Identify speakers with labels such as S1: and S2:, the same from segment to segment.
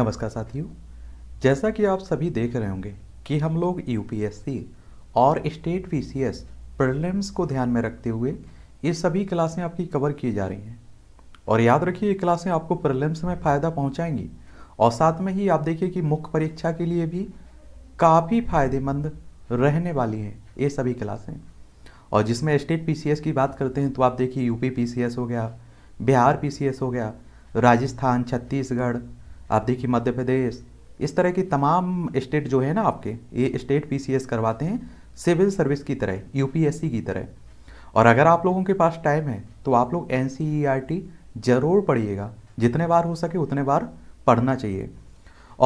S1: नमस्कार साथियों जैसा कि आप सभी देख रहे होंगे कि हम लोग यूपीएससी और स्टेट पीसीएस प्रीलिम्स को ध्यान में रखते हुए ये सभी क्लासें आपकी कवर की जा रही हैं और याद रखिए ये क्लासें आपको प्रीलिम्स में फ़ायदा पहुंचाएंगी और साथ में ही आप देखिए कि मुख्य परीक्षा के लिए भी काफ़ी फ़ायदेमंद रहने वाली हैं ये सभी क्लासें और जिसमें स्टेट पी की बात करते हैं तो आप देखिए यूपी पी हो गया बिहार पी हो गया राजस्थान छत्तीसगढ़ आप देखिए मध्य प्रदेश इस तरह की तमाम स्टेट जो है ना आपके ये स्टेट पीसीएस करवाते हैं सिविल सर्विस की तरह यूपीएससी की तरह और अगर आप लोगों के पास टाइम है तो आप लोग एन e ज़रूर पढ़िएगा जितने बार हो सके उतने बार पढ़ना चाहिए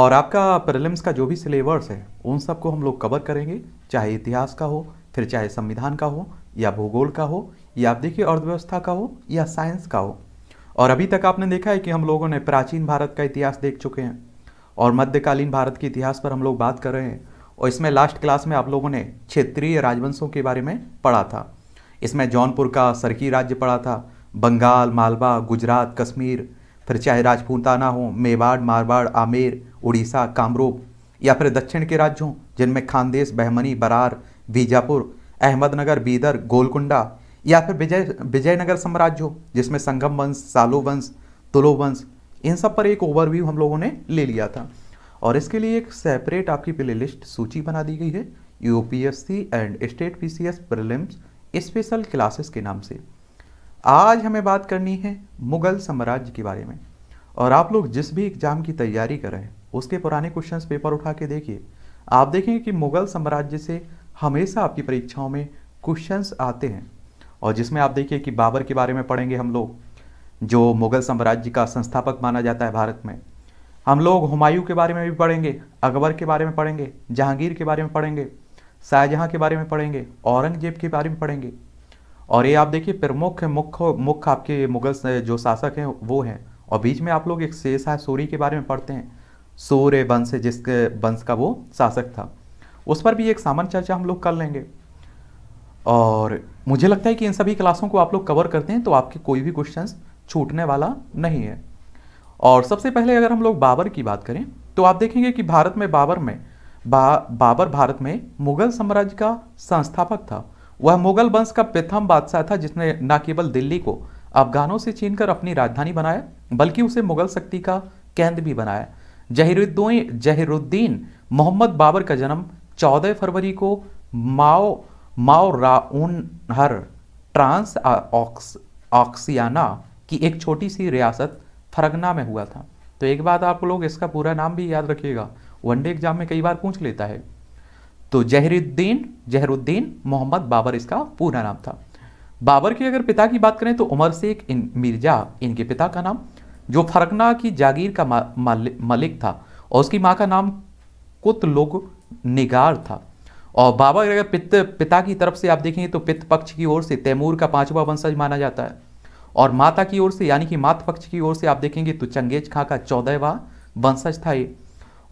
S1: और आपका प्रिलिम्स का जो भी सिलेबस है उन सबको हम लोग कवर करेंगे चाहे इतिहास का हो फिर चाहे संविधान का हो या भूगोल का हो या आप देखिए अर्थव्यवस्था का हो या साइंस का हो और अभी तक आपने देखा है कि हम लोगों ने प्राचीन भारत का इतिहास देख चुके हैं और मध्यकालीन भारत के इतिहास पर हम लोग बात कर रहे हैं और इसमें लास्ट क्लास में आप लोगों ने क्षेत्रीय राजवंशों के बारे में पढ़ा था इसमें जौनपुर का सरकी राज्य पढ़ा था बंगाल मालवा गुजरात कश्मीर फिर चाहे राजपूताना हो मेवाड़ मारवाड़ आमेर उड़ीसा कामरूप या फिर दक्षिण के राज्यों जिनमें खानदेश बहमनी बरार बीजापुर अहमदनगर बीदर गोलकुंडा या फिर विजय विजयनगर साम्राज्य हो जिसमें संगम वंश सालो वंश तुलो वंश इन सब पर एक ओवरव्यू हम लोगों ने ले लिया था और इसके लिए एक सेपरेट आपकी प्ले सूची बना दी गई है U and state P C special classes के नाम से आज हमें बात करनी है मुगल साम्राज्य के बारे में और आप लोग जिस भी एग्ज़ाम की तैयारी कर रहे हैं उसके पुराने क्वेश्चन पेपर उठा के देखिए आप देखेंगे कि मुगल साम्राज्य से हमेशा आपकी परीक्षाओं में क्वेश्चंस आते हैं और जिसमें आप देखिए कि बाबर के बारे में पढ़ेंगे हम लोग जो मुग़ल साम्राज्य का संस्थापक माना जाता है भारत में हम लोग हुमायूं के बारे में भी पढ़ेंगे अकबर के बारे में पढ़ेंगे जहांगीर के बारे में पढ़ेंगे शाहजहाँ के बारे में पढ़ेंगे औरंगजेब के बारे में पढ़ेंगे और ये आप देखिए प्रमुख मुख्य मुख्य आपके मुगल जो शासक हैं वो हैं और बीच में आप लोग एक शेषाह सूरी के बारे में पढ़ते हैं सूर्य वंश जिसके वंश का वो शासक था उस पर भी एक सामान्य चर्चा हम लोग कर लेंगे और मुझे लगता है कि इन सभी क्लासों को आप लोग कवर करते हैं तो आपके कोई भी क्वेश्चन छूटने वाला नहीं है और सबसे पहले अगर हम लोग बाबर की बात करें तो आप देखेंगे कि भारत में बाबर में बा, बाबर भारत में मुगल साम्राज्य का संस्थापक था वह मुगल वंश का प्रथम बादशाह था जिसने न केवल दिल्ली को अफगानों से छीन अपनी राजधानी बनाया बल्कि उसे मुगल शक्ति का केंद्र भी बनाया जहिरुद्दीन जहिरुद्दीन मोहम्मद बाबर का जन्म 14 फरवरी को माओ माओराउनहर ट्रांस ऑक्स ऑक्सियाना की एक छोटी सी रियासत फरगना में हुआ था तो एक बात आप लोग इसका पूरा नाम भी याद रखिएगा वनडे एग्जाम में कई बार पूछ लेता है तो जहरुद्दीन जहरुद्दीन मोहम्मद बाबर इसका पूरा नाम था बाबर के अगर पिता की बात करें तो उमर शेख इन मिर्जा इनके पिता का नाम जो फरकना की जागीर का मलिक था और उसकी माँ का नाम कुतलुग निगार था और बाबा अगर पित्त पिता की तरफ से आप देखेंगे तो पित्त पक्ष की ओर से तैमूर का पांचवा वंशज माना जाता है और माता की ओर से यानी कि मात पक्ष की ओर से आप देखेंगे तो चंगेज खां का चौदहवा वंशज था ये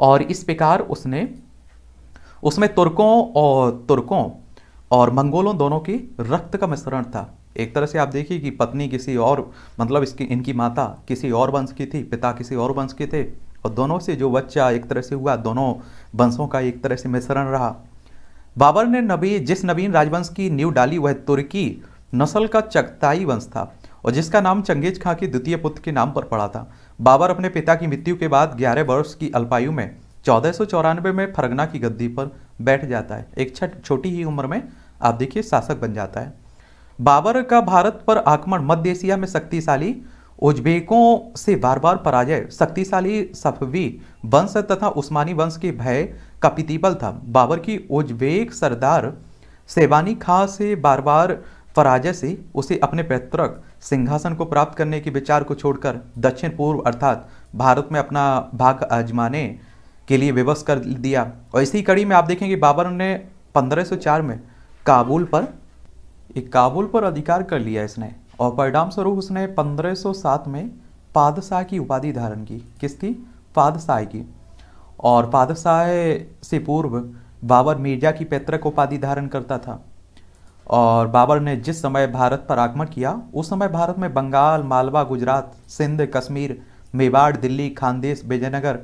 S1: और इस प्रकार उसने उसमें तुर्कों और तुर्कों और मंगोलों दोनों के रक्त का मिश्रण था एक तरह से आप देखिए कि पत्नी किसी और मतलब इसकी इनकी माता किसी और वंश की थी पिता किसी और वंश के थे और दोनों से जो बच्चा एक तरह से हुआ दोनों वंशों का एक तरह से मिश्रण रहा बाबर ने नबी जिस नबीन राजवंश की नींव डाली वह तुर्की नस्ल का चगताई वंश था और जिसका नाम चंगेज खां के द्वितीय पुत्र के नाम पर पड़ा था बाबर अपने पिता की मृत्यु के बाद ग्यारह वर्ष की अल्पायु में चौदह में फरगना की गद्दी पर बैठ जाता है एक छठ छोटी ही उम्र में आप देखिए शासक बन जाता है बाबर का भारत पर आक्रमण मध्य एशिया में शक्तिशाली उज्बेकों से बार बार पराजय शक्तिशाली सफवी वंश तथा उस्मानी वंश के भय कपितिबल था बाबर की उज्बेक सरदार सेवानी खां से बार बार पराजय से उसे अपने पैतृक सिंहासन को प्राप्त करने के विचार को छोड़कर दक्षिण पूर्व अर्थात भारत में अपना भाग आजमाने के लिए विवश कर दिया और इसी कड़ी में आप देखेंगे बाबर ने 1504 में काबुल पर एक काबुल पर अधिकार कर लिया इसने और परिणाम स्वरूप उसने 1507 में पादशाह की उपाधि धारण की किसकी पादशाह की और पादशाह से पूर्व बाबर मिर्जा की पैतृक उपाधि धारण करता था और बाबर ने जिस समय भारत पर आक्रमण किया उस समय भारत में बंगाल मालवा गुजरात सिंध कश्मीर मेवाड़ दिल्ली खानदेश विजयनगर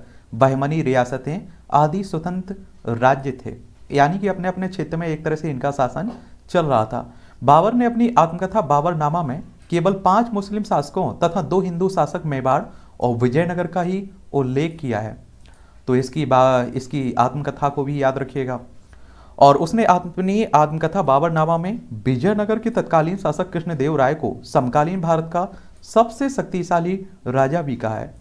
S1: बहमनी रियासतें आदि स्वतंत्र राज्य थे यानी कि अपने अपने क्षेत्र में एक तरह से इनका शासन चल रहा था बाबर ने अपनी आत्मकथा बाबरनामा में केवल पांच मुस्लिम शासकों तथा दो हिंदू शासक मेवाड़ और विजयनगर का ही उल्लेख किया है तो इसकी बा इसकी आत्मकथा को भी याद रखिएगा और उसने अपनी आत्मकथा बाबरनामा में विजयनगर के तत्कालीन शासक कृष्णदेव राय को समकालीन भारत का सबसे शक्तिशाली राजा भी कहा है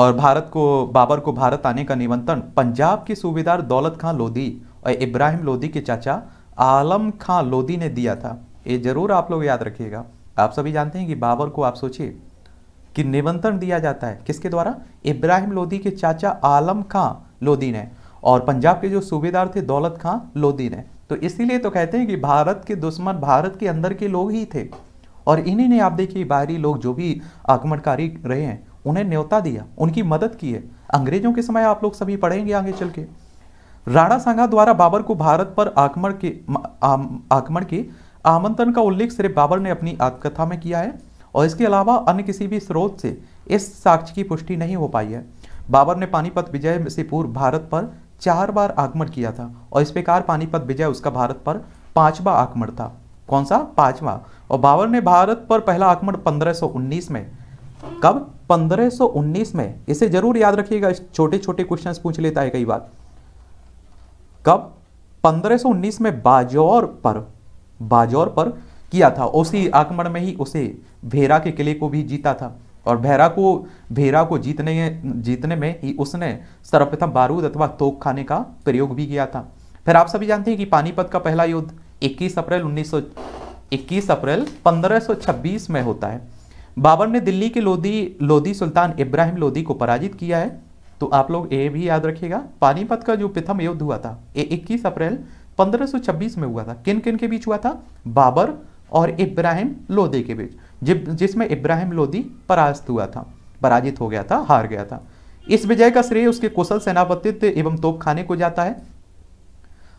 S1: और भारत को बाबर को भारत आने का निमंत्रण पंजाब के सूबेदार दौलत खां लोधी और इब्राहिम लोधी के चाचा आलम खां लोधी ने दिया था ये ज़रूर आप लोग याद रखिएगा आप सभी जानते हैं कि बाबर को आप सोचिए कि निमंत्रण दिया जाता है किसके द्वारा इब्राहिम लोधी के चाचा आलम खां लोधी ने और पंजाब के जो सूबेदार थे दौलत खां लोधी ने तो इसीलिए तो कहते हैं कि भारत के दुश्मन भारत के अंदर के लोग ही थे और इन्हीं ने आप देखिए बाहरी लोग जो भी आक्रमणकारी रहे हैं उन्हें न्योता दिया उनकी मदद की है अंग्रेजों के समय आप लोग सभी पढ़ेंगे आगे चल के राणा सांगा द्वारा बाबर को भारत पर आक्रमण के आक्रमण के आमंत्रण का उल्लेख सिर्फ बाबर ने अपनी आत्मकथा में किया है और इसके अलावा अन्य किसी भी स्रोत से इस साक्ष्य की पुष्टि नहीं हो पाई है बाबर ने पानीपत विजय से पूर्व भारत पर चार बार आक्रमण किया था और इस प्रकार पानीपत विजय उसका भारत पर पांचवा आक्रमण था कौन सा पांचवा और बाबर ने भारत पर पहला आक्रमण 1519 में कब 1519 में इसे जरूर याद रखिएगा छोटे छोटे क्वेश्चन पूछ लेता है कई बार कब 1519 में बाजौर पर बाजौर पर किया था उसी आक्रमण में ही उसे भेरा के किले को भी जीता था और भेरा को भेरा को जीतने जीतने में ही उसने सर्वप्रथम बारूद अथवा तोप खाने का प्रयोग भी किया था फिर आप सभी जानते हैं कि पानीपत का पहला युद्ध 21 अप्रैल 1900 21 अप्रैल 1526 में होता है बाबर ने दिल्ली के लोधी लोधी सुल्तान इब्राहिम लोधी को पराजित किया है तो आप लोग ये भी याद रखिएगा पानीपत का जो प्रथम युद्ध हुआ था ये 21 अप्रैल 1526 में हुआ था किन किन के बीच हुआ था बाबर और इब्राहिम लोधी के बीच जिसमें इब्राहिम लोदी परास्त हुआ था पराजित हो गया था हार गया था इस विजय का श्रेय उसके कुशल सेनापतित्व एवं तोपखाने को जाता है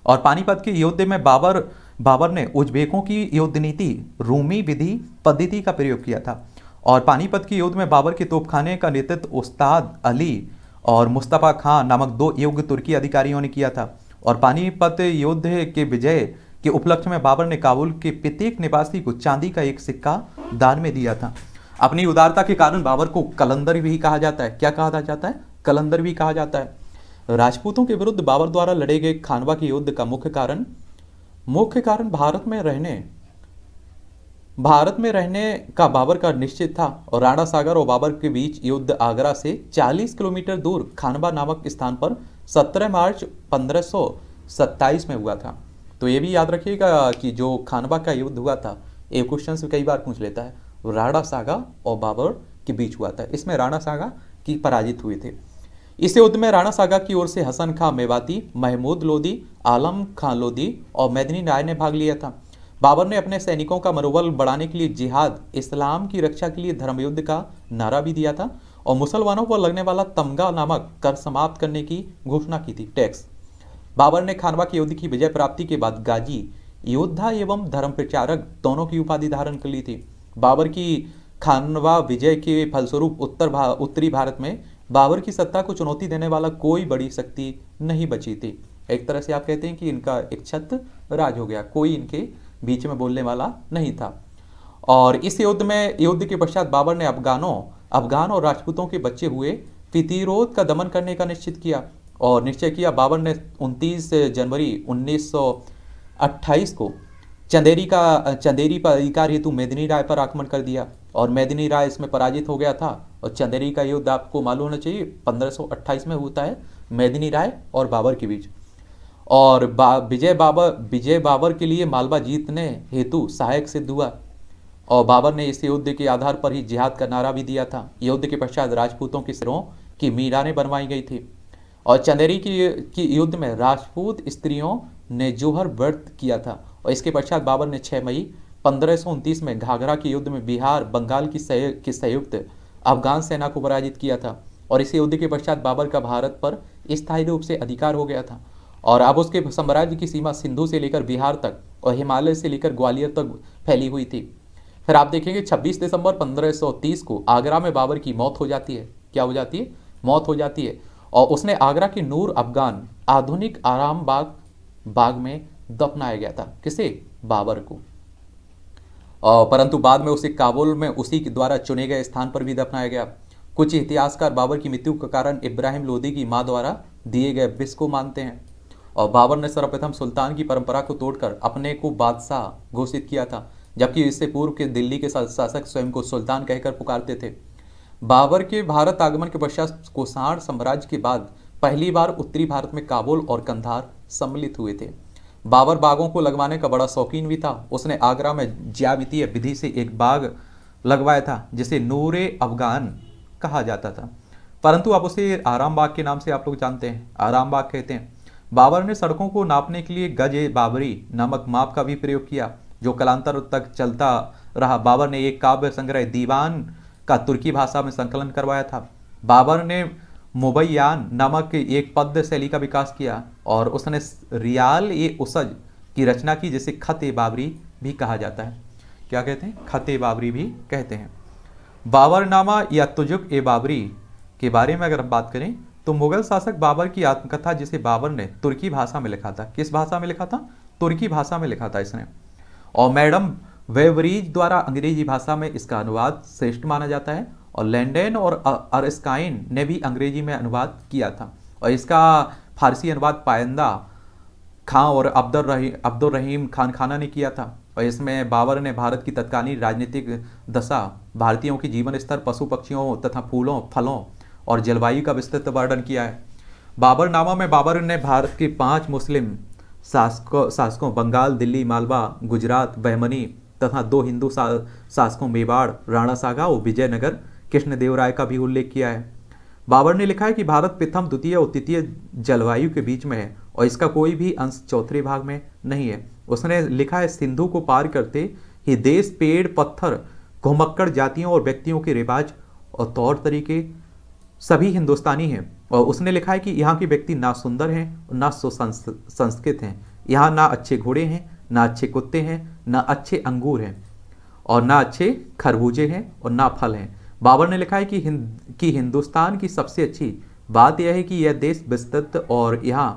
S1: और पानीपत के युद्ध में बाबर बाबर ने उज्बेकों की युद्ध नीति रूमी विधि पद्धति का प्रयोग किया था और पानीपत के युद्ध में बाबर के तोपखाने का नेतृत्व उस्ताद अली और मुस्तफ़ा खान नामक दो योग्य तुर्की अधिकारियों ने किया था और पानीपत युद्ध के विजय के उपलक्ष्य में बाबर ने काबुल के प्रत्येक निवासी को चांदी का एक सिक्का दान में दिया था अपनी उदारता के कारण बाबर को कलंदर भी कहा जाता है क्या कहा जाता है कलंदर भी कहा जाता है राजपूतों के विरुद्ध बाबर द्वारा लड़े गए खानवा के युद्ध का मुख्य कारण मुख्य कारण भारत में रहने भारत में रहने का बाबर का निश्चित था और राणा सागर और बाबर के बीच युद्ध आगरा से 40 किलोमीटर दूर खानवा नामक स्थान पर 17 मार्च पंद्रह में हुआ था तो ये भी याद रखिएगा कि जो खानवा का युद्ध हुआ था ये क्वेश्चन भी कई बार पूछ लेता है राणा सागा और बाबर के बीच हुआ था इसमें राणा सागा की पराजित हुए थे इस युद्ध में राणा सागा की ओर से हसन खां मेवाती महमूद लोदी आलम खां लोदी और मैदनी नायर ने भाग लिया था बाबर ने अपने सैनिकों का मनोबल बढ़ाने के लिए जिहाद इस्लाम की रक्षा के लिए धर्मयुद्ध का नारा भी दिया था और मुसलमानों पर लगने वाला तमगा नामक कर समाप्त करने की घोषणा की थी टैक्स बाबर ने खानवा की युद्ध की विजय प्राप्ति के बाद गाजी योद्धा एवं धर्म प्रचारक दोनों की उपाधि धारण कर ली थी बाबर की खानवा विजय के फलस्वरूप उत्तर भा, उत्तरी भारत में बाबर की सत्ता को चुनौती देने वाला कोई बड़ी शक्ति नहीं बची थी एक तरह से आप कहते हैं कि इनका एक छत राज हो गया कोई इनके बीच में बोलने वाला नहीं था और इस युद्ध में युद्ध के पश्चात बाबर ने अफगानों अफगान और राजपूतों के बच्चे हुए फितिरोध का दमन करने का निश्चित किया और निश्चय किया बाबर ने 29 जनवरी 1928 को चंदेरी का चंदेरी पर अधिकार हेतु मेदिनी राय पर आक्रमण कर दिया और मेदिनी राय इसमें पराजित हो गया था और चंदेरी का युद्ध आपको मालूम होना चाहिए 1528 में होता है मेदिनी राय और बाबर के बीच और बा बाबर विजय बाबर के लिए मालवा जीतने हेतु सहायक सिद्ध हुआ और बाबर ने इस युद्ध के आधार पर ही जिहाद का नारा भी दिया था युद्ध के पश्चात राजपूतों के सिरों की मीराने बनवाई गई थी और चंदेरी की, की युद्ध में राजपूत स्त्रियों ने जोहर व्रत किया था और इसके पश्चात बाबर ने 6 मई पंद्रह में घाघरा के युद्ध में बिहार बंगाल की की संयुक्त अफगान सेना को पराजित किया था और इस युद्ध के पश्चात बाबर का भारत पर स्थायी रूप से अधिकार हो गया था और अब उसके साम्राज्य की सीमा सिंधु से लेकर बिहार तक और हिमालय से लेकर ग्वालियर तक फैली हुई थी फिर आप देखेंगे 26 दिसंबर 1530 को आगरा में बाबर की मौत हो जाती है क्या हो जाती है मौत हो जाती है और उसने आगरा के नूर अफगान आधुनिक आराम बाग बाग में दफनाया गया था किसे बाबर को परंतु बाद में उसे काबुल में उसी के द्वारा चुने गए स्थान पर भी दफनाया गया कुछ इतिहासकार बाबर की मृत्यु का कारण इब्राहिम लोदी की माँ द्वारा दिए गए विष को मानते हैं और बाबर ने सर्वप्रथम सुल्तान की परंपरा को तोड़कर अपने को बादशाह घोषित किया था जबकि इससे पूर्व के दिल्ली के शासक स्वयं को सुल्तान कहकर पुकारते थे बाबर के भारत आगमन के पश्चात कोसाण साम्राज्य के बाद पहली बार उत्तरी भारत में काबुल और कंधार सम्मिलित हुए थे बाबर बागों को लगवाने का बड़ा शौकीन भी था उसने आगरा में ज्यामितीय विधि से एक बाग लगवाया था जिसे नूरे अफगान कहा जाता था परंतु आप उसे आराम बाग के नाम से आप लोग जानते हैं आराम बाग कहते हैं बाबर ने सड़कों को नापने के लिए गज बाबरी नामक माप का भी प्रयोग किया जो कलांतर तक चलता रहा बाबर ने एक काव्य संग्रह दीवान का तुर्की भाषा में संकलन करवाया था बाबर ने मुबैयान नामक एक पद्य शैली का विकास किया और उसने रियाल ए उसज की रचना की जिसे खत ए बाबरी भी कहा जाता है क्या कहते हैं खत ए बाबरी भी कहते हैं बाबरनामा या तुजुक ए बाबरी के बारे में अगर हम बात करें तो मुगल शासक बाबर की आत्मकथा जिसे बाबर ने तुर्की भाषा में लिखा था किस भाषा में लिखा था तुर्की भाषा में लिखा था इसने और मैडम वेवरीज द्वारा अंग्रेजी भाषा में इसका अनुवाद श्रेष्ठ माना जाता है और लैंडन और अरस्काइन ने भी अंग्रेजी में अनुवाद किया था और इसका फारसी अनुवाद पायंदा खां और अब्दुल रही अब्दुल रहीम खान खाना ने किया था और इसमें बाबर ने भारत की तत्कालीन राजनीतिक दशा भारतीयों के जीवन स्तर पशु पक्षियों तथा फूलों फलों और जलवायु का विस्तृत वर्णन किया है बाबरनामा में बाबर ने भारत के पांच मुस्लिम शासकों शासकों बंगाल दिल्ली मालवा गुजरात बहमनी तथा दो हिंदू शासकों मेवाड़ राणा सागा और विजयनगर कृष्णदेव राय का भी उल्लेख किया है बाबर ने लिखा है कि भारत प्रथम द्वितीय और तृतीय जलवायु के बीच में है और इसका कोई भी अंश चौथे भाग में नहीं है उसने लिखा है सिंधु को पार करते ही देश पेड़ पत्थर घुमक्कड़ जातियों और व्यक्तियों के रिवाज और तौर तरीके सभी हिंदुस्तानी हैं और उसने लिखा है कि यहाँ के व्यक्ति ना सुंदर हैं ना सुसंस्कृत हैं यहाँ ना अच्छे घोड़े हैं ना अच्छे कुत्ते हैं ना अच्छे अंगूर हैं और ना अच्छे खरबूजे हैं और ना फल हैं बाबर ने लिखा है कि हिंद कि हिंदुस्तान की सबसे अच्छी बात यह है कि यह देश विस्तृत और यहाँ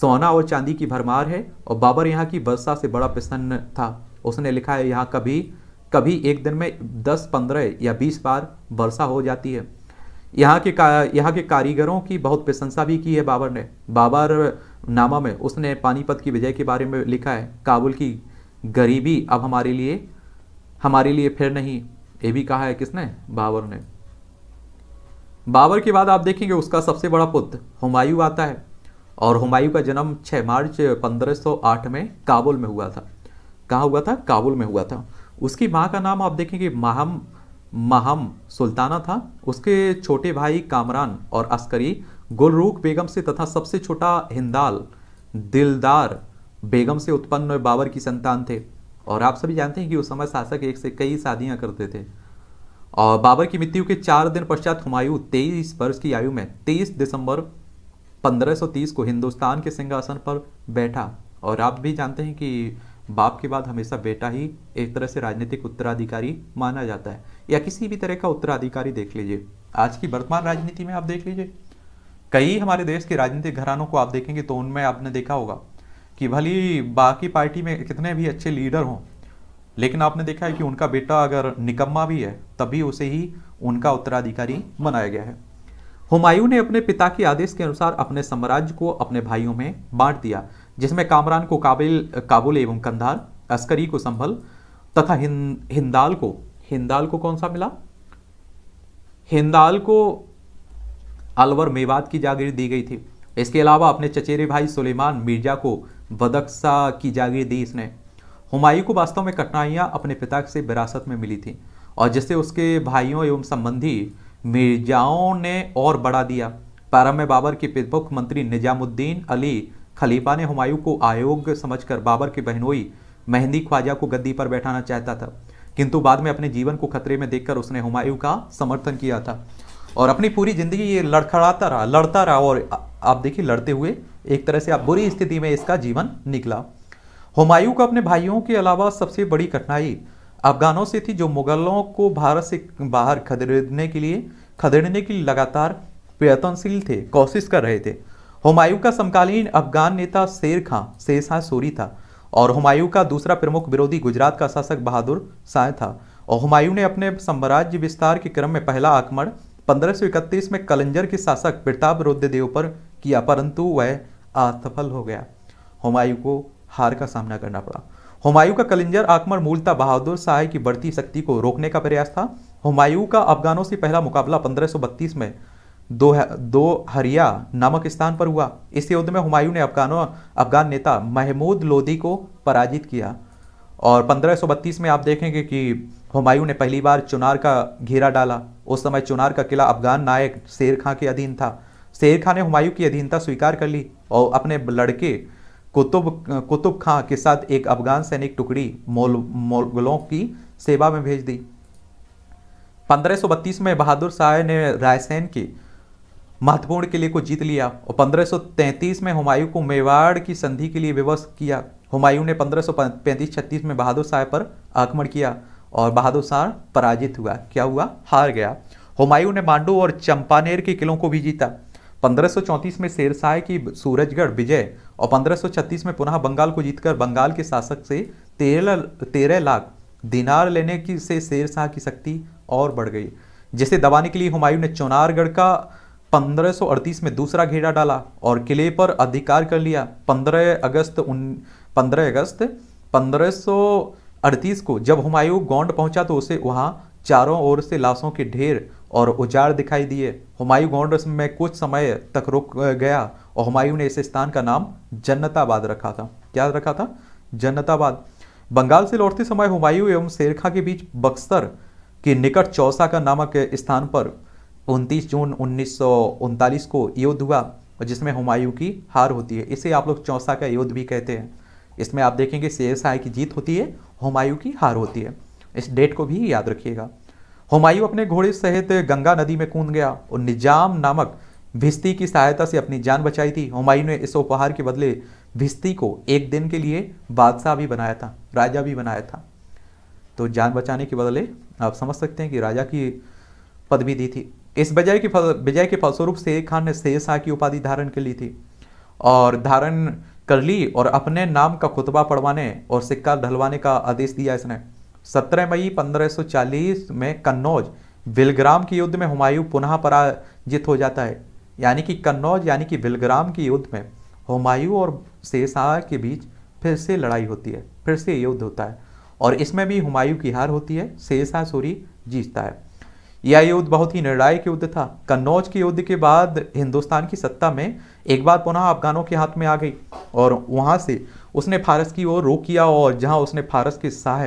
S1: सोना और चांदी की भरमार है और बाबर यहाँ की वर्षा से बड़ा प्रसन्न था उसने लिखा है यहाँ कभी कभी एक दिन में दस पंद्रह या बीस बार वर्षा हो जाती है यहाँ के का यहाँ के कारीगरों की बहुत प्रशंसा भी की है बाबर ने बाबर नामा में उसने पानीपत की विजय के बारे में लिखा है काबुल की गरीबी अब हमारे लिए हमारे लिए फिर नहीं ये भी कहा है किसने बाबर ने बाबर के बाद आप देखेंगे उसका सबसे बड़ा पुत्र हुमायूं आता है और हुमायूं का जन्म 6 मार्च 1508 में काबुल में हुआ था कहाँ हुआ था काबुल में हुआ था उसकी माँ का नाम आप देखेंगे माहम महम सुल्ताना था उसके छोटे भाई कामरान और अस्करी गुलरूख बेगम से तथा सबसे छोटा हिंदाल दिलदार बेगम से उत्पन्न बाबर की संतान थे और आप सभी जानते हैं कि उस समय शासक एक से कई शादियां करते थे और बाबर की मृत्यु के चार दिन पश्चात हुमायूं तेईस वर्ष की आयु में तेईस दिसंबर 1530 को हिंदुस्तान के सिंहासन पर बैठा और आप भी जानते हैं कि बाप के बाद हमेशा बेटा ही एक तरह से राजनीतिक उत्तराधिकारी माना जाता है या किसी भी तरह का उत्तराधिकारी देख लीजिए आज की वर्तमान राजनीति में आप देख लीजिए कई हमारे देश के राजनीतिक घरानों को आप देखेंगे तो उनमें आपने देखा होगा कि भली बाकी पार्टी में कितने भी अच्छे लीडर हों लेकिन आपने देखा है कि उनका बेटा अगर निकम्मा भी है तभी उसे ही उनका उत्तराधिकारी बनाया गया है हुमायूं ने अपने पिता के आदेश के अनुसार अपने साम्राज्य को अपने भाइयों में बांट दिया जिसमें कामरान को काबिल काबुल एवं कंधार अस्करी को संभल तथा हिंद हिंदाल को हिंदाल को कौन सा मिला हिंदाल को अलवर मेवात की जागीर दी गई थी इसके अलावा अपने चचेरे भाई सुलेमान मिर्जा को बदकसा की जागीर दी इसने हुमायूं को वास्तव में कठिनाइयाँ अपने पिता से विरासत में मिली थी और जिससे उसके भाइयों एवं संबंधी मिर्जाओं ने और बढ़ा दिया प्रारंभ में बाबर के प्रमुख मंत्री निजामुद्दीन अली खलीफा ने हुमायूं को आयोग समझकर बाबर के बहनोई मेहंदी ख्वाजा को गद्दी पर बैठाना चाहता था किंतु बाद में अपने जीवन को खतरे में देखकर उसने हुमायूं का समर्थन किया था और अपनी पूरी ज़िंदगी ये लड़खड़ाता रहा लड़ता रहा और आप देखिए लड़ते हुए एक तरह से आप बुरी स्थिति में इसका जीवन निकला हुमायूं का अपने भाइयों के अलावा सबसे बड़ी कठिनाई अफगानों से थी जो मुगलों को भारत से बाहर खदेड़ने के लिए खदेड़ने के लिए लगातार प्रयत्नशील थे कोशिश कर रहे थे हुमायूं का समकालीन अफगान नेता शेर खां शेर शाह सूरी था और हुमायूं का दूसरा प्रमुख विरोधी गुजरात का शासक बहादुर शाह था और हुमायूं ने अपने साम्राज्य विस्तार के क्रम में पहला आक्रमण पंद्रह में कलंजर के शासक प्रताप रुद्रदेव पर किया परंतु वह असफल हो गया हुमायूं को हार का सामना करना पड़ा हुमायूं का कलिंजर आक्रमण मूलतः बहादुर शाह की बढ़ती शक्ति को रोकने का प्रयास था हुमायूं का अफगानों से पहला मुकाबला 1532 में दो दो हरिया नामक स्थान पर हुआ इस युद्ध में हुमायूं ने अफगानों अफगान नेता महमूद लोदी को पराजित किया और 1532 में आप देखेंगे कि हुमायूं ने पहली बार चुनार का घेरा डाला उस समय चुनार का किला अफगान नायक शेर खां के अधीन था शेर खां ने हुमायूं की अधीनता स्वीकार कर ली और अपने लड़के कुतुब कुतुब खां के साथ एक अफगान सैनिक टुकड़ी मोल मोगलों की सेवा में भेज दी 1532 में बहादुर शाह ने रायसेन की महत्वपूर्ण किले को जीत लिया और 1533 में हुमायूं को मेवाड़ की संधि के लिए विवश किया हुमायूं ने पंद्रह सौ में बहादुर शाह पर आक्रमण किया और बहादुर शाह पराजित हुआ क्या हुआ हार गया हुमायूं ने मांडू और चंपानेर के किलों को भी जीता 1534 में शेरशाह की सूरजगढ़ विजय और 1536 में पुनः बंगाल को जीतकर बंगाल के शासक से तेरह तेरह लाख दिनार लेने की से शेरशाह की शक्ति और बढ़ गई जिसे दबाने के लिए हुमायूं ने चौनारगढ़ का 1538 में दूसरा घेरा डाला और किले पर अधिकार कर लिया 15 अगस्त उन 15 अगस्त पंद्रह अड़तीस को जब हुमायूं गोंड पहुंचा तो उसे वहां चारों ओर से लाशों के ढेर और उजाड़ दिखाई दिए हुमायूं गोंड में कुछ समय तक रुक गया और हुमायूं ने इस स्थान का नाम जन्नताबाद रखा था क्या रखा था जन्नताबाद बंगाल से लौटते समय हुमायूं एवं शेरखा के बीच बक्सर के निकट चौसा का नामक स्थान पर 29 जून उन्नीस को युद्ध हुआ जिसमें हुमायूं की हार होती है इसे आप लोग चौसा का युद्ध भी कहते हैं इसमें आप देखेंगे शेर शाह की जीत होती है हुमायूं की हार होती है इस डेट को भी याद रखिएगा हुमायूं अपने घोड़े सहित गंगा नदी में कूद गया और निजाम नामक भिस्ती की सहायता से अपनी जान बचाई थी हुमायूं ने इस उपहार के बदले भिस्ती को एक दिन के लिए बादशाह भी बनाया था राजा भी बनाया था तो जान बचाने के बदले आप समझ सकते हैं कि राजा की पदवी दी थी इस विजय के विजय के फलस्वरूप शेर खान ने शेर शाह की उपाधि धारण कर ली थी और धारण कर ली और अपने नाम का खुतबा पढ़वाने और सिक्का ढलवाने का आदेश दिया इसने 17 मई 1540 में कन्नौज विलग्राम के युद्ध में हुमायूं पुनः पराजित हो जाता है यानी कि कन्नौज यानी कि विलग्राम के युद्ध में हुमायूं और शेरशाह के बीच फिर से लड़ाई होती है फिर से युद्ध होता है और इसमें भी हुमायूं की हार होती है शेरशाह सूरी जीतता है यह युद्ध बहुत ही निर्णायक युद्ध था कन्नौज के युद्ध के बाद हिंदुस्तान की सत्ता में एक बार पुनः अफगानों के हाथ में आ गई और वहाँ से उसने फारस की ओर रोक किया और जहाँ उसने फारस के शाह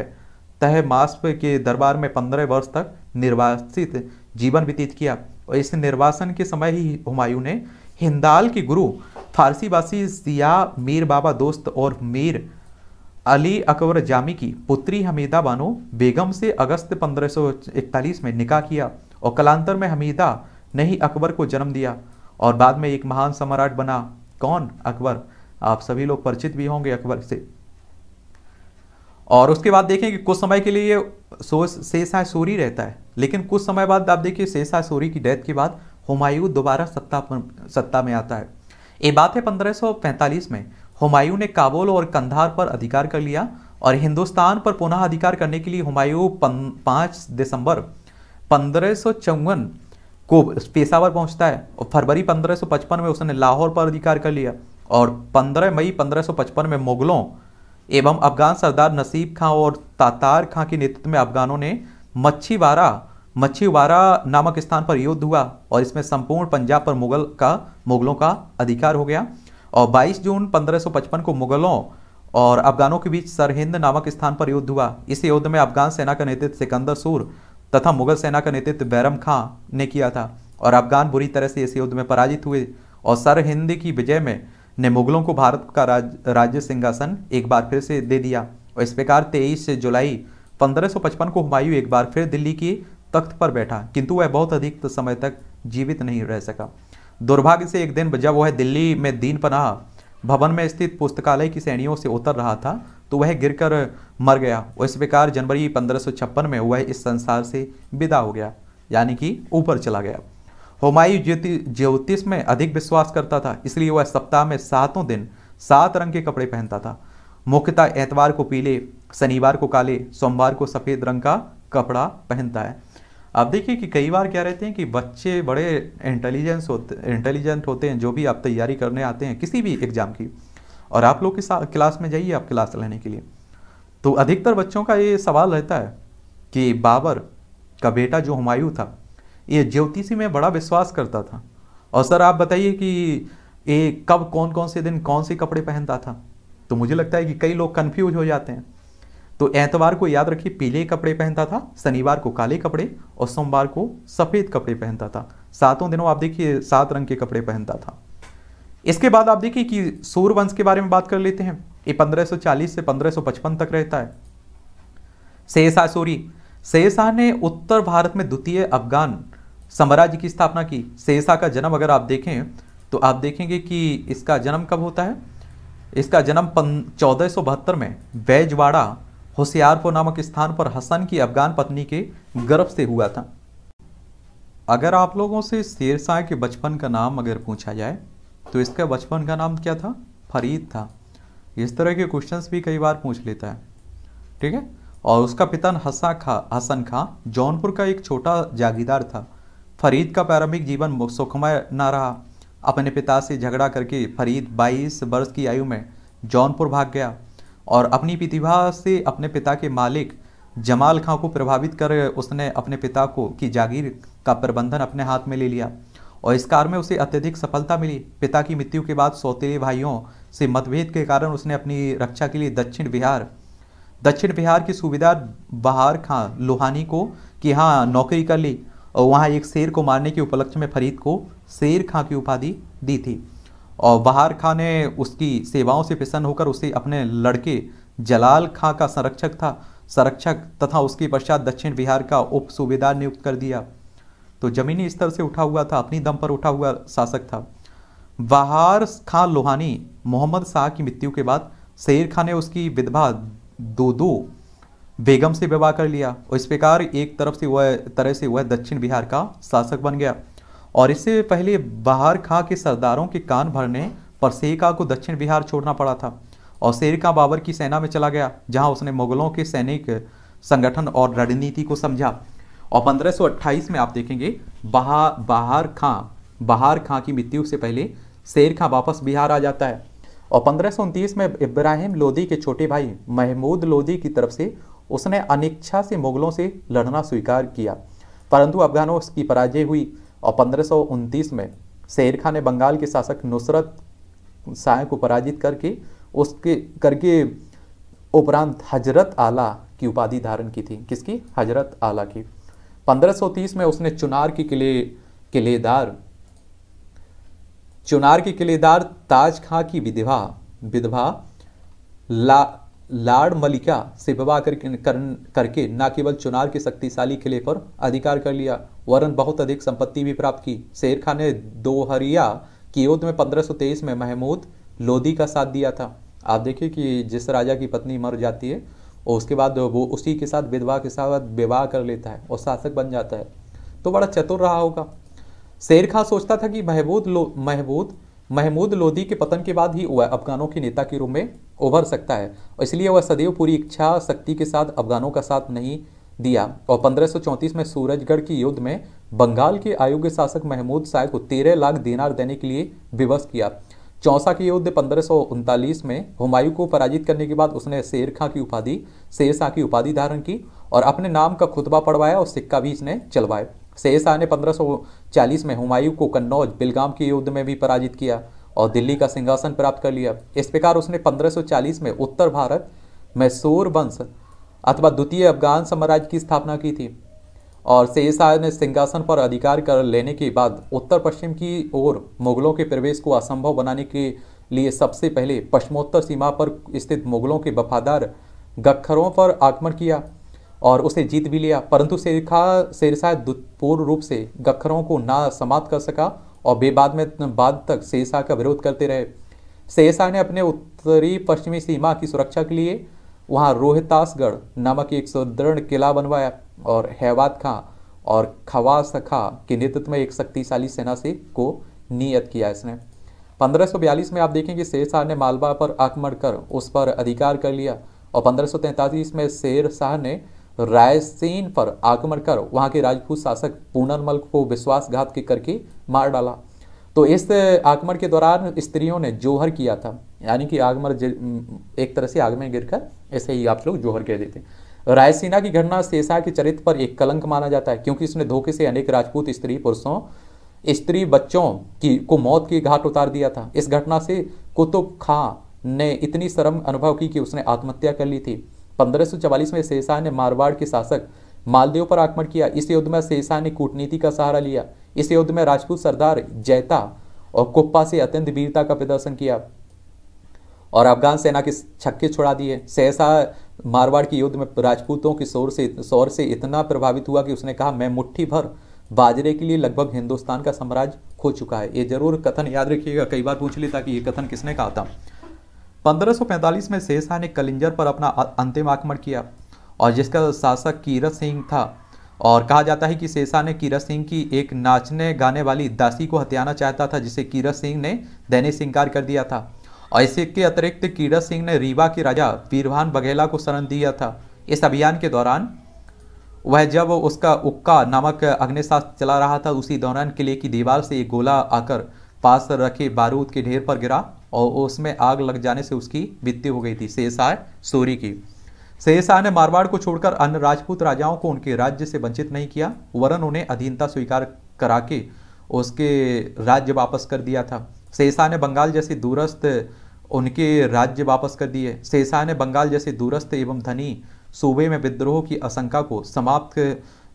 S1: तह मास्प के दरबार में पंद्रह वर्ष तक निर्वासित जीवन व्यतीत किया और इस निर्वासन के समय ही हुमायूं ने हिंदाल के गुरु फारसीवासी सिया मीर बाबा दोस्त और मीर अली अकबर जामी की पुत्री हमीदा बानो बेगम से अगस्त 1541 में निकाह किया और कलांतर में हमीदा ने ही अकबर को जन्म दिया और बाद में एक महान सम्राट बना कौन अकबर आप सभी लोग परिचित भी होंगे अकबर से और उसके बाद देखें कि कुछ समय के लिए शेषा सूरी रहता है लेकिन कुछ समय बाद आप देखिए शेषा सूरी की डेथ के बाद हुमायूं दोबारा सत्ता सत्ता में आता है ये बात है 1545 में हुमायूं ने काबुल और कंधार पर अधिकार कर लिया और हिंदुस्तान पर पुनः अधिकार करने के लिए हुमायूं पाँच दिसंबर पंद्रह को पेशावर पहुंचता है और फरवरी 1555 में उसने लाहौर पर अधिकार कर लिया और 15 मई 1555 में मुगलों एवं अफगान सरदार नसीब खां और तातार खां के नेतृत्व में अफगानों ने मच्छीवारा मच्छीवारा नामक स्थान पर युद्ध हुआ और इसमें संपूर्ण पंजाब पर मुगल का मुगलों का अधिकार हो गया और 22 जून 1555 को मुगलों और अफगानों के बीच सरहिंद नामक स्थान पर युद्ध हुआ इस युद्ध में अफगान सेना का नेतृत्व सिकंदर सूर तथा मुगल सेना का नेतृत्व बैरम खां ने किया था और अफगान बुरी तरह से इस युद्ध में पराजित हुए और सरहिंद की विजय में ने मुगलों को भारत का राज, राज्य सिंहासन एक बार फिर से दे दिया और इस प्रकार तेईस जुलाई 1555 को हुमायूं एक बार फिर दिल्ली की तख्त पर बैठा किंतु वह बहुत अधिक समय तक जीवित नहीं रह सका दुर्भाग्य से एक दिन जब वह दिल्ली में दीन पनाह भवन में स्थित पुस्तकालय की श्रेणियों से उतर रहा था तो वह गिरकर मर गया और इस प्रकार जनवरी पंद्रह में वह इस संसार से विदा हो गया यानी कि ऊपर चला गया होमायु ज्योति ज्योतिष में अधिक विश्वास करता था इसलिए वह सप्ताह में सातों दिन सात रंग के कपड़े पहनता था मुख्यतः एतवार को पीले शनिवार को काले सोमवार को सफ़ेद रंग का कपड़ा पहनता है आप देखिए कि कई बार क्या रहते हैं कि बच्चे बड़े इंटेलिजेंस होते इंटेलिजेंट होते हैं जो भी आप तैयारी करने आते हैं किसी भी एग्ज़ाम की और आप लोग के साथ क्लास में जाइए आप क्लास लेने के लिए तो अधिकतर बच्चों का ये सवाल रहता है कि बाबर का बेटा जो हुमायूं था ये ज्योतिषी में बड़ा विश्वास करता था और सर आप बताइए कि ये कब कौन कौन से दिन कौन से कपड़े पहनता था तो मुझे लगता है कि कई लोग कन्फ्यूज हो जाते हैं तो एतवार को याद रखिए पीले कपड़े पहनता था शनिवार को काले कपड़े और सोमवार को सफ़ेद कपड़े पहनता था सातों दिनों आप देखिए सात रंग के कपड़े पहनता था इसके बाद आप देखिए कि सूर्यवंश के बारे में बात कर लेते हैं ये 1540 से 1555 तक रहता है शेषाह सूरी शेषाह ने उत्तर भारत में द्वितीय अफगान साम्राज्य की स्थापना की शेरशाह का जन्म अगर आप देखें तो आप देखेंगे कि इसका जन्म कब होता है इसका जन्म चौदह में बैजवाड़ा होशियारपुर नामक स्थान पर हसन की अफगान पत्नी के गर्भ से हुआ था अगर आप लोगों से शेरशाह के बचपन का नाम अगर पूछा जाए तो इसका बचपन का नाम क्या था फरीद था इस तरह के क्वेश्चंस भी कई बार पूछ लेता है ठीक है और उसका पिता हसा खा हसन खां जौनपुर का एक छोटा जागीदार था फरीद का प्रारंभिक जीवन सुखमय ना रहा अपने पिता से झगड़ा करके फरीद 22 वर्ष की आयु में जौनपुर भाग गया और अपनी प्रतिभा से अपने पिता के मालिक जमाल खां को प्रभावित कर उसने अपने पिता को की जागीर का प्रबंधन अपने हाथ में ले लिया और इस कार्य में उसे अत्यधिक सफलता मिली पिता की मृत्यु के बाद सौतेले भाइयों से मतभेद के कारण उसने अपनी रक्षा के लिए दक्षिण बिहार दक्षिण बिहार की सूबेदार बहार खां लोहानी को कि हाँ नौकरी कर ली और वहाँ एक शेर को मारने के उपलक्ष्य में फरीद को शेर खां की उपाधि दी थी और बहार खां ने उसकी सेवाओं से प्रसन्न होकर उसे अपने लड़के जलाल खां का संरक्षक था संरक्षक तथा उसके पश्चात दक्षिण बिहार का उप सूबेदार नियुक्त कर दिया तो जमीनी स्तर से उठा हुआ था अपनी दम पर उठा हुआ शासक था बहार खां लोहानी मोहम्मद शाह की मृत्यु के बाद शेर खां ने उसकी विधवा दो दो बेगम से विवाह कर लिया और इस प्रकार एक तरफ से वह तरह से वह दक्षिण बिहार का शासक बन गया और इससे पहले बहार खां के सरदारों के कान भरने पर शेर को दक्षिण बिहार छोड़ना पड़ा था और शेर बाबर की सेना में चला गया जहां उसने मुगलों के सैनिक संगठन और रणनीति को समझा और 1528 में आप देखेंगे बहा बहार खां बाहर खां की मृत्यु से पहले शेर खां वापस बिहार आ जाता है और पंद्रह में इब्राहिम लोदी के छोटे भाई महमूद लोदी की तरफ से उसने अनिच्छा से मुगलों से लड़ना स्वीकार किया परंतु अफगानों की पराजय हुई और पंद्रह में शेर खां ने बंगाल के शासक नुसरत शाह को पराजित करके उसके करके उपरांत हजरत आला की उपाधि धारण की थी किसकी हजरत आला की 1530 में उसने चुनार की किले किलेदार चुनार की किलेदार ताज खां की विधवा विधवा ला लाड मलिका से विवाह कर, करके न केवल चुनार के शक्तिशाली किले पर अधिकार कर लिया वरन बहुत अधिक संपत्ति भी प्राप्त की शेर खान ने दोहरिया की युद्ध में 1523 में महमूद लोधी का साथ दिया था आप देखिए कि जिस राजा की पत्नी मर जाती है और उसके बाद वो उसी के साथ विधवा के साथ विवाह कर लेता है और शासक बन जाता है तो बड़ा चतुर रहा होगा शेर खां सोचता था कि महबूद लो महबूद महमूद लोधी के पतन के बाद ही वह अफगानों के नेता के रूप में उभर सकता है इसलिए वह सदैव पूरी इच्छा शक्ति के साथ अफगानों का साथ नहीं दिया और 1534 में सूरजगढ़ की युद्ध में बंगाल के आयोग्य शासक महमूद शाह को 13 लाख दिनार देने के लिए विवश किया चौसा के युद्ध पंद्रह में हुमायूं को पराजित करने के बाद उसने शेर खां की उपाधि शेर शाह की उपाधि धारण की और अपने नाम का खुतबा पढ़वाया और सिक्का भी इसने चलवाया शेरशाह ने 1540 में हुमायूं को कन्नौज बिलगाम के युद्ध में भी पराजित किया और दिल्ली का सिंहासन प्राप्त कर लिया इस प्रकार उसने 1540 में उत्तर भारत मैसूर वंश अथवा द्वितीय अफगान साम्राज्य की स्थापना की थी और शेरशाह ने सिंहासन पर अधिकार कर लेने के बाद उत्तर पश्चिम की ओर मुगलों के प्रवेश को असंभव बनाने के लिए सबसे पहले पश्चिमोत्तर सीमा पर स्थित मुगलों के वफादार गखरों पर आक्रमण किया और उसने जीत भी लिया परंतु शेरखा शेरशाह पूर्ण रूप से गखरों को ना समाप्त कर सका और बेबाद में बाद तक शेरशाह का विरोध करते रहे शेरशाह ने अपने उत्तरी पश्चिमी सीमा की सुरक्षा के लिए वहाँ रोहतासगढ़ नामक एक सुदृढ़ किला बनवाया और हैवाद खां और खवास खां के नेतृत्व में एक शक्तिशाली सेना से को नियत किया इसने 1542 में आप देखेंगे शेरशाह ने मालवा पर आक्रमण कर उस पर अधिकार कर लिया और पंद्रह में शेर शाह ने रायसेन पर आक्रमण कर वहां के राजपूत शासक पूनरमल को विश्वासघात के करके मार डाला तो इस आक्रमण के दौरान स्त्रियों ने जोहर किया था यानी कि आगमर एक तरह से आग में गिरकर ऐसे ही आप लोग जोहर कह देते रायसेना की घटना शेषा के चरित्र पर एक कलंक माना जाता है क्योंकि इसने धोखे से अनेक राजपूत स्त्री पुरुषों स्त्री बच्चों की को मौत के घाट उतार दिया था इस घटना से कुतुब खां ने इतनी शर्म अनुभव की कि उसने आत्महत्या कर ली थी पंद्रह में शेरशाह ने मारवाड़ के शासक मालदेव पर आक्रमण किया इस युद्ध में शेरशाह ने कूटनीति का सहारा लिया इस युद्ध में राजपूत सरदार जैता और कोप्पा से अत्यंत वीरता का प्रदर्शन किया और अफगान सेना के छक्के छोड़ा दिए सहसा मारवाड़ के युद्ध में राजपूतों के शोर से शोर से इतना प्रभावित हुआ कि उसने कहा मैं मुट्ठी भर बाजरे के लिए लगभग हिंदुस्तान का साम्राज्य खो चुका है ये जरूर कथन याद रखिएगा कई बार पूछ लेता कि ये कथन किसने कहा था 1545 में शाह ने कलिंजर पर अपना अंतिम आक्रमण किया और जिसका शासक कीरत सिंह था और कहा जाता है कि शाह ने कीरत सिंह की एक नाचने गाने वाली दासी को हत्याना चाहता था जिसे कीरत सिंह ने दैनिक से कर दिया था और इसके अतिरिक्त कीरत सिंह ने रीवा के राजा वीरभान बघेला को शरण दिया था इस अभियान के दौरान वह जब उसका उक्का नामक अग्निशास्त्र चला रहा था उसी दौरान किले की दीवार से एक गोला आकर पास रखे बारूद के ढेर पर गिरा और उसमें आग लग जाने से उसकी मृत्यु हो गई थी शेषाय सूरी की शेषाह ने मारवाड़ को छोड़कर अन्य राजपूत राजाओं को उनके राज्य से वंचित नहीं किया वरन उन्हें अधीनता स्वीकार करा के उसके राज्य वापस कर दिया था शेषाह ने बंगाल जैसे दूरस्थ उनके राज्य वापस कर दिए शेषाह ने बंगाल जैसे दूरस्थ एवं धनी सूबे में विद्रोह की आशंका को समाप्त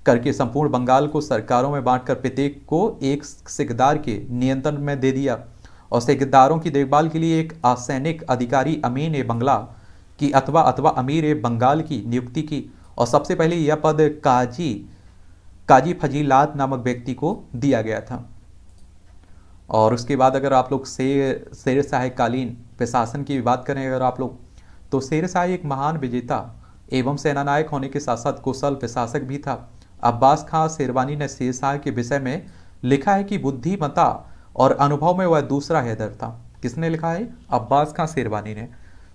S1: करके संपूर्ण बंगाल को सरकारों में बांटकर प्रत्येक को एक सिकदार के नियंत्रण में दे दिया और ठेकेदारों की देखभाल के लिए एक असैनिक अधिकारी अमीन ए बंगला की अथवा अथवा अमीर ए बंगाल की नियुक्ति की और सबसे पहले यह पद काजी काजी फजीलात नामक व्यक्ति को दिया गया था और उसके बाद अगर आप लोग शेर शेर शाहकालीन कालीन प्रशासन की बात करें अगर आप लोग तो शेर शाह एक महान विजेता एवं सेनानायक होने के साथ साथ कुशल प्रशासक भी था अब्बास खां शेरवानी ने शेर शाह के विषय में लिखा है कि बुद्धिमता और अनुभव में वह दूसरा हैदर था किसने लिखा है अब्बास खां शेरवानी ने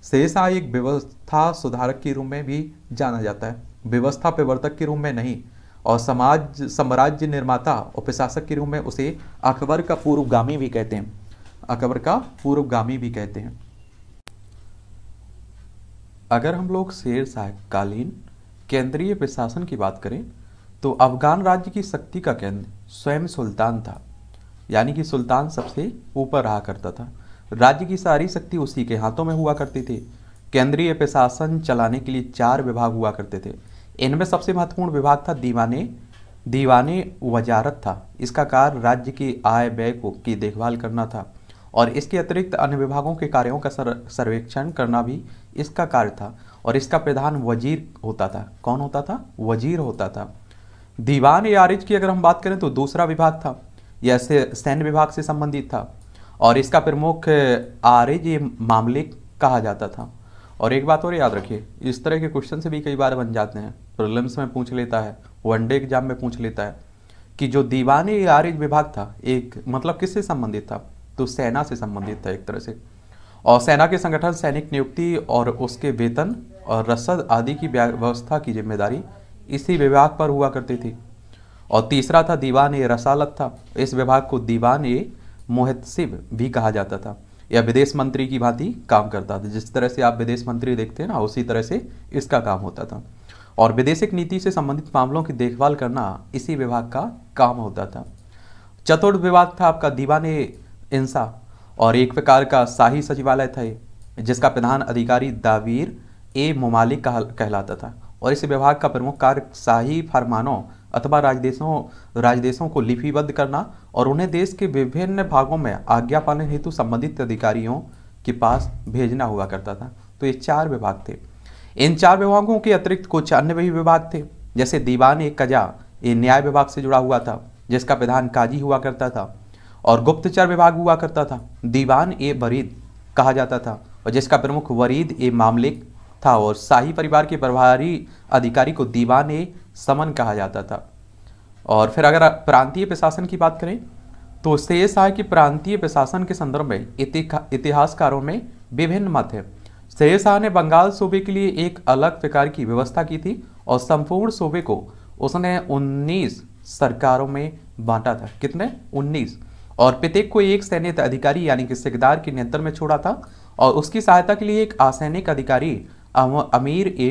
S1: शेरशाह एक व्यवस्था सुधारक के रूप में भी जाना जाता है व्यवस्था प्रवर्तक के रूप में नहीं और समाज साम्राज्य निर्माता और प्रशासक के रूप में उसे अकबर का पूर्वगामी भी कहते हैं अकबर का पूर्वगामी भी कहते हैं अगर हम लोग शेर शाहकालीन केंद्रीय प्रशासन की बात करें तो अफगान राज्य की शक्ति का केंद्र स्वयं सुल्तान था यानी कि सुल्तान सबसे ऊपर रहा करता था राज्य की सारी शक्ति उसी के हाथों में हुआ करती थी केंद्रीय प्रशासन चलाने के लिए चार विभाग हुआ करते थे इनमें सबसे महत्वपूर्ण विभाग था दीवाने दीवाने वजारत था इसका कार्य राज्य की आय व्यय को की देखभाल करना था और इसके अतिरिक्त अन्य विभागों के कार्यों का सर, सर्वेक्षण करना भी इसका कार्य था और इसका प्रधान वजीर होता था कौन होता था वजीर होता था दीवान यारिज की अगर हम बात करें तो दूसरा विभाग था यह सैन्य विभाग से संबंधित था और इसका प्रमुख आरेज ये मामले कहा जाता था और एक बात और याद रखिए इस तरह के क्वेश्चन से भी कई बार बन जाते हैं प्रॉब्लम्स में पूछ लेता है वनडे एग्जाम में पूछ लेता है कि जो दीवानी आरेज विभाग था एक मतलब किससे संबंधित था तो सेना से संबंधित था एक तरह से और सेना के संगठन सैनिक नियुक्ति और उसके वेतन और रसद आदि की व्यवस्था की जिम्मेदारी इसी विभाग पर हुआ करती थी और तीसरा था दीवान ए रसालत था इस विभाग को दीवान ए मोहतसिब भी कहा जाता था या विदेश मंत्री की भांति काम करता था जिस तरह से आप विदेश मंत्री देखते हैं ना उसी तरह से इसका काम होता था और विदेशिक नीति से संबंधित मामलों की देखभाल करना इसी विभाग का काम होता था चतुर्थ विभाग था आपका दीवान इंसा और एक प्रकार का शाही सचिवालय था जिसका प्रधान अधिकारी दावीर ए ममालिक कहलाता था और इस विभाग का प्रमुख कार्य शाही फरमानों अथवा राजदेशों राजदेशों को लिपिबद्ध करना और उन्हें देश के विभिन्न भागों में आज्ञा पालन हेतु संबंधित अधिकारियों के पास भेजना हुआ करता था तो ये चार विभाग थे इन चार विभागों के अतिरिक्त कुछ अन्य भी विभाग थे जैसे दीवान ए कजा ये न्याय विभाग से जुड़ा हुआ था जिसका प्रधान काजी हुआ करता था और गुप्तचर विभाग हुआ करता था दीवान ए वरीद कहा जाता था और जिसका प्रमुख वरीद ए मामलिक था और शाही परिवार के प्रभारी अधिकारी को दीवान ए समन कहा जाता था और फिर अगर प्रांतीय प्रशासन की बात करें तो शेर शाह के प्रांतीय प्रशासन के संदर्भ में इतिहासकारों में विभिन्न मत है शेर शाह ने बंगाल सूबे के लिए एक अलग प्रकार की व्यवस्था की थी और संपूर्ण सूबे को उसने 19 सरकारों में बांटा था कितने 19 और प्रत्येक को एक सैन्य अधिकारी यानी कि सिकदार के नियंत्रण में छोड़ा था और उसकी सहायता के लिए एक असैनिक अधिकारी अमीर ए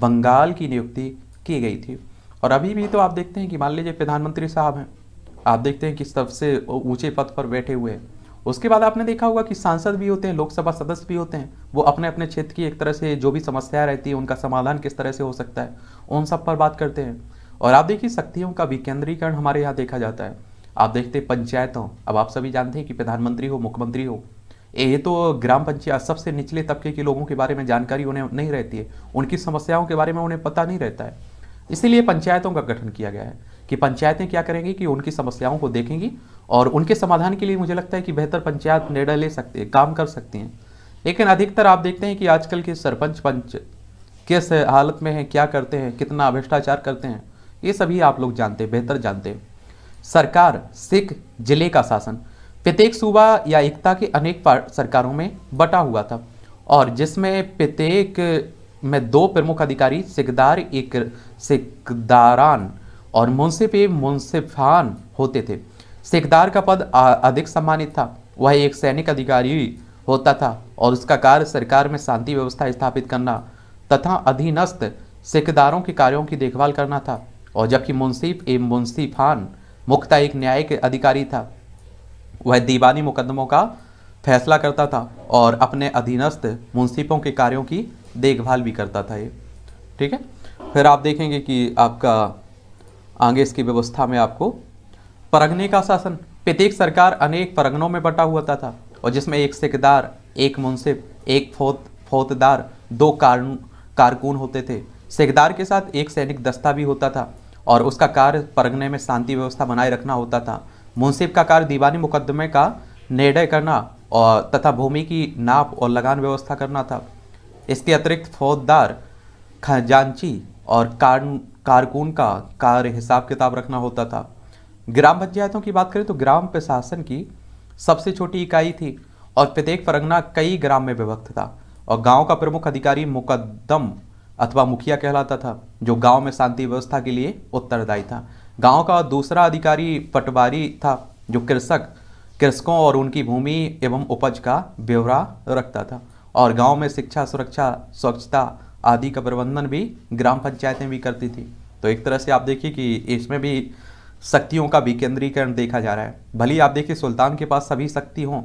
S1: बंगाल की नियुक्ति की गई थी और अभी भी तो आप देखते हैं कि मान लीजिए प्रधानमंत्री साहब हैं आप देखते हैं कि सबसे ऊंचे पद पर बैठे हुए हैं उसके बाद आपने देखा होगा कि सांसद भी होते हैं लोकसभा सदस्य भी होते हैं वो अपने अपने क्षेत्र की एक तरह से जो भी समस्याएं रहती है उनका समाधान किस तरह से हो सकता है उन सब पर बात करते हैं और आप देखिए शक्तियों का विकेंद्रीकरण हमारे यहाँ देखा जाता है आप देखते हैं पंचायतों अब आप सभी जानते हैं कि प्रधानमंत्री हो मुख्यमंत्री हो ये तो ग्राम पंचायत सबसे निचले तबके के लोगों के बारे में जानकारी उन्हें नहीं रहती है उनकी समस्याओं के बारे में उन्हें पता नहीं रहता है इसीलिए पंचायतों का गठन किया गया है कि पंचायतें क्या करेंगी कि उनकी समस्याओं को देखेंगी और उनके समाधान के लिए मुझे लगता है कि बेहतर पंचायत निर्णय ले सकती है काम कर सकती हैं लेकिन अधिकतर आप देखते हैं कि आजकल के सरपंच पंच किस हालत में हैं क्या करते हैं कितना भ्रष्टाचार करते हैं ये सभी आप लोग जानते बेहतर जानते हैं सरकार सिख जिले का शासन प्रत्येक सूबा या एकता के अनेक सरकारों में बटा हुआ था और जिसमें प्रत्येक में दो प्रमुख अधिकारी सिकदार एक सिकदारान और मुंसिफ मुंसिफान होते थे सिकदार का पद अधिक सम्मानित था वह एक सैनिक अधिकारी होता था और उसका कार्य सरकार में शांति व्यवस्था स्थापित करना तथा अधीनस्थ सिकदारों के कार्यों की देखभाल करना था और जबकि मुंसिफ ए मुंसिफान मुख्यतः एक न्यायिक अधिकारी था वह दीवानी मुकदमों का फैसला करता था और अपने अधीनस्थ मुंसिपों के कार्यों की देखभाल भी करता था ये ठीक है फिर आप देखेंगे कि आपका आगे इसकी व्यवस्था में आपको परगने का शासन प्रत्येक सरकार अनेक परगनों में बटा हुआ था, और जिसमें एक सिकदार एक मुंसिफ एक फौत फौतदार दो कार, कारकुन होते थे सिकदार के साथ एक सैनिक दस्ता भी होता था और उसका कार्य परगने में शांति व्यवस्था बनाए रखना होता था मुंसिफ का कार्य दीवानी मुकदमे का निर्णय करना और तथा भूमि की नाप और लगान व्यवस्था करना था इसके अतिरिक्त फौजदार खजांची और कार कारकुन का कार्य हिसाब किताब रखना होता था ग्राम पंचायतों की बात करें तो ग्राम प्रशासन की सबसे छोटी इकाई थी और प्रत्येक परगना कई ग्राम में विभक्त था और गांव का प्रमुख अधिकारी मुकदम अथवा मुखिया कहलाता था जो गांव में शांति व्यवस्था के लिए उत्तरदायी था गांव का दूसरा अधिकारी पटवारी था जो कृषक कृषकों और उनकी भूमि एवं उपज का ब्यौरा रखता था और गांव में शिक्षा सुरक्षा स्वच्छता आदि का प्रबंधन भी ग्राम पंचायतें भी करती थी तो एक तरह से आप देखिए कि इसमें भी शक्तियों का विकेंद्रीकरण देखा जा रहा है भले आप देखिए सुल्तान के पास सभी शक्ति हों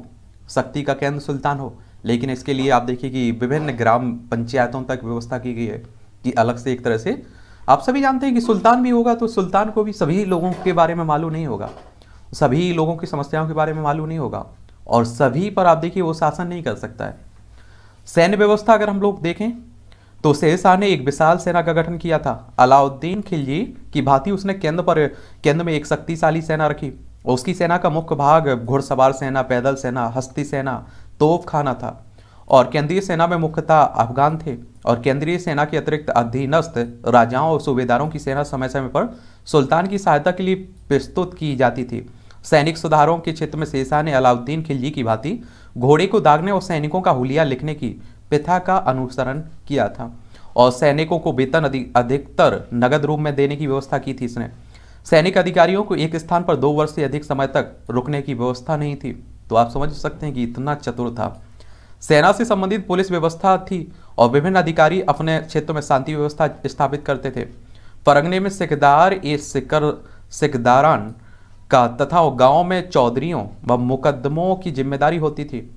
S1: शक्ति का केंद्र सुल्तान हो लेकिन इसके लिए आप देखिए कि विभिन्न ग्राम पंचायतों तक व्यवस्था की गई है कि अलग से एक तरह से आप सभी जानते हैं कि सुल्तान भी होगा तो सुल्तान को भी सभी लोगों के बारे में मालूम नहीं होगा सभी लोगों की समस्याओं के बारे में मालूम नहीं होगा और सभी पर आप देखिए वो शासन नहीं कर सकता है सैन्य व्यवस्था अगर हम लोग देखें तो शेरशाह ने एक विशाल सेना का गठन किया था अलाउद्दीन खिलजी की भांति उसने केंद्र पर केंद्र में एक शक्तिशाली सेना रखी उसकी सेना का मुख्य भाग घुड़सवार सेना पैदल सेना हस्ती सेना तोफ खाना था और केंद्रीय सेना में मुख्यतः अफगान थे और केंद्रीय सेना के अतिरिक्त अधीनस्थ राजाओं और सूबेदारों की सेना समय समय पर सुल्तान की सहायता के लिए प्रस्तुत की जाती थी सैनिक सुधारों के क्षेत्र में शेषाह ने अलाउद्दीन खिलजी की भांति घोड़े को दागने और सैनिकों का हुलिया लिखने की प्रथा का अनुसरण किया था और सैनिकों को वेतन अधिकतर नगद रूप में देने की व्यवस्था की थी इसने सैनिक अधिकारियों को एक स्थान पर दो वर्ष से अधिक समय तक रुकने की व्यवस्था नहीं थी तो आप समझ सकते हैं कि इतना चतुर था सेना से संबंधित पुलिस व्यवस्था थी और विभिन्न अधिकारी अपने क्षेत्र में शांति व्यवस्था स्थापित करते थे परंगने में सिकदार ए सिकर सिकदारान का तथा गांव में चौधरीयों व मुकदमों की जिम्मेदारी होती थी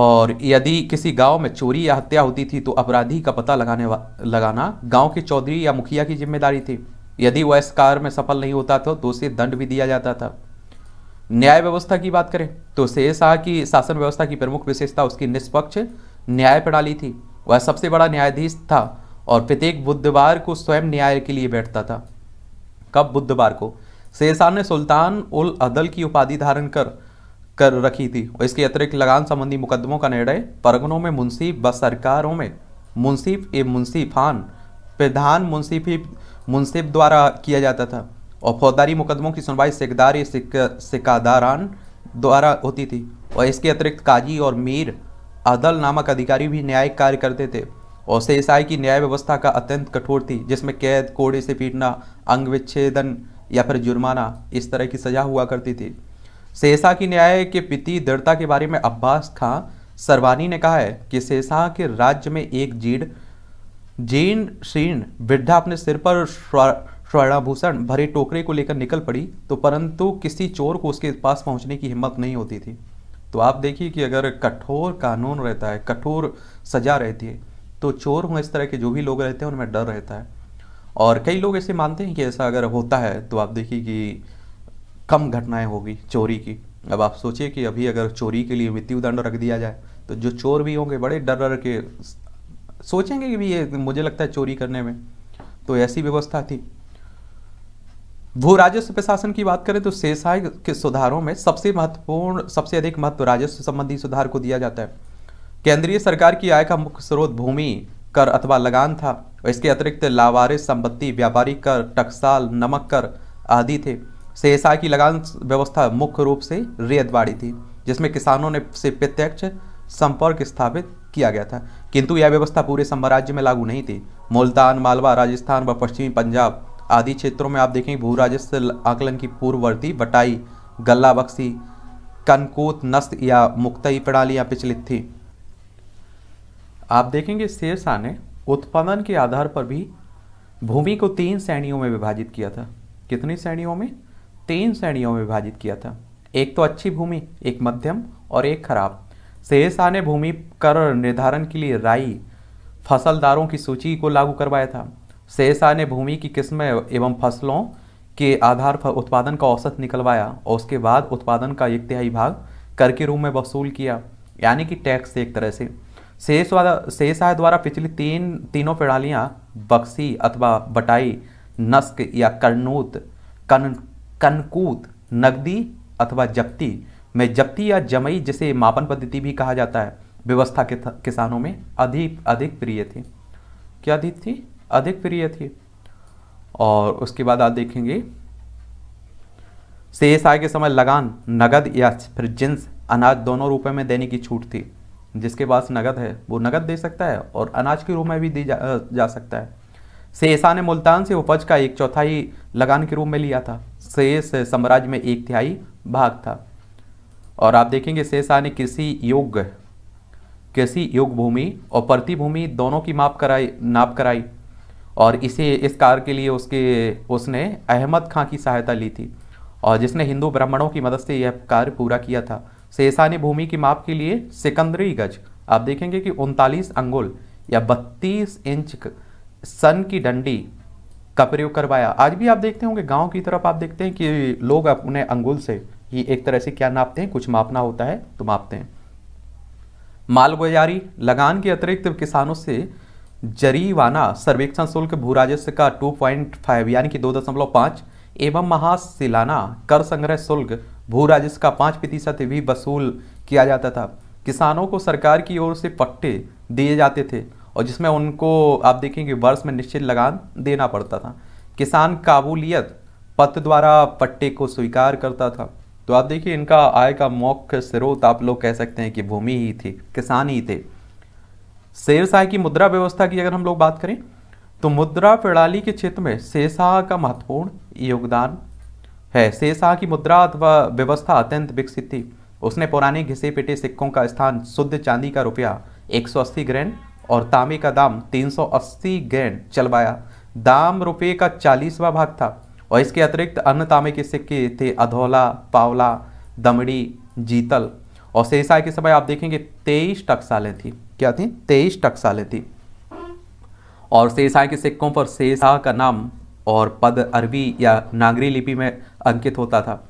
S1: और यदि किसी गांव में चोरी या हत्या होती थी तो अपराधी का पता लगाने लगाना गांव के चौधरी या मुखिया की जिम्मेदारी थी यदि वह इस कार्य में सफल नहीं होता था तो उसे दंड भी दिया जाता था न्याय व्यवस्था की बात करें तो से शाह की शासन व्यवस्था की प्रमुख विशेषता उसकी निष्पक्ष न्याय प्रणाली थी वह सबसे बड़ा न्यायाधीश था और प्रत्येक बुधवार को स्वयं न्याय के लिए बैठता था कब बुधवार को शेरशाह ने सुल्तान उल अदल की उपाधि धारण कर कर रखी थी और इसके अतिरिक्त लगान संबंधी मुकदमों का निर्णय परगनों में मुंसिफ व सरकारों में मुंसिफ ए मुंसिफान प्रधान मुंसिफी मुंसिफ द्वारा किया जाता था और फौजदारी मुकदमों की सुनवाई सिकदार या सिक, सिकादारान द्वारा होती थी और इसके अतिरिक्त काजी और मीर अदल नामक अधिकारी भी न्यायिक कार्य करते थे और सेसाई की न्याय व्यवस्था का अत्यंत कठोर थी जिसमें कैद कोड़े से पीटना अंग विच्छेदन या फिर जुर्माना इस तरह की सजा हुआ करती थी सेसा की न्याय के पिति दृढ़ता के बारे में अब्बास खां सरवानी ने कहा है कि सेसा के राज्य में एक जीड जीन शीण वृद्धा अपने सिर पर भूषण भरे टोकरे को लेकर निकल पड़ी तो परंतु किसी चोर को उसके पास पहुंचने की हिम्मत नहीं होती थी तो आप देखिए कि अगर कठोर कानून रहता है कठोर सजा रहती है तो चोर हों इस तरह के जो भी लोग रहते हैं उनमें डर रहता है और कई लोग ऐसे मानते हैं कि ऐसा अगर होता है तो आप देखिए कि कम घटनाएं होगी चोरी की अब आप सोचिए कि अभी अगर चोरी के लिए मृत्यु दंड रख दिया जाए तो जो चोर भी होंगे बड़े डर डर के सोचेंगे कि भी ये मुझे लगता है चोरी करने में तो ऐसी व्यवस्था थी भू राजस्व प्रशासन की बात करें तो सेसाई के सुधारों में सबसे महत्वपूर्ण सबसे अधिक महत्व राजस्व संबंधी सुधार को दिया जाता है केंद्रीय सरकार की आय का मुख्य स्रोत भूमि कर अथवा लगान था इसके अतिरिक्त लावारिस संपत्ति व्यापारी कर टकसाल नमक कर आदि थे सेसाई की लगान व्यवस्था मुख्य रूप से रेतवाड़ी थी जिसमें किसानों ने से प्रत्यक्ष संपर्क स्थापित किया गया था किंतु यह व्यवस्था पूरे संबराज्य में लागू नहीं थी मुल्तान मालवा राजस्थान व पश्चिमी पंजाब आदि क्षेत्रों में आप देखेंगे भू राजस्व आकलन की पूर्ववर्ती बटाई गल्ला बक्सी कनकोत नस्त या मुक्तई प्रणालियाँ प्रचलित थी आप देखेंगे शेरशाह ने उत्पादन के आधार पर भी भूमि को तीन श्रेणियों में विभाजित किया था कितनी श्रेणियों में तीन श्रेणियों में विभाजित किया था एक तो अच्छी भूमि एक मध्यम और एक खराब शेरशाह ने भूमि कर निर्धारण के लिए राई फसलदारों की सूची को लागू करवाया था शेरशाह ने भूमि की किस्में एवं फसलों के आधार पर उत्पादन का औसत निकलवाया और उसके बाद उत्पादन का एक तिहाई भाग कर के रूप में वसूल किया यानी कि टैक्स एक तरह से शेष शेष द्वारा पिछली तीन तीनों प्रणालियाँ बक्सी अथवा बटाई नस्क या कर्नूत कन कनकूत नकदी अथवा जप्ती में जप्ती या जमई जिसे मापन पद्धति भी कहा जाता है व्यवस्था के किसानों में अधिक अधिक प्रिय थी क्या अधिक थी अधिक प्रिय थी और उसके बाद आप देखेंगे शेष आय के समय लगान नगद या फिर जिन्स अनाज दोनों रूप में देने की छूट थी जिसके पास नगद है वो नगद दे सकता है और अनाज के रूप में भी दी जा, जा सकता है शेषा ने मुल्तान से उपज का एक चौथाई लगान के रूप में लिया था शेष साम्राज्य में एक तिहाई भाग था और आप देखेंगे शेषा ने कृषि योग्य कृषि योग्य भूमि और प्रतिभूमि दोनों की माप कराई नाप कराई और इसे इस कार्य के लिए उसके उसने अहमद खां की सहायता ली थी और जिसने हिंदू ब्राह्मणों की मदद से यह कार्य पूरा किया था शेषानी भूमि की माप के लिए सिकंदरी गज आप देखेंगे कि उनतालीस अंगुल या बत्तीस इंच सन की डंडी का प्रयोग करवाया आज भी आप देखते होंगे गांव की तरफ आप देखते हैं कि लोग अपने अंगुल से ही एक तरह से क्या नापते हैं कुछ मापना होता है तो मापते हैं मालगुजारी लगान के अतिरिक्त किसानों से जरीवाना सर्वेक्षण शुल्क भू राजस्व का 2.5 यानी कि 2.5 एवं महाशिलाना कर संग्रह शुल्क भू राजस्व का 5 प्रतिशत भी वसूल किया जाता था किसानों को सरकार की ओर से पट्टे दिए जाते थे और जिसमें उनको आप देखेंगे वर्ष में निश्चित लगान देना पड़ता था किसान काबूलियत पत्र द्वारा पट्टे को स्वीकार करता था तो आप देखिए इनका आय का मुख्य स्रोत आप लोग कह सकते हैं कि भूमि ही थी किसान ही थे शेरशाह की मुद्रा व्यवस्था की अगर हम लोग बात करें तो मुद्रा प्रणाली के क्षेत्र में शेरशाह का महत्वपूर्ण योगदान है शेरशाह की मुद्रा अथवा व्यवस्था अत्यंत विकसित थी उसने पुराने घिसे पिटे सिक्कों का स्थान शुद्ध चांदी का रुपया 180 ग्रहण और तांबे का दाम 380 ग्रहण चलवाया दाम रुपये का चालीसवा भाग था और इसके अतिरिक्त अन्य तांबे के सिक्के थे अधोला पावला दमड़ी जीतल और शेरशाह की समय आप देखेंगे तेईस टकसालें थी क्या थी तेईस टकसालें थी और शेरशाह के सिक्कों पर शेरशाह का नाम और पद अरबी या नागरी लिपि में अंकित होता था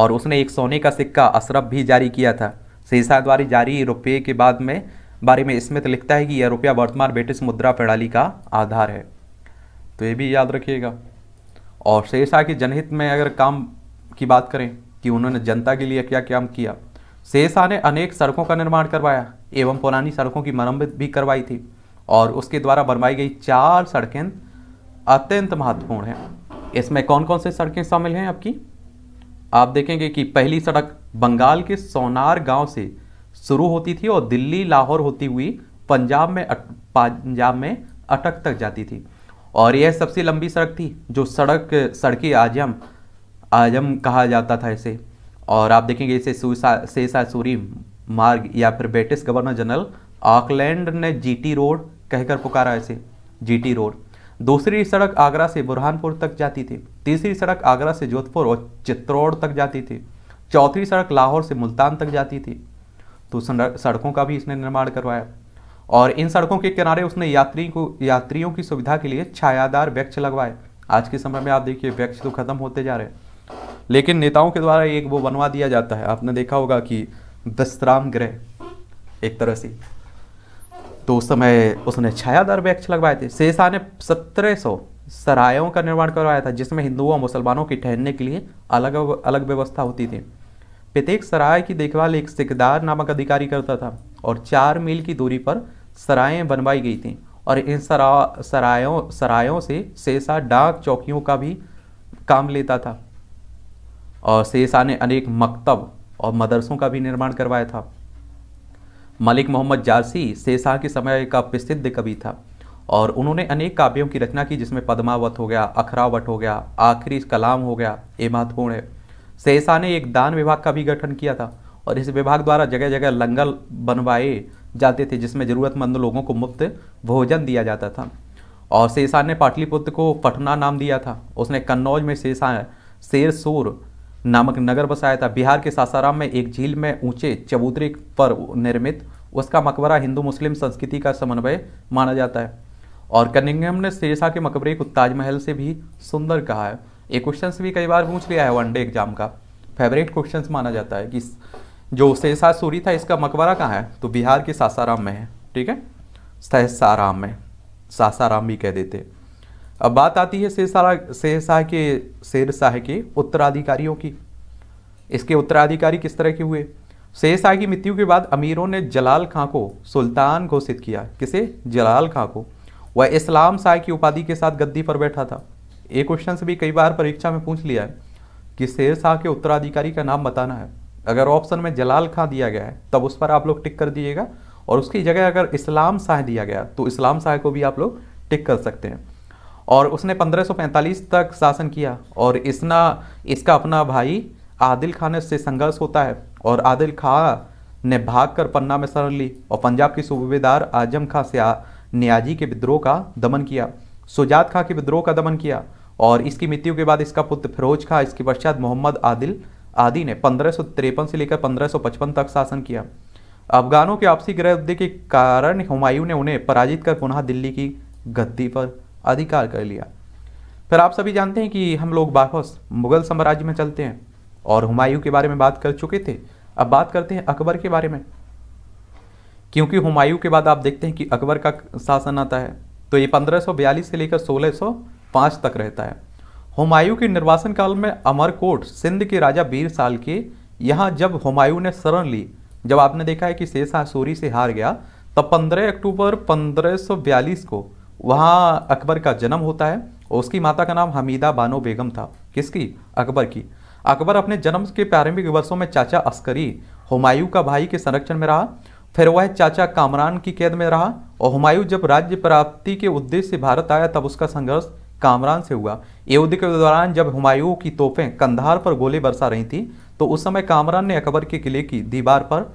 S1: और उसने एक सोने का सिक्का अशरफ भी जारी किया था शेरशाह द्वारा जारी रुपये के बाद में बारे में स्मित लिखता है कि यह रुपया वर्तमान ब्रिटिश मुद्रा प्रणाली का आधार है तो ये भी याद रखिएगा और शेरशाह के जनहित में अगर काम की बात करें कि उन्होंने जनता के लिए क्या काम किया शेरशाह ने अनेक सड़कों का निर्माण करवाया एवं पुरानी सड़कों की मरम्मत भी करवाई थी और उसके द्वारा बनवाई गई चार सड़कें अत्यंत महत्वपूर्ण हैं इसमें कौन कौन से सड़कें शामिल हैं आपकी आप देखेंगे कि पहली सड़क बंगाल के सोनार गांव से शुरू होती थी और दिल्ली लाहौर होती हुई पंजाब में अट, पंजाब में अटक तक जाती थी और यह सबसे लंबी सड़क थी जो सड़क सड़की आजम आजम कहा जाता था इसे और आप देखेंगे इसे सूरी मार्ग या फिर ब्रिटिश गवर्नर जनरल ऑकलैंड ने जीटी रोड कहकर पुकारा इसे जीटी रोड दूसरी सड़क आगरा से बुरहानपुर तक जाती थी तीसरी सड़क आगरा से जोधपुर और चित्तौड़ तक जाती थी चौथी सड़क लाहौर से मुल्तान तक जाती थी तो सड़कों का भी इसने निर्माण करवाया और इन सड़कों के किनारे उसने यात्री को यात्रियों की सुविधा के लिए छायादार वृक्ष लगवाए आज के समय में आप देखिए वृक्ष तो खत्म होते जा रहे हैं लेकिन नेताओं के द्वारा एक वो बनवा दिया जाता है आपने देखा होगा कि विश्राम ग्रह एक तरह से तो उस समय उसने छायादार वृक्ष लगवाए थे शेषा ने सत्रह सौ सरायों का निर्माण करवाया था जिसमें हिंदुओं और मुसलमानों के ठहरने के लिए अलग अलग व्यवस्था होती थी प्रत्येक सराय की देखभाल एक सिकदार नामक अधिकारी करता था और चार मील की दूरी पर सरायें बनवाई गई थीं और इन सरा सरायों सरायों से शेषा डाक चौकियों का भी काम लेता था और शेरशाह ने अनेक मकतब और मदरसों का भी निर्माण करवाया था मलिक मोहम्मद जारसी शेरशाह के समय का प्रसिद्ध कवि था और उन्होंने अनेक काव्यों की रचना की जिसमें पद्मावत हो गया अखरावट हो गया आखिरी कलाम हो गया ये महत्वपूर्ण है शेरशाह ने एक दान विभाग का भी गठन किया था और इस विभाग द्वारा जगह जगह लंगर बनवाए जाते थे जिसमें ज़रूरतमंद लोगों को मुफ्त भोजन दिया जाता था और शेरशाह ने पाटलिपुत्र को पटना नाम दिया था उसने कन्नौज में शेरशाह शेर सूर नामक नगर बसाया था बिहार के सासाराम में एक झील में ऊंचे चबूतरे पर निर्मित उसका मकबरा हिंदू मुस्लिम संस्कृति का समन्वय माना जाता है और कनिंगम ने शेरशाह के मकबरे को ताजमहल से भी सुंदर कहा है ये क्वेश्चन भी कई बार पूछ लिया है वनडे एग्जाम का फेवरेट क्वेश्चन माना जाता है कि जो शेरशाह सूरी था इसका मकबरा कहाँ है तो बिहार के सासाराम में है ठीक है सहसाराम में सासाराम भी कह देते हैं अब बात आती है शेरशाह शेरशाह के शेरशाह के उत्तराधिकारियों की इसके उत्तराधिकारी किस तरह के हुए शेरशाह की मृत्यु के बाद अमीरों ने जलाल खां को सुल्तान घोषित किया किसे जलाल खां को वह इस्लाम शाह की उपाधि के साथ गद्दी पर बैठा था ये क्वेश्चन से भी कई बार परीक्षा में पूछ लिया है कि शेरशाह के उत्तराधिकारी का नाम बताना है अगर ऑप्शन में जलाल खां दिया गया है तब उस पर आप लोग टिक कर दीजिएगा और उसकी जगह अगर इस्लाम शाह दिया गया तो इस्लाम शाह को भी आप लोग टिक कर सकते हैं और उसने 1545 तक शासन किया और इसना इसका अपना भाई आदिल खान से संघर्ष होता है और आदिल खां ने भागकर पन्ना में शरण ली और पंजाब के सूबेदार आजम खां से न्याजी के विद्रोह का दमन किया सुजात खां के विद्रोह का दमन किया और इसकी मृत्यु के बाद इसका पुत्र फिरोज खां इसके पश्चात मोहम्मद आदिल आदि ने पंद्रह से लेकर पंद्रह तक शासन किया अफगानों के आपसी गृह के कारण हुमायूं ने उन्हें पराजित कर पुनः दिल्ली की गद्दी पर अधिकार कर लिया फिर आप सभी जानते हैं कि हम लोग वापस मुगल साम्राज्य में चलते हैं और हुमायूं के बारे में बात कर चुके थे अब बात करते हैं अकबर के बारे में क्योंकि हुमायूं के बाद आप देखते हैं कि अकबर का शासन आता है तो ये 1542 से लेकर 1605 तक रहता है हुमायूं के निर्वासन काल में अमरकोट सिंध के राजा बीर साल के यहाँ जब हुमायूं ने शरण ली जब आपने देखा है कि शेषा सूरी से हार गया तब 15 अक्टूबर 1542 को वहाँ अकबर का जन्म होता है उसकी माता का नाम हमीदा बानो बेगम था किसकी अकबर की अकबर अपने जन्म के प्रारंभिक वर्षों में चाचा अस्करी हुमायूं का भाई के संरक्षण में रहा फिर वह चाचा कामरान की कैद में रहा और हुमायूं जब राज्य प्राप्ति के उद्देश्य से भारत आया तब उसका संघर्ष कामरान से हुआ युद्ध के दौरान जब हुमायूं की तोपें कंधार पर गोले बरसा रही थी तो उस समय कामरान ने अकबर के किले की दीवार पर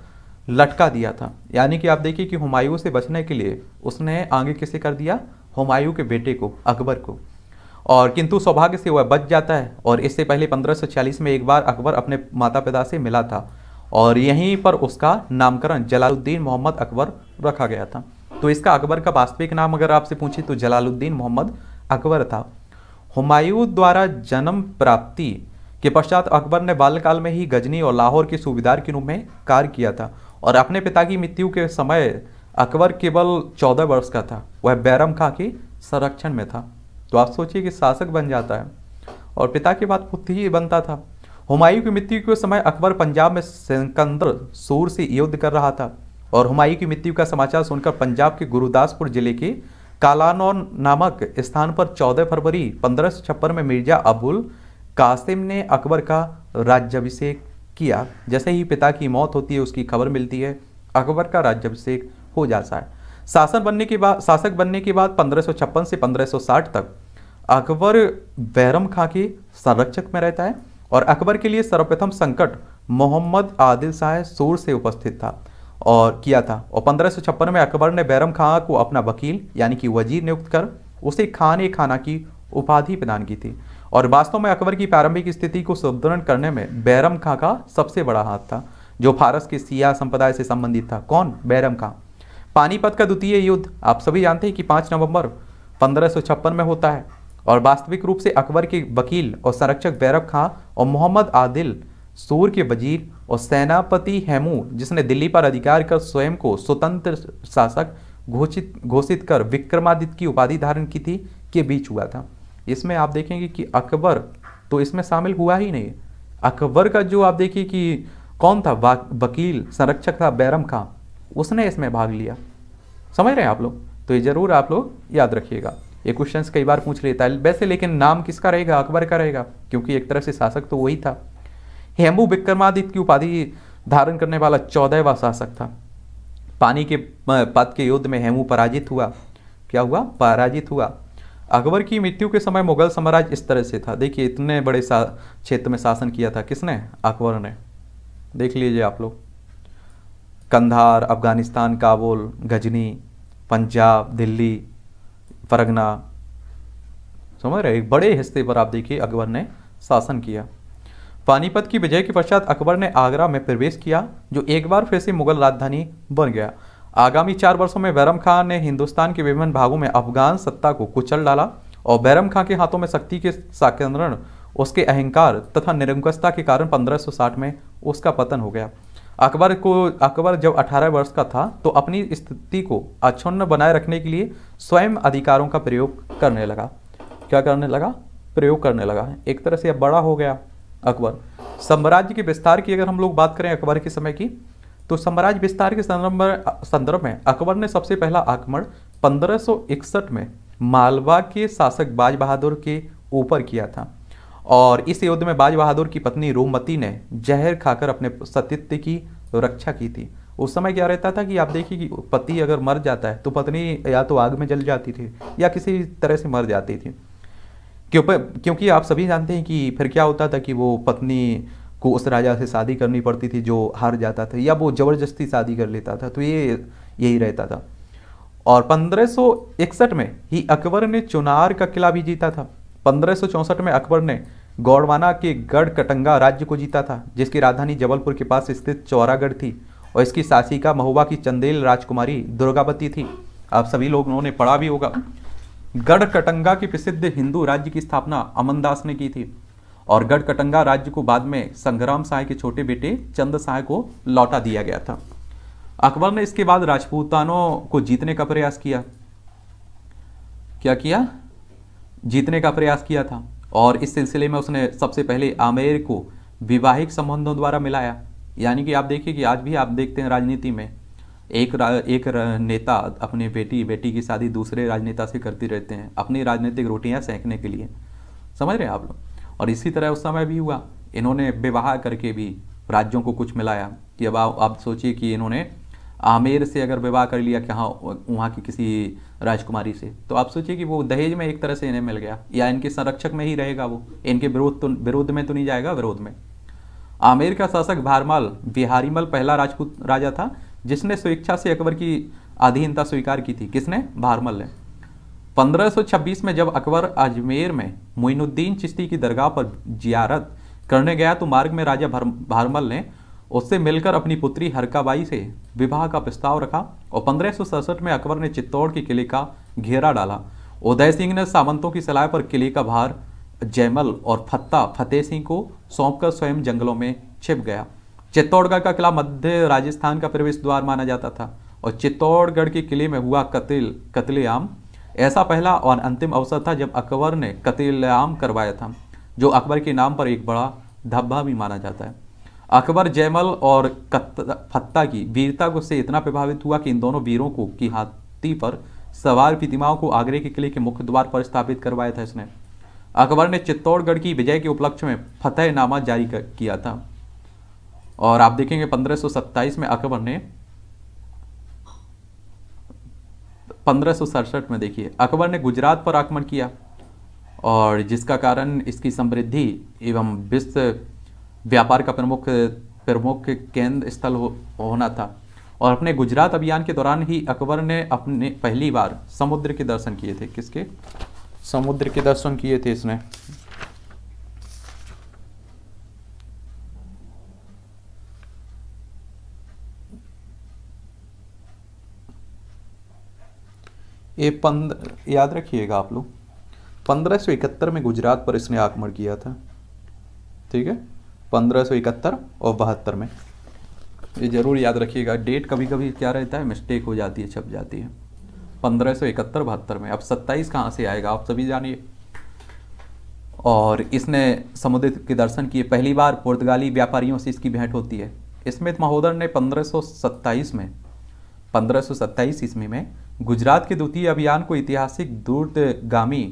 S1: लटका दिया था यानी कि आप देखिए कि हुमायूं से बचने के लिए उसने आगे किसे कर दिया हुमायूं के बेटे को अकबर को और किंतु सौभाग्य से वह बच जाता है और इससे पहले पंद्रह में एक बार अकबर अपने माता पिता से मिला था और यहीं पर उसका नामकरण जलालुद्दीन मोहम्मद अकबर रखा गया था तो इसका अकबर का वास्तविक नाम अगर आपसे पूछे तो जलालुद्दीन मोहम्मद अकबर था हुमायूं द्वारा जन्म प्राप्ति के पश्चात अकबर ने बाल्यकाल में ही गजनी और लाहौर के सूबेदार के रूप में कार्य किया था और अपने पिता की मृत्यु के समय अकबर केवल चौदह वर्ष का था वह बैरम खां की संरक्षण में था तो आप सोचिए कि शासक बन जाता है और पिता के बाद पुत्र ही बनता था हुमायूं की मृत्यु के समय अकबर पंजाब में सिकंदर सूर से युद्ध कर रहा था और हुमायूं की मृत्यु का समाचार सुनकर पंजाब के गुरुदासपुर जिले के कालानौर नामक स्थान पर 14 फरवरी पंद्रह में मिर्जा अबुल कासिम ने अकबर का राज्याभिषेक किया जैसे ही पिता की मौत होती है उसकी खबर मिलती है अकबर का राज्यभिषेक हो जाता है शासन बनने के बाद शासक बनने के बाद पंद्रह से पंद्रह तक अकबर बैरम खां के संरक्षक में रहता है और अकबर के लिए सर्वप्रथम संकट मोहम्मद आदिल शाह सूर से उपस्थित था और किया था और पंद्रह में अकबर ने बैरम खां को अपना वकील यानी कि वजीर नियुक्त कर उसे खान ए खाना की उपाधि प्रदान की थी और वास्तव में अकबर की प्रारंभिक स्थिति को सुदृढ़ करने में बैरम खां का सबसे बड़ा हाथ था जो फारस के सिया संप्रदाय से संबंधित था कौन बैरम खां पानीपत का द्वितीय युद्ध आप सभी जानते हैं कि पाँच नवंबर पंद्रह में होता है और वास्तविक रूप से अकबर के वकील और संरक्षक बैरम खां और मोहम्मद आदिल सूर के वजीर और सेनापति हेमू जिसने दिल्ली पर अधिकार कर स्वयं को स्वतंत्र शासक घोषित घोषित कर विक्रमादित्य की उपाधि धारण की थी के बीच हुआ था इसमें आप देखेंगे कि अकबर तो इसमें शामिल हुआ ही नहीं अकबर का जो आप देखिए कि कौन था वकील संरक्षक था बैरम खां उसने इसमें भाग लिया समझ रहे हैं आप लोग तो ये ज़रूर आप लोग याद रखिएगा ये क्वेश्चन कई बार पूछ लेता है वैसे लेकिन नाम किसका रहेगा अकबर का रहेगा क्योंकि एक तरह से शासक तो वही था हेमू विक्रमादित्य की उपाधि धारण करने वाला चौदहवा शासक था पानी के पद के युद्ध में हेमू पराजित हुआ क्या हुआ पराजित हुआ अकबर की मृत्यु के समय मुगल साम्राज्य इस तरह से था देखिए इतने बड़े क्षेत्र में शासन किया था किसने अकबर ने देख लीजिए आप लोग कंधार अफगानिस्तान काबुल गजनी पंजाब दिल्ली फरगना समझ रहे एक बड़े हिस्से पर आप देखिए अकबर ने शासन किया पानीपत की विजय के पश्चात अकबर ने आगरा में प्रवेश किया जो एक बार फिर से मुगल राजधानी बन गया आगामी चार वर्षों में बैरम खान ने हिंदुस्तान के विभिन्न भागों में अफगान सत्ता को कुचल डाला और बैरम खां के हाथों में शक्ति के साकेंद्रण उसके अहंकार तथा निरंकुशता के कारण 1560 में उसका पतन हो गया अकबर को अकबर जब 18 वर्ष का था तो अपनी स्थिति को अक्षुण बनाए रखने के लिए स्वयं अधिकारों का प्रयोग करने लगा क्या करने लगा प्रयोग करने लगा एक तरह से अब बड़ा हो गया अकबर साम्राज्य के विस्तार की अगर हम लोग बात करें अकबर के समय की तो साम्राज्य विस्तार के संदर्भ में अकबर ने सबसे पहला आक्रमण 1561 में मालवा के शासक बाज बहादुर के ऊपर किया था और इस युद्ध में बाज बहादुर की पत्नी रोमती ने जहर खाकर अपने सतीत्व की रक्षा की थी उस समय क्या रहता था कि आप देखिए कि पति अगर मर जाता है तो पत्नी या तो आग में जल जाती थी या किसी तरह से मर जाती थी क्यों क्योंकि आप सभी जानते हैं कि फिर क्या होता था कि वो पत्नी को उस राजा से शादी करनी पड़ती थी जो हार जाता था या वो ज़बरदस्ती शादी कर लेता था तो ये यही रहता था और 1561 में ही अकबर ने चुनार का किला भी जीता था पंद्रह में अकबर ने गौड़वाना के गढ़ कटंगा राज्य को जीता था जिसकी राजधानी जबलपुर के पास स्थित चौरागढ़ थी और इसकी शासिका महुआ की चंदेल राजकुमारी दुर्गावती थी आप सभी लोगों ने पढ़ा भी होगा गढ़ कटंगा के प्रसिद्ध हिंदू राज्य की स्थापना अमनदास ने की थी और गढ़कटंगा राज्य को बाद में संग्राम साय के छोटे बेटे चंद साय को लौटा दिया गया था अकबर ने इसके बाद राजपूतानों को जीतने का प्रयास किया क्या किया जीतने का प्रयास किया था और इस सिलसिले में उसने सबसे पहले आमेर को विवाहिक संबंधों द्वारा मिलाया यानी कि आप देखिए कि आज भी आप देखते हैं राजनीति में एक रा, एक नेता अपने बेटी बेटी की शादी दूसरे राजनेता से करती रहते हैं अपनी राजनीतिक रोटियां सेंकने के लिए समझ रहे हैं आप लोग और इसी तरह उस समय भी हुआ इन्होंने विवाह करके भी राज्यों को कुछ मिलाया कि अब आप, सोचिए कि इन्होंने आमेर से अगर विवाह कर लिया कि हाँ वहाँ की किसी राजकुमारी से तो आप सोचिए कि वो दहेज में एक तरह से इन्हें मिल गया या इनके संरक्षक में ही रहेगा वो इनके विरोध तो विरोध में तो नहीं जाएगा विरोध में आमेर का शासक भारमाल बिहारीमल पहला राजपूत राजा था जिसने स्वेच्छा से अकबर की अधीनता स्वीकार की थी किसने भारमल ने 1526 में जब अकबर अजमेर में मोइनुद्दीन चिश्ती की दरगाह पर जियारत करने गया तो मार्ग में राजा भारमल ने उससे मिलकर अपनी पुत्री हरकाबाई से विवाह का प्रस्ताव रखा और पंद्रह में अकबर ने चित्तौड़ के किले का घेरा डाला उदय सिंह ने सामंतों की सलाह पर किले का भार जयमल और फत्ता फतेह सिंह को सौंपकर स्वयं जंगलों में छिप गया चित्तौड़गढ़ का किला मध्य राजस्थान का प्रवेश द्वार माना जाता था और चित्तौड़गढ़ के किले में हुआ कतिल कतलेआम ऐसा पहला और अंतिम अवसर था जब अकबर ने कत्लेआम करवाया था जो अकबर के नाम पर एक बड़ा धब्बा भी माना जाता है अकबर जैमल और फत्ता की वीरता को से इतना प्रभावित हुआ कि इन दोनों वीरों को की हाथी पर सवार प्रतिमाओं को आगरे के किले के मुख्य द्वार पर स्थापित करवाया था इसने अकबर ने चित्तौड़गढ़ की विजय के उपलक्ष्य में फतेहनामा जारी किया था और आप देखेंगे 1527 में अकबर ने पंद्रह में देखिए अकबर ने गुजरात पर आक्रमण किया और जिसका कारण इसकी समृद्धि एवं विश्व व्यापार का प्रमुख प्रमुख केंद्र स्थल हो, होना था और अपने गुजरात अभियान के दौरान ही अकबर ने अपने पहली बार समुद्र के दर्शन किए थे किसके समुद्र के दर्शन किए थे इसने ये पंद याद रखिएगा आप लोग पंद्रह सौ इकहत्तर में गुजरात पर इसने आक्रमण किया था ठीक है पंद्रह सौ इकहत्तर और बहत्तर में ये ज़रूर याद रखिएगा डेट कभी कभी क्या रहता है मिस्टेक हो जाती है छप जाती है पंद्रह सौ इकहत्तर बहत्तर में अब सत्ताईस कहाँ से आएगा आप सभी जानिए और इसने समुद्र के दर्शन किए पहली बार पुर्तगाली व्यापारियों से इसकी भेंट होती है इसमें महोदर ने पंद्रह में पंद्रह सौ ईस्वी में गुजरात के द्वितीय अभियान को ऐतिहासिक दूरगामी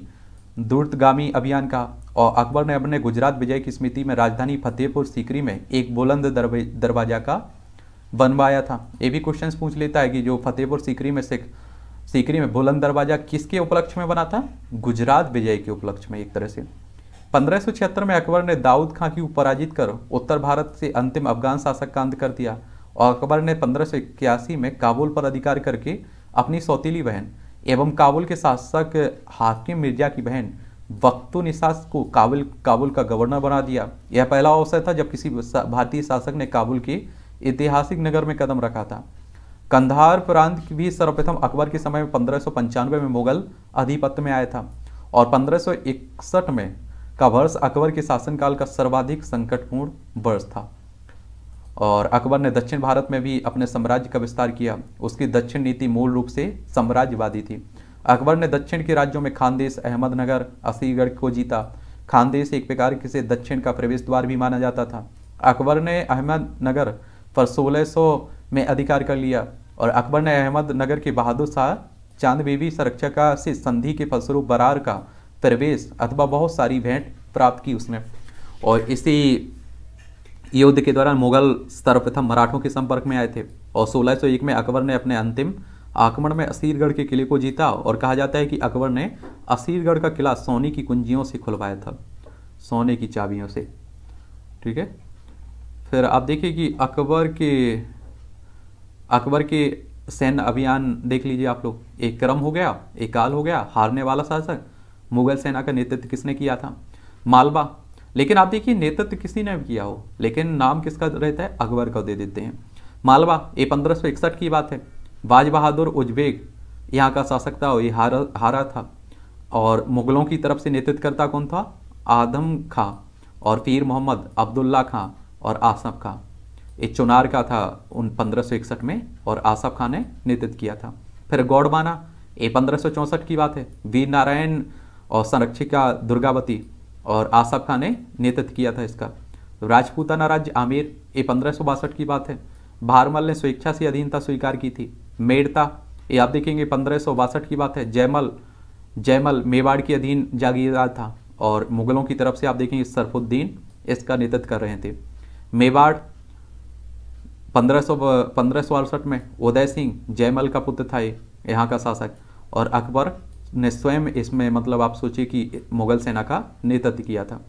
S1: दूरगामी अभियान का और अकबर ने अपने गुजरात विजय की स्मृति में राजधानी फतेहपुर सीकरी में एक बुलंद दरवाजा का बनवाया था ये भी क्वेश्चन पूछ लेता है कि जो फतेहपुर सीकरी में सिख सीकरी में बुलंद दरवाजा किसके उपलक्ष्य में बना था गुजरात विजय के उपलक्ष्य में एक तरह से पंद्रह में अकबर ने दाऊद खां की पराजित कर उत्तर भारत से अंतिम अफगान शासक का अंत कर दिया और अकबर ने पंद्रह में काबुल पर अधिकार करके अपनी सौतीली बहन एवं काबुल के शासक हाकिम मिर्जा की बहन वक्तु निशास को काबुल काबुल का गवर्नर बना दिया यह पहला अवसर था जब किसी भारतीय शासक ने काबुल के ऐतिहासिक नगर में कदम रखा था कंधार प्रांत भी सर्वप्रथम अकबर के समय में पंद्रह में मुगल अधिपत्य में आया था और पंद्रह में का वर्ष अकबर के शासनकाल का सर्वाधिक संकटपूर्ण वर्ष था और अकबर ने दक्षिण भारत में भी अपने साम्राज्य का विस्तार किया उसकी दक्षिण नीति मूल रूप से साम्राज्यवादी थी अकबर ने दक्षिण के राज्यों में खानदेश अहमदनगर असीगढ़ को जीता खानदेश एक प्रकार से दक्षिण का प्रवेश द्वार भी माना जाता था अकबर ने अहमदनगर पर 1600 में अधिकार कर लिया और अकबर ने अहमदनगर के बहादुर शाह चांद बीबी संरक्षक से संधि के फलस्वरूप बरार का प्रवेश अथवा बहुत सारी भेंट प्राप्त की उसने और इसी युद्ध के दौरान मुगल सर्वप्रथम मराठों के संपर्क में आए थे और 1601 में अकबर ने अपने अंतिम आक्रमण में असीरगढ़ के किले को जीता और कहा जाता है कि अकबर ने असीरगढ़ का किला सोने की कुंजियों से खुलवाया था सोने की चाबियों से ठीक है फिर आप देखिए कि अकबर के अकबर के सैन्य अभियान देख लीजिए आप लोग एक क्रम हो गया एक काल हो गया हारने वाला शासक मुगल सेना का नेतृत्व किसने किया था मालवा लेकिन आप देखिए नेतृत्व किसी ने किया हो लेकिन नाम किसका रहता है अकबर का दे देते हैं मालवा ये पंद्रह की बात है बाज बहादुर उज्बेग यहाँ का शासक था ये हारा हारा था और मुगलों की तरफ से नेतृत्व करता कौन था आदम खां और पीर मोहम्मद अब्दुल्ला खां और आसफ खां ये चुनार का था उन पंद्रह में और आसफ खां ने नेतृत्व किया था फिर गौड़बाना ये पंद्रह की बात है वीर नारायण और संरक्षिका दुर्गावती और आसफ खान ने नेतृत्व किया था इसका राजपूताना राज्य आमिर ये पंद्रह की बात है भारमल ने स्वेच्छा से अधीनता स्वीकार की थी मेड़ता ये आप देखेंगे पंद्रह की बात है जयमल जयमल मेवाड़ के अधीन जागीरदार था और मुगलों की तरफ से आप देखेंगे सरफुद्दीन इसका नेतृत्व कर रहे थे मेवाड़ पंद्रह सौ पंद्रह सौ अड़सठ में उदय सिंह जयमल का पुत्र था ये यहाँ का शासक और अकबर ने स्वयं इसमें मतलब आप सोचिए कि मुगल सेना का नेतृत्व किया था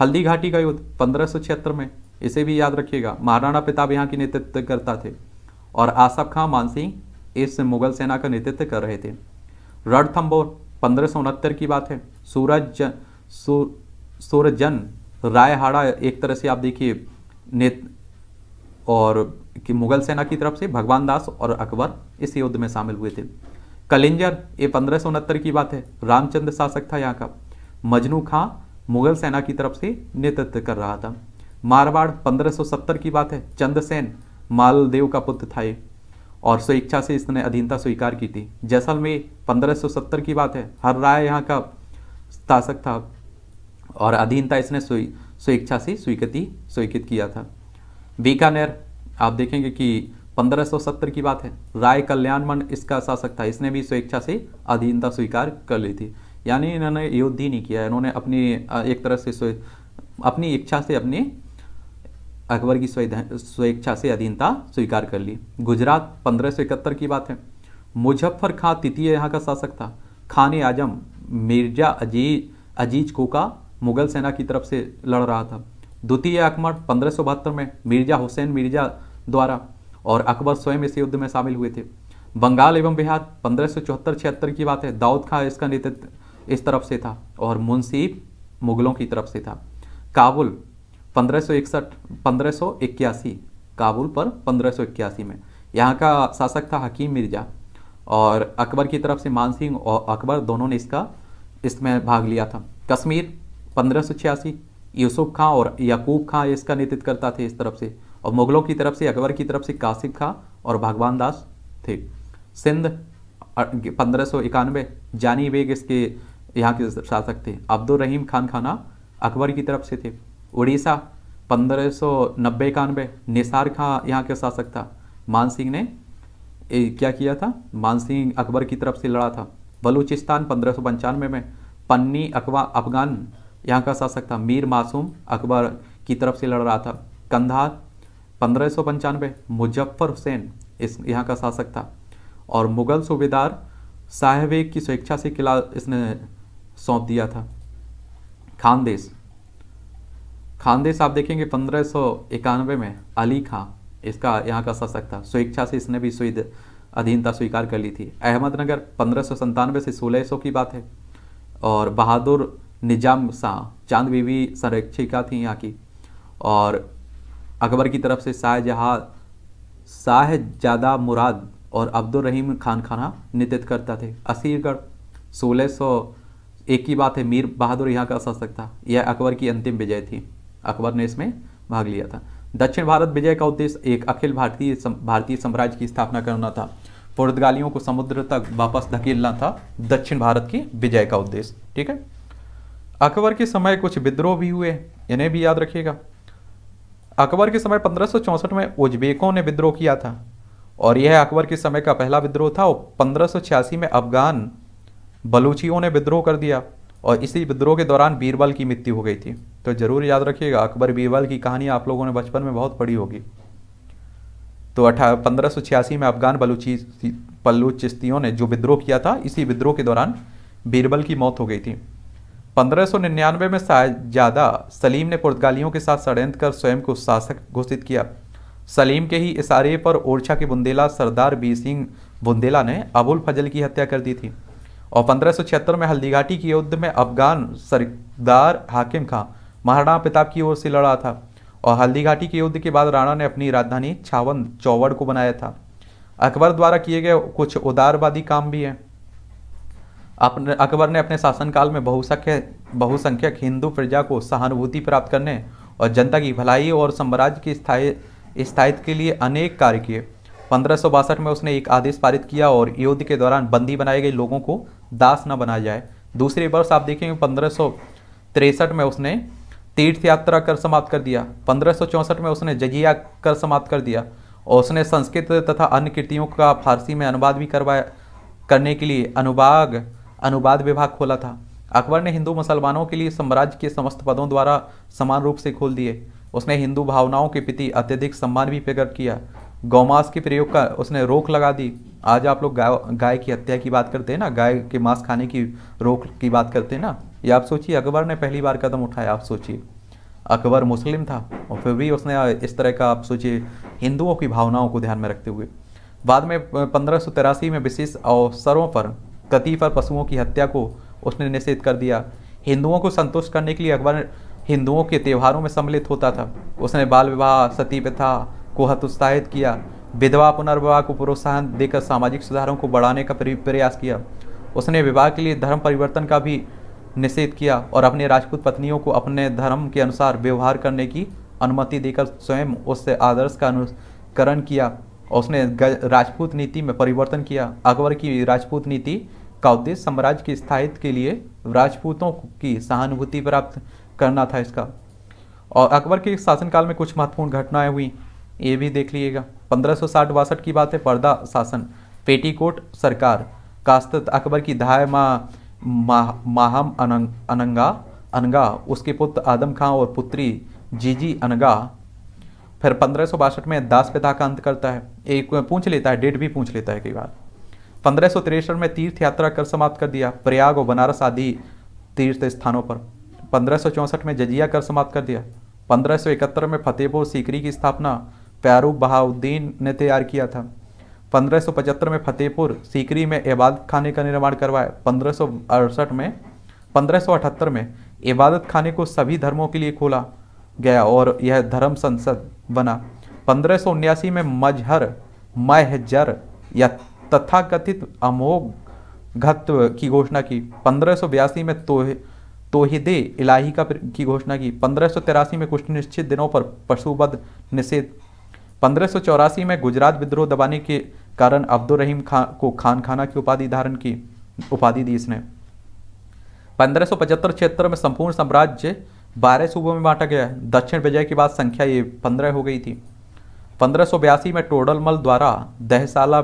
S1: हल्दी घाटी का युद्ध पंद्रह में इसे भी याद रखिएगा महाराणा प्रताप यहाँ की नेतृत्व करता थे और आसफ खां मानसिंह इस मुगल सेना का नेतृत्व कर रहे थे रणथम्बोर पंद्रह की बात है सूरज जन सूरजन रायहाड़ा एक तरह से आप देखिए नेत और कि मुगल सेना की तरफ से भगवान दास और अकबर इस युद्ध में शामिल हुए थे कलिंजर ये पंद्रह की बात है रामचंद्र शासक था यहाँ का मजनू खां मुगल सेना की तरफ से नेतृत्व कर रहा था मारवाड़ 1570 की बात है चंद्रसेन मालदेव का पुत्र था ये और स्वेच्छा से इसने अधीनता स्वीकार की थी जैसलमेर 1570 की बात है हर राय यहाँ का शासक था और अधीनता इसने स्वेच्छा से स्वीकृति स्वीकृत किया था बीकानेर आप देखेंगे कि 1570 की बात है राय कल्याण मंड इसका शासक था इसने भी स्वेच्छा से अधीनता स्वीकार कर ली थी यानी इन्होंने युद्ध ही नहीं किया इन्होंने अपनी एक तरह से अपनी इच्छा से अपने अकबर की स्वेच्छा से अधीनता स्वीकार कर ली गुजरात पंद्रह की बात है मुजफ्फर खां तृतीय यहाँ का शासक था खान आजम मिर्जा अजीज अजीज को का मुगल सेना की तरफ से लड़ रहा था द्वितीय अकमर पंद्रह में मिर्जा हुसैन मिर्जा द्वारा और अकबर स्वयं इस युद्ध में शामिल हुए थे बंगाल एवं बिहार पंद्रह सौ चौहत्तर छिहत्तर की बात है दाऊद खां इसका नेतृत्व इस तरफ से था और मुंशी मुगलों की तरफ से था काबुल पंद्रह सौ इकसठ पंद्रह सौ इक्यासी काबुल पर पंद्रह सौ इक्यासी में यहाँ का शासक था हकीम मिर्जा और अकबर की तरफ से मानसिंह और अकबर दोनों ने इसका इसमें भाग लिया था कश्मीर पंद्रह सौ छियासी यूसुफ खां और याकूब खां इसका नेतृत्व करता थे इस तरफ से और मुगलों की तरफ से अकबर की तरफ से कासिफ खां और भगवान दास थे सिंध पंद्रह सौ इक्यानवे जानी बेग इसके यहाँ के शासक थे अब्दुल रहीम खान खाना अकबर की तरफ से थे उड़ीसा पंद्रह सौ नब्बे निसार खां यहाँ के शासक था मान सिंह ने ए, क्या किया था मान सिंह अकबर की तरफ से लड़ा था बलूचिस्तान पंद्रह सौ पंचानवे में पन्नी अकवा अफगान यहाँ का शासक था मीर मासूम अकबर की तरफ से लड़ रहा था कंधार पंद्रह सौ पंचानवे मुजफ्फर हुसैन इस यहाँ का शासक था और मुगल सूबेदार साहेब की स्वेच्छा से किला इसने सौंप दिया था खानदेश खानदेश आप देखेंगे पंद्रह सौ इक्यानवे में अली खां इसका यहाँ का शासक था स्वेच्छा से इसने भी स्वीद अधीनता स्वीकार कर ली थी अहमदनगर पंद्रह से सोलह सौ की बात है और बहादुर निजाम शाह चांद बीवी संरक्षिका थी यहाँ की और अकबर की तरफ से शाहजहाँ शाहजादा मुराद और अब्दुल रहीम खान खाना नेतृत्व करता थे असीरगढ़ सोलह सौ एक की बात है मीर बहादुर यहाँ का शासक था यह अकबर की अंतिम विजय थी अकबर ने इसमें भाग लिया था दक्षिण भारत विजय का उद्देश्य एक अखिल भारतीय सम, भारतीय साम्राज्य की स्थापना करना था पुर्तगालियों को समुद्र तक वापस धकेलना था दक्षिण भारत की विजय का उद्देश्य ठीक है अकबर के समय कुछ विद्रोह भी हुए इन्हें भी याद रखिएगा अकबर के समय पंद्रह में उज्बेकों ने विद्रोह किया था और यह अकबर के समय का पहला विद्रोह था और पंद्रह में अफगान बलूचियों ने विद्रोह कर दिया और इसी विद्रोह के दौरान बीरबल की मृत्यु हो गई थी तो ज़रूर याद रखिएगा अकबर बीरबल की कहानी आप लोगों ने बचपन में बहुत पढ़ी होगी तो अठा पंद्रह में अफगान बलूची बलूचिस्तियों ने जो विद्रोह किया था इसी विद्रोह के दौरान बीरबल की मौत हो गई थी 1599 में शाहजादा सलीम ने पुर्तगालियों के साथ षडयंत्र कर स्वयं को शासक घोषित किया सलीम के ही इशारे पर ओरछा के बुंदेला सरदार बीर सिंह बुंदेला ने अबुल फजल की हत्या कर दी थी और पंद्रह में हल्दीघाटी के युद्ध में अफगान सरदार हाकिम खां महाराणा प्रताप की ओर से लड़ा था और हल्दीघाटी के युद्ध के बाद राणा ने अपनी राजधानी छावन चौवड़ को बनाया था अकबर द्वारा किए गए कुछ उदारवादी काम भी हैं अपने अकबर ने अपने शासनकाल में बहुसंख्यक बहुसंख्यक हिंदू प्रजा को सहानुभूति प्राप्त करने और जनता की भलाई और साम्राज्य की स्थायी स्थायित्व के लिए अनेक कार्य किए पंद्रह में उसने एक आदेश पारित किया और युद्ध के दौरान बंदी बनाए गए लोगों को दास न बनाया जाए दूसरे वर्ष आप देखेंगे पंद्रह में उसने तीर्थ यात्रा कर समाप्त कर दिया पंद्रह में उसने जजिया कर समाप्त कर दिया और उसने संस्कृत तथा अन्य कृतियों का फारसी में अनुवाद भी करवाया करने के लिए अनुवाग अनुवाद विभाग खोला था अकबर ने हिंदू मुसलमानों के लिए साम्राज्य के समस्त पदों द्वारा समान रूप से खोल दिए उसने हिंदू भावनाओं के प्रति अत्यधिक सम्मान भी प्रकट किया गौमांस के प्रयोग का उसने रोक लगा दी आज आप लोग गाय की हत्या की बात करते हैं ना गाय के मांस खाने की रोक की बात करते हैं ना ये आप सोचिए अकबर ने पहली बार कदम उठाया आप सोचिए अकबर मुस्लिम था और फिर भी उसने इस तरह का आप सोचिए हिंदुओं की भावनाओं को ध्यान में रखते हुए बाद में पंद्रह में विशेष अवसरों पर गति पर पशुओं की हत्या को उसने निषेध कर दिया हिंदुओं को संतुष्ट करने के लिए अकबर हिंदुओं के त्योहारों में सम्मिलित होता था उसने बाल विवाह सती प्रथा को हतोत्साहित किया विधवा पुनर्विवाह को प्रोत्साहन देकर सामाजिक सुधारों को बढ़ाने का प्रयास किया उसने विवाह के लिए धर्म परिवर्तन का भी निषेध किया और अपने राजपूत पत्नियों को अपने धर्म के अनुसार व्यवहार करने की अनुमति देकर स्वयं उससे आदर्श का अनुकरण किया उसने राजपूत नीति में परिवर्तन किया अकबर की राजपूत नीति का उद्देश्य साम्राज्य के स्थायित्व के लिए राजपूतों की सहानुभूति प्राप्त करना था इसका और अकबर के शासनकाल में कुछ महत्वपूर्ण घटनाएं हुई ये भी देख लीजिएगा पंद्रह सौ साठ बासठ की बात है पर्दा शासन पेटीकोट सरकार कास्त अकबर की धाय मा, मा, माहम अनंग, अनंगा अनगा उसके पुत्र आदम खां और पुत्री जीजी अनगा फिर पंद्रह सौ बासठ में दास पिता का अंत करता है एक पूछ लेता है डेट भी पूछ लेता है कई बार पंद्रह में तीर्थ यात्रा कर समाप्त कर दिया प्रयाग और बनारस आदि तीर्थ स्थानों पर पंद्रह में जजिया कर समाप्त कर दिया पंद्रह में फतेहपुर सीकरी की स्थापना प्यारू बहाउद्दीन ने तैयार किया था 1575 में फतेहपुर सीकरी में इबादत खाने का निर्माण करवाया पंद्रह में पंद्रह में इबादत खाने को सभी धर्मों के लिए खोला गया और यह धर्म संसद बना पंद्रह में मजहर महजर या तथाकथित अमोघ घत्व की घोषणा की पंद्रह में तो तोहिदे इलाही का की घोषणा की पंद्रह में कुछ निश्चित दिनों पर पशुबद्ध निषेध पंद्रह में गुजरात विद्रोह दबाने के कारण अब्दुल रहीम खान को खान खाना की उपाधि धारण की उपाधि दी इसने 1575 क्षेत्र में संपूर्ण साम्राज्य बारह सूबों में बांटा गया दक्षिण विजय के बाद संख्या ये पंद्रह हो गई थी पंद्रह में टोडलमल द्वारा दहसाला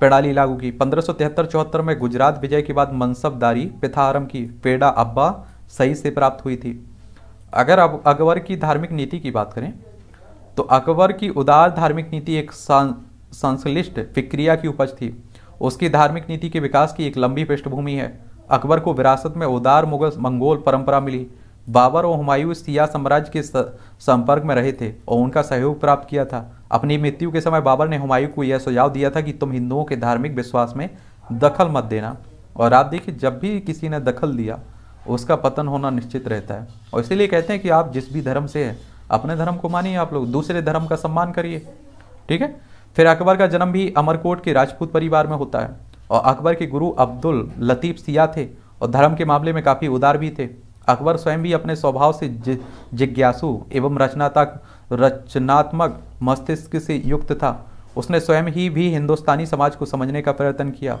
S1: प्रणाली लागू की पंद्रह सौ में गुजरात विजय के बाद मनसबदारी पिथारम की पेड़ा अब्बा सही से प्राप्त हुई थी अगर अब अकबर की धार्मिक नीति की बात करें तो अकबर की उदार धार्मिक नीति एक संश्लिष्ट फिक्रिया की उपज थी उसकी धार्मिक नीति के विकास की एक लंबी पृष्ठभूमि है अकबर को विरासत में उदार मुगल मंगोल परंपरा मिली बाबर और हुमायूं सिया साम्राज्य के संपर्क में रहे थे और उनका सहयोग प्राप्त किया था अपनी मृत्यु के समय बाबर ने हुमायूं को यह सुझाव दिया था कि तुम हिंदुओं के धार्मिक विश्वास में दखल मत देना और आप देखिए जब भी किसी ने दखल दिया उसका पतन होना निश्चित रहता है और इसीलिए कहते हैं कि आप जिस भी धर्म से हैं अपने धर्म को मानिए आप लोग दूसरे धर्म का सम्मान करिए ठीक है फिर अकबर का जन्म भी अमरकोट के राजपूत परिवार में होता है और अकबर के गुरु अब्दुल लतीफ़ सिया थे और धर्म के मामले में काफ़ी उदार भी थे अकबर स्वयं भी अपने स्वभाव से जिज्ञासु एवं रचनात्मक रचनात्मक मस्तिष्क से युक्त था उसने स्वयं ही भी हिंदुस्तानी समाज को समझने का प्रयत्न किया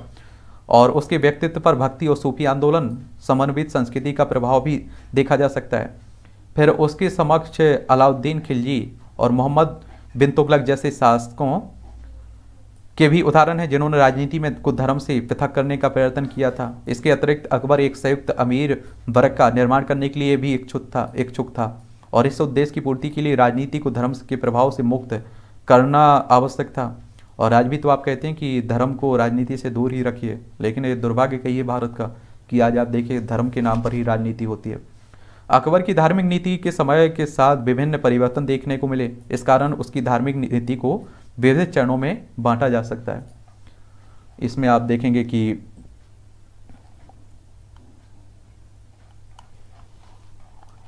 S1: और उसके व्यक्तित्व पर भक्ति और सूफी आंदोलन समन्वित संस्कृति का प्रभाव भी देखा जा सकता है फिर उसके समक्ष अलाउद्दीन खिलजी और मोहम्मद बिन तुगलक जैसे शासकों के भी उदाहरण हैं जिन्होंने राजनीति में को धर्म से पृथक करने का प्रयत्न किया था इसके अतिरिक्त अकबर एक संयुक्त अमीर वर्ग का निर्माण करने के लिए भी इच्छुक था इच्छुक था और इस उद्देश्य की पूर्ति के लिए राजनीति को धर्म के प्रभाव से मुक्त करना आवश्यक था और आज भी तो आप कहते हैं कि धर्म को राजनीति से दूर ही रखिए लेकिन ये दुर्भाग्य कहिए भारत का कि आज आप देखिए धर्म के नाम पर ही राजनीति होती है अकबर की धार्मिक नीति के समय के साथ विभिन्न परिवर्तन देखने को मिले इस कारण उसकी धार्मिक नीति को विभिन्न चरणों में बांटा जा सकता है इसमें आप देखेंगे कि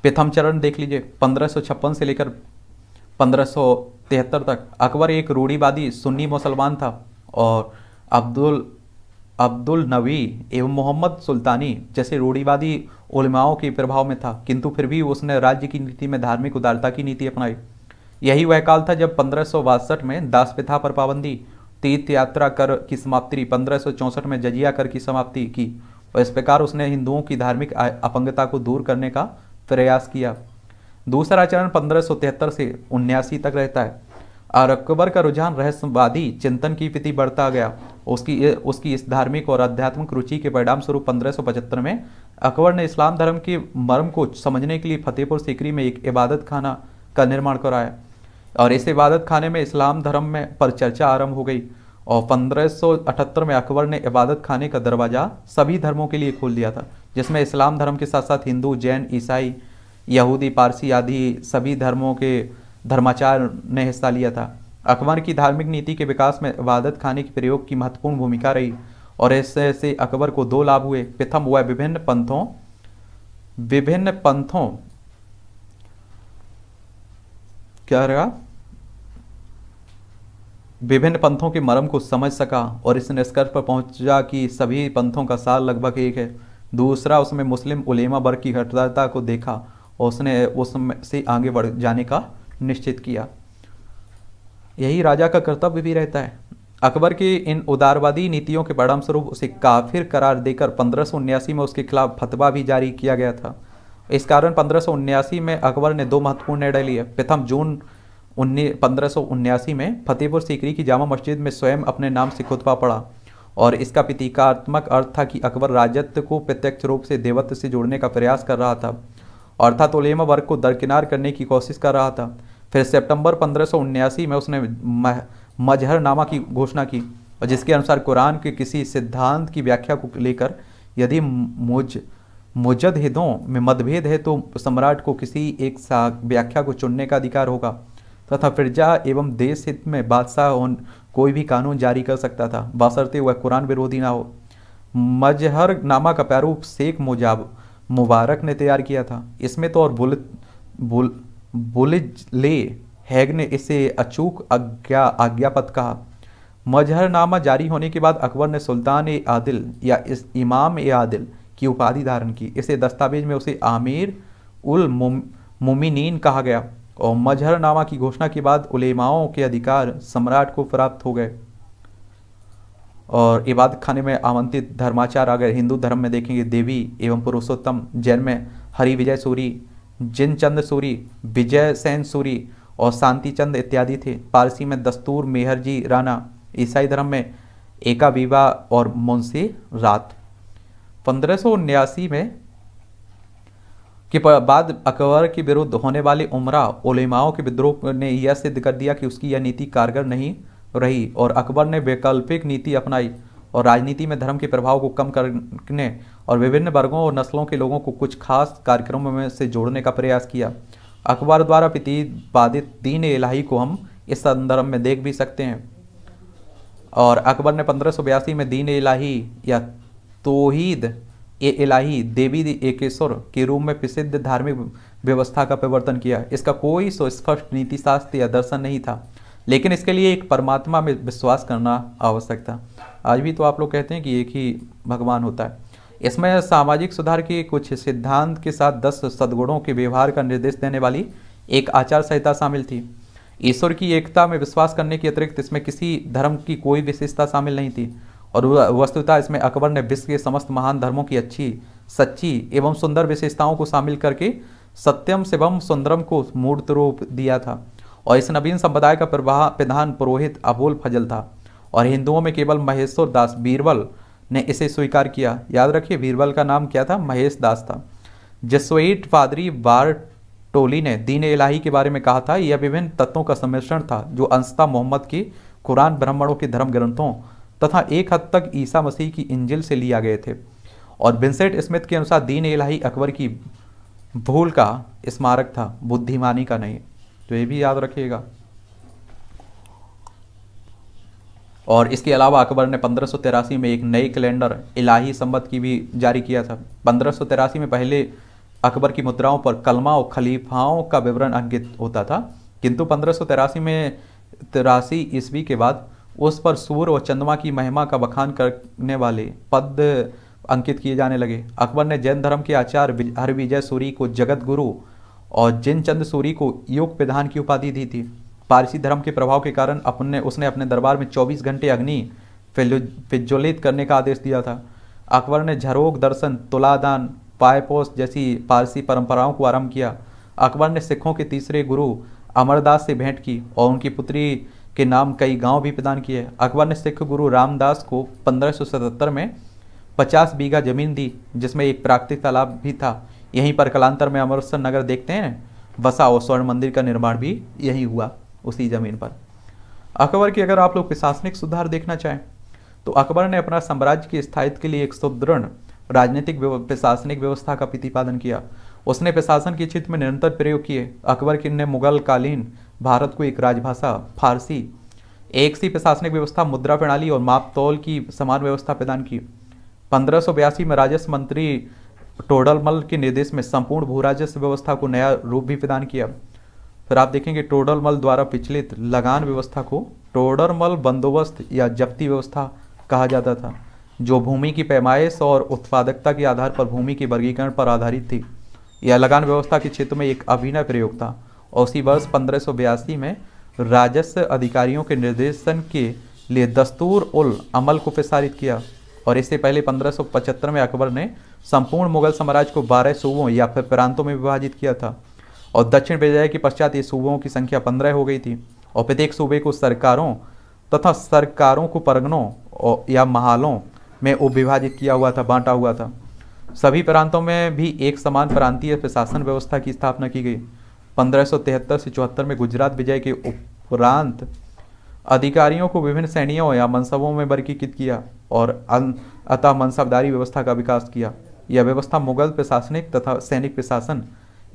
S1: प्रथम चरण देख लीजिए पंद्रह से लेकर पंद्रह तक अकबर एक रूढ़ीवादी सुन्नी मुसलमान था और अब्दुल अब्दुल नबी एवं मोहम्मद सुल्तानी जैसे रूढ़ीवादी उलमाओं के प्रभाव में था किंतु फिर भी उसने राज्य की नीति में धार्मिक उदारता की नीति अपनाई यही वह काल था जब पंद्रह में दास प्रथा पर पाबंदी तीर्थ यात्रा कर की समाप्ति पंद्रह में जजिया कर की समाप्ति की और इस प्रकार उसने हिंदुओं की धार्मिक अपंगता को दूर करने का प्रयास किया दूसरा चरण पंद्रह से उन्यासी तक रहता है और अकबर का रुझान रहस्यवादी चिंतन की प्रति बढ़ता गया उसकी उसकी इस धार्मिक और आध्यात्मिक रुचि के परिणाम स्वरूप पंद्रह में अकबर ने इस्लाम धर्म के मर्म को समझने के लिए फतेहपुर सिकरी में एक इबादत खाना का निर्माण कराया और इस इबादत खाने में इस्लाम धर्म में पर चर्चा आरंभ हो गई और 1578 में अकबर ने इबादत खाने का दरवाज़ा सभी धर्मों के लिए खोल दिया था जिसमें इस्लाम धर्म के साथ साथ हिंदू जैन ईसाई यहूदी पारसी आदि सभी धर्मों के धर्माचार ने हिस्सा लिया था अकबर की धार्मिक नीति के विकास में इबादत खाने के प्रयोग की महत्वपूर्ण भूमिका रही और ऐसे ऐसे अकबर को दो लाभ हुए प्रथम हुआ विभिन्न पंथों विभिन्न पंथों क्या रहा विभिन्न पंथों के मर्म को समझ सका और इस निष्कर्ष पर पहुंचा कि सभी पंथों का साल लगभग एक है दूसरा उसमें मुस्लिम उलेमा वर्ग की घटता को देखा और उसने उसमें से आगे बढ़ जाने का निश्चित किया यही राजा का कर्तव्य भी रहता है अकबर की इन उदारवादी नीतियों के परिणामस्वरूप उसे काफिर करार देकर पंद्रह में उसके खिलाफ फतवा भी जारी किया गया था इस कारण पंद्रह में अकबर ने दो महत्वपूर्ण निर्णय लिए प्रथम जून उन्नीस पंद्रह में फतेहपुर सीकरी की जामा मस्जिद में स्वयं अपने नाम से खुतबा पड़ा और इसका प्रतीकात्मक अर्थ था कि अकबर राजत्व को प्रत्यक्ष रूप से देवत्व से जोड़ने का प्रयास कर रहा था अर्थात उलेमा वर्ग को दरकिनार करने की कोशिश कर रहा था फिर सितंबर पंद्रह में उसने मजहरनामा की घोषणा की और जिसके अनुसार कुरान के किसी सिद्धांत की व्याख्या को लेकर यदि मुझ मुजदहिदों में मतभेद है तो सम्राट को किसी एक व्याख्या को चुनने का अधिकार होगा तथा प्रजा एवं देश हित में बादशाह कोई भी कानून जारी कर सकता था बासरते वह कुरान विरोधी ना हो मजहर नामा का प्यारूप शेख मुजाब मुबारक ने तैयार किया था इसमें तो और बुल बुल बुलिजले हैग ने इसे अचूक आज्ञा आज्ञापत कहा मजहरनामा जारी होने के बाद अकबर ने सुल्तान ए आदिल या इस इमाम ए आदिल की उपाधि धारण की इसे दस्तावेज में उसे आमिर उल मुमिन कहा गया और मजहरनामा की घोषणा के बाद उलेमाओं के अधिकार सम्राट को प्राप्त हो गए और इबादत खाने में आमंत्रित धर्माचार अगर हिंदू धर्म में देखेंगे देवी एवं पुरुषोत्तम जैन में हरि विजय सूरी जिनचंद सूरी विजय सेन सूरी और शांति चंद इत्यादि थे पारसी में दस्तूर मेहर जी राना ईसाई धर्म में एका विवाह और मुंशी रात पंद्रह में के बाद अकबर के विरुद्ध होने वाले उमरा उलेमाओं के विद्रोह ने यह सिद्ध कर दिया कि उसकी यह नीति कारगर नहीं रही और अकबर ने वैकल्पिक नीति अपनाई और राजनीति में धर्म के प्रभाव को कम करने और विभिन्न वर्गों और नस्लों के लोगों को कुछ खास कार्यक्रमों में से जोड़ने का प्रयास किया अकबर द्वारा प्रतिपादित दीन इलाही को हम इस संदर्भ में देख भी सकते हैं और अकबर ने पंद्रह में दीन इलाही या तोहीद ए इलाही देवी एकेश्वर के रूप में प्रसिद्ध धार्मिक व्यवस्था का परिवर्तन किया इसका कोई सुस्पष्ट शास्त्र या दर्शन नहीं था लेकिन इसके लिए एक परमात्मा में विश्वास करना आवश्यक था आज भी तो आप लोग कहते हैं कि एक ही भगवान होता है इसमें सामाजिक सुधार के कुछ सिद्धांत के साथ दस सद्गुणों के व्यवहार का निर्देश देने वाली एक आचार संहिता शामिल थी ईश्वर की एकता में विश्वास करने के अतिरिक्त इसमें किसी धर्म की कोई विशेषता शामिल नहीं थी और वस्तुतः इसमें अकबर ने विश्व के समस्त महान धर्मों की अच्छी सच्ची एवं सुंदर विशेषताओं को शामिल करके सत्यम शिवम सुंदरम को मूर्त रूप दिया था और इस नवीन संप्रदाय का प्रवाह प्रधान पुरोहित अबोल फजल था और हिंदुओं में केवल महेश्वर दास बीरबल ने इसे स्वीकार किया याद रखिए बीरबल का नाम क्या था महेश दास था जसवेट पादरी बार टोली ने दीन इलाही के बारे में कहा था यह विभिन्न तत्वों का सम्मिश्रण था जो अंशता मोहम्मद की कुरान ब्राह्मणों के धर्म ग्रंथों तथा एक हद तक ईसा मसीह की इंजिल से लिया गए थे और विंसेंट स्मिथ के अनुसार दीन इलाही अकबर की भूल का स्मारक था बुद्धिमानी का नहीं तो ये भी याद रखिएगा और इसके अलावा अकबर ने पंद्रह में एक नए कैलेंडर इलाही संबत की भी जारी किया था पंद्रह में पहले अकबर की मुद्राओं पर कलमा और खलीफाओं का विवरण अंकित होता था किंतु पंद्रह में तिरासी ईस्वी के बाद उस पर सूर्य और चंद्रमा की महिमा का बखान करने वाले पद अंकित किए जाने लगे अकबर ने जैन धर्म के आचार्य हरविजय सूरी को जगत गुरु और जिन चंद सूरी को योग प्रधान की उपाधि दी थी पारसी धर्म के प्रभाव के कारण अपने उसने अपने दरबार में 24 घंटे अग्नि प्रज्वलित करने का आदेश दिया था अकबर ने झरोग दर्शन तुलादान पायपोस जैसी पारसी परंपराओं को आरंभ किया अकबर ने सिखों के तीसरे गुरु अमरदास से भेंट की और उनकी पुत्री के नाम कई गांव भी प्रदान किए अकबर ने सिख गुरु रामदास को 1577 में 50 बीघा जमीन दी जिसमें एक प्राकृतिक तालाब भी था यहीं पर कलांतर में अमृतसर नगर देखते हैं बसा और स्वर्ण मंदिर का निर्माण भी यही हुआ उसी ज़मीन पर अकबर की अगर आप लोग प्रशासनिक सुधार देखना चाहें तो अकबर ने अपना साम्राज्य की स्थायित्व के लिए एक सुदृढ़ राजनीतिक प्रशासनिक व्यवस्था का प्रतिपादन किया उसने प्रशासन के क्षेत्र में निरंतर प्रयोग किए अकबर ने मुगल कालीन भारत को एक राजभाषा फारसी एक सी प्रशासनिक व्यवस्था मुद्रा प्रणाली और मापतौल की समान व्यवस्था प्रदान की पंद्रह में राजस्व मंत्री टोडलमल के निर्देश में संपूर्ण भू राजस्व व्यवस्था को नया रूप भी प्रदान किया फिर आप देखेंगे टोडलमल द्वारा विचलित लगान व्यवस्था को टोडरमल बंदोबस्त या जब्ती व्यवस्था कहा जाता था जो भूमि की पैमाइश और उत्पादकता के आधार पर भूमि के वर्गीकरण पर आधारित थी यह लगान व्यवस्था के क्षेत्र में एक अभिनय प्रयोग था और उसी वर्ष पंद्रह में राजस्व अधिकारियों के निर्देशन के लिए दस्तूर उल अमल को प्रसारित किया और इससे पहले 1575 में अकबर ने संपूर्ण मुगल साम्राज्य को 12 सूबों या फिर प्रांतों में विभाजित किया था और दक्षिण विजय के पश्चात ये सूबों की संख्या 15 हो गई थी और प्रत्येक सूबे को सरकारों तथा सरकारों को परगनों या महालों में उपविभाजित किया हुआ था बांटा हुआ था सभी प्रांतों में भी एक समान प्रांतीय प्रशासन व्यवस्था की स्थापना की गई पंद्रह से चौहत्तर में गुजरात विजय के उपरांत अधिकारियों को विभिन्न सैनियों या मनसबों में वर्गीकृत किया और अं-, अतः मनसबदारी व्यवस्था का विकास किया यह व्यवस्था मुगल प्रशासनिक तथा सैनिक प्रशासन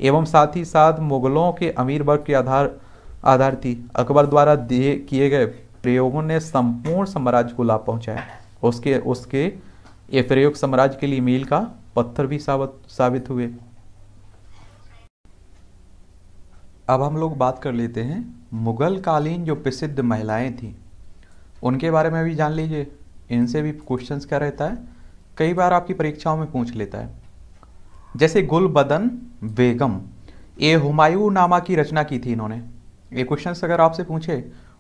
S1: एवं साथ ही साथ मुगलों के अमीर वर्ग के आधार आधार थी अकबर द्वारा दिए किए गए प्रयोगों ने संपूर्ण साम्राज्य को लाभ पहुंचाया उसके उसके ये प्रयोग साम्राज्य के लिए मील का पत्थर भी साबित साबित हुए अब हम लोग बात कर लेते हैं मुग़ल कालीन जो प्रसिद्ध महिलाएं थीं उनके बारे में भी जान लीजिए इनसे भी क्वेश्चंस क्या रहता है कई बार आपकी परीक्षाओं में पूछ लेता है जैसे गुल बदन बेगम ए हुमायूं नामा की रचना की थी इन्होंने ये क्वेश्चन अगर आपसे पूछे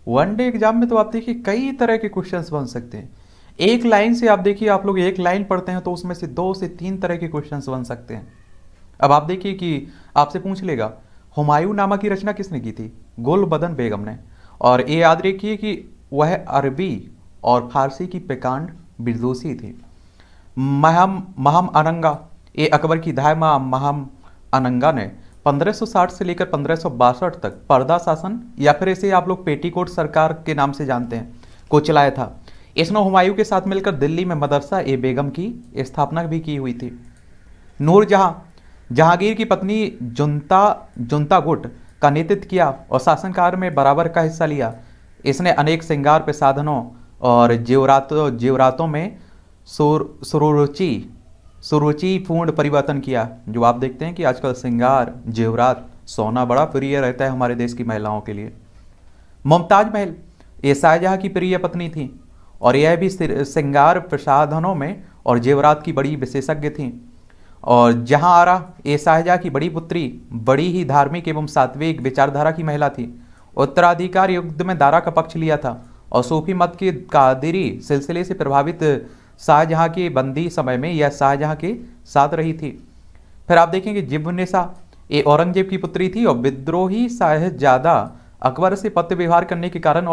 S1: वन डे एग्जाम में तो आप देखिए कई तरह के क्वेश्चन बन सकते हैं एक लाइन से आप देखिए आप लोग एक लाइन पढ़ते हैं तो उसमें से दो से तीन तरह के क्वेश्चंस बन सकते हैं अब आप देखिए कि आपसे पूछ लेगा हुमायूं नामा की रचना किसने की थी गुल बदन बेगम ने और ये याद रखिए कि वह अरबी और फारसी की पेकांड बिरदोसी थी महम महम अनंगा ये अकबर की धायमा महम अनंगा ने 1560 से लेकर पंद्रह तक पर्दा शासन या फिर इसे आप लोग पेटीकोट सरकार के नाम से जानते हैं को चलाया था इसने हुमायूं के साथ मिलकर दिल्ली में मदरसा ए बेगम की स्थापना भी की हुई थी नूरजहां जहांगीर की पत्नी जुनता जुनता गुट का नेतृत्व किया और शासन कार्य में बराबर का हिस्सा लिया इसने अनेक श्रृंगार प्रसाधनों और जेवरातों जेवरातों में सुरुचि सुरुचिपूर्ण परिवर्तन किया जो आप देखते हैं कि आजकल श्रृंगार जेवरात सोना बड़ा प्रिय रहता है हमारे देश की महिलाओं के लिए मुमताज महल ये शाहजहाँ की प्रिय पत्नी थी और यह भी श्रृंगार प्रसाधनों में और जेवरात की बड़ी विशेषज्ञ थी और जहां आरा ए शाहजहा की बड़ी पुत्री बड़ी ही धार्मिक एवं सात्विक विचारधारा की महिला थी उत्तराधिकार युद्ध में दारा का पक्ष लिया था और सूफी मत के कादिरी सिलसिले से प्रभावित शाहजहाँ के बंदी समय में यह शाहजहाँ के साथ रही थी फिर आप देखेंगे जिबनेसा ये औरंगजेब की पुत्री थी और विद्रोही साहजादा अकबर से पत्र व्यवहार करने के कारण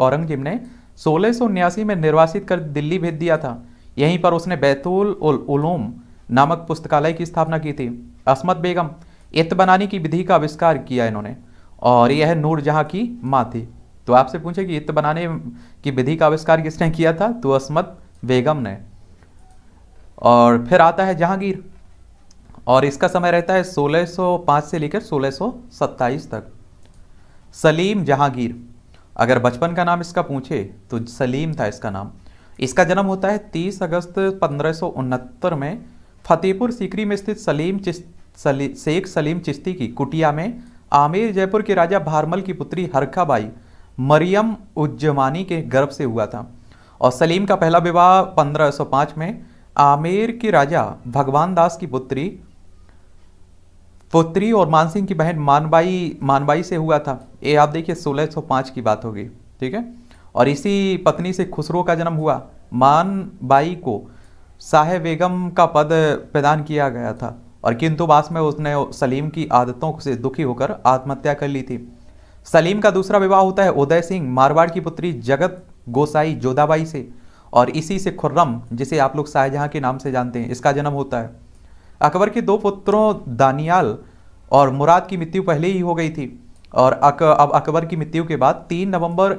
S1: औरंगजेब ने सोलह में निर्वासित कर दिल्ली भेज दिया था यहीं पर उसने बैतुल उल उलूम नामक पुस्तकालय की स्थापना की थी असमत बेगम इत बनाने की विधि का आविष्कार किया इन्होंने और यह नूर जहाँ की माँ थी तो आपसे पूछे कि इत बनाने की विधि का आविष्कार किसने किया था तो असमत बेगम ने और फिर आता है जहांगीर और इसका समय रहता है 1605 से लेकर 1627 तक सलीम जहांगीर अगर बचपन का नाम इसका पूछे तो सलीम था इसका नाम इसका जन्म होता है 30 अगस्त पंद्रह में फतेहपुर सीकरी में स्थित सलीम सली, शेख सलीम चिश्ती की कुटिया में आमेर जयपुर के राजा भारमल की पुत्री हरखाबाई मरियम उज्जमानी के गर्भ से हुआ था और सलीम का पहला विवाह 1505 में आमेर के राजा भगवान दास की पुत्री पुत्री और मानसिंह की बहन मानबाई मानबाई से हुआ था ये आप देखिए 1605 की बात होगी ठीक है और इसी पत्नी से खुसरो का जन्म हुआ मानबाई को साहे बेगम का पद प्रदान किया गया था और किंतु बास में उसने सलीम की आदतों से दुखी होकर आत्महत्या कर ली थी सलीम का दूसरा विवाह होता है उदय सिंह मारवाड़ की पुत्री जगत गोसाई जोधाबाई से और इसी से खुर्रम जिसे आप लोग शाहजहाँ के नाम से जानते हैं इसका जन्म होता है अकबर के दो पुत्रों दानियाल और मुराद की मृत्यु पहले ही हो गई थी और अक, अब अकबर की मृत्यु के बाद तीन नवंबर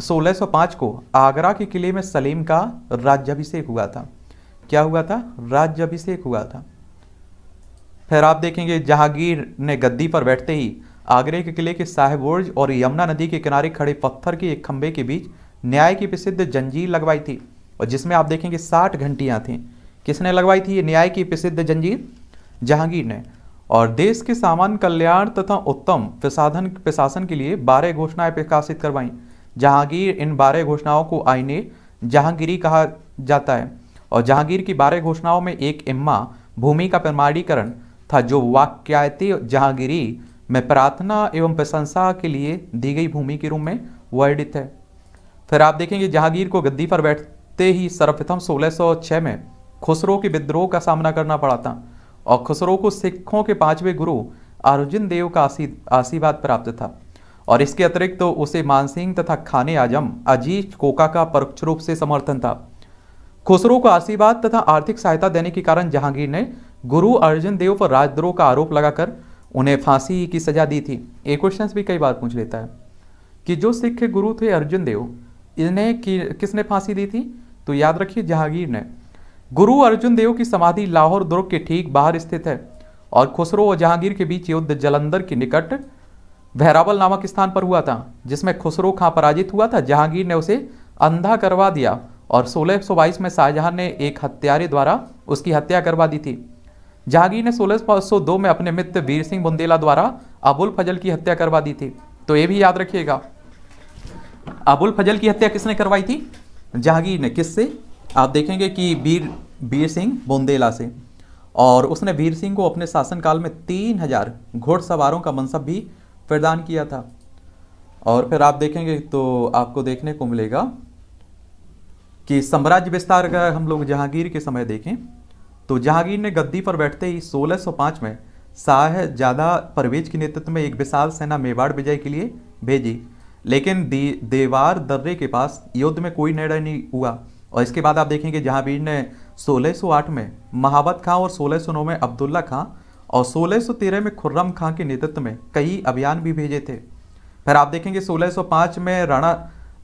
S1: 1605 को आगरा के किले में सलीम का राज्याभिषेक हुआ था क्या हुआ था राज्य अभिषेक हुआ था फिर आप देखेंगे जहांगीर ने गद्दी पर बैठते ही आगरे के किले के साहेबोर्ज और यमुना नदी के किनारे खड़े पत्थर के एक खंभे के बीच न्याय की प्रसिद्ध जंजीर लगवाई थी और जिसमें आप देखेंगे साठ घंटियाँ थीं किसने लगवाई थी ये न्याय की प्रसिद्ध जंजीर जहांगीर ने और देश के सामान्य कल्याण तथा उत्तम प्रसाधन प्रशासन के लिए बारह घोषणाएं प्रकाशित करवाईं जहांगीर इन बारह घोषणाओं को आईने जहांगीरी कहा जाता है और जहांगीर की बारह घोषणाओं में एक इम्मा भूमि का प्रमाणीकरण था जो वाक्यायती जहांगीरी में प्रार्थना एवं प्रशंसा के लिए दी गई भूमि के रूप में वर्णित है फिर आप देखेंगे जहांगीर को गद्दी पर बैठते ही सर्वप्रथम 1606 में खुसरो के विद्रोह का सामना करना पड़ा था और खुसरो को सिखों के पांचवें गुरु अर्जुन देव का आशीर्वाद प्राप्त था और इसके अतिरिक्त तो उसे मानसिंह तथा खाने आजम अजीज कोका का परोक्ष रूप से समर्थन था खुसरो को आशीर्वाद तथा आर्थिक सहायता देने के कारण जहांगीर ने गुरु अर्जुन देव पर राजद्रोह का आरोप लगाकर उन्हें फांसी की सजा दी थी ये क्वेश्चन भी कई बार पूछ लेता है कि जो सिख गुरु थे अर्जुन देव इन्हें कि, किसने फांसी दी थी तो याद रखिए जहांगीर ने गुरु अर्जुन देव की समाधि लाहौर दुर्ग के ठीक बाहर स्थित है और खुसरो और जहांगीर के बीच युद्ध जलंधर के निकट भैरावल नामक स्थान पर हुआ था जिसमें खुसरो खां पराजित हुआ था जहांगीर ने उसे अंधा करवा दिया और सोलह में शाहजहां ने एक हत्यारे द्वारा उसकी हत्या करवा दी थी जहांगीर ने सोलह में अपने मित्र वीर सिंह बुंदेला द्वारा अबुल फजल की हत्या करवा दी थी तो ये भी याद रखिएगा अबुल फजल की हत्या किसने करवाई थी जहांगीर ने किससे आप देखेंगे कि वीर वीर सिंह बुंदेला से और उसने वीर सिंह को अपने शासनकाल में तीन हजार घोड़सवारों का मनसब भी प्रदान किया था और फिर आप देखेंगे तो आपको देखने को मिलेगा कि साम्राज्य विस्तार का हम लोग जहांगीर के समय देखें तो जहांगीर ने गद्दी पर बैठते ही 1605 में शाहजादा परवेज के नेतृत्व में एक विशाल सेना मेवाड़ विजय के लिए भेजी लेकिन देवार दर्रे के पास युद्ध में कोई निर्णय नहीं हुआ और इसके बाद आप देखेंगे जहांगीर ने 1608 में महावत खां और 1609 में अब्दुल्ला खां और 1613 में खुर्रम खां के नेतृत्व में कई अभियान भी भेजे थे फिर आप देखेंगे 1605 में राणा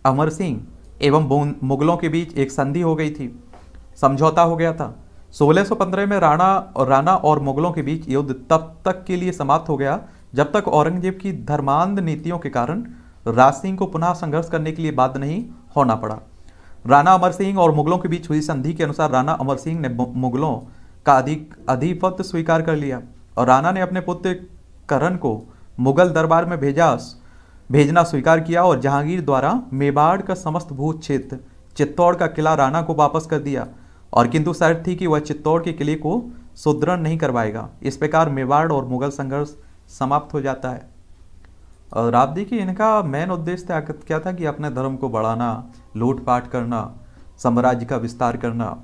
S1: अमर सिंह एवं मुगलों के बीच एक संधि हो गई थी समझौता हो गया था 1615 में राणा राणा और मुगलों के बीच युद्ध तब तक के लिए समाप्त हो गया जब तक औरंगजेब की धर्मांध नीतियों के कारण राज सिंह को पुनः संघर्ष करने के लिए बाध्य नहीं होना पड़ा राणा अमर सिंह और मुगलों के बीच हुई संधि के अनुसार राणा अमर सिंह ने मुगलों का अधिक अधिपत्य स्वीकार कर लिया और राणा ने अपने पुत्र करण को मुगल दरबार में भेजा भेजना स्वीकार किया और जहांगीर द्वारा मेवाड़ का समस्त भू क्षेत्र चित्तौड़ का किला राणा को वापस कर दिया और किंतु शर्त थी कि वह चित्तौड़ के किले को सुदृढ़ नहीं करवाएगा इस प्रकार मेवाड़ और मुगल संघर्ष समाप्त हो जाता है और आप देखिए इनका मेन उद्देश्य क्या था कि अपने धर्म को बढ़ाना लूटपाट करना साम्राज्य का विस्तार करना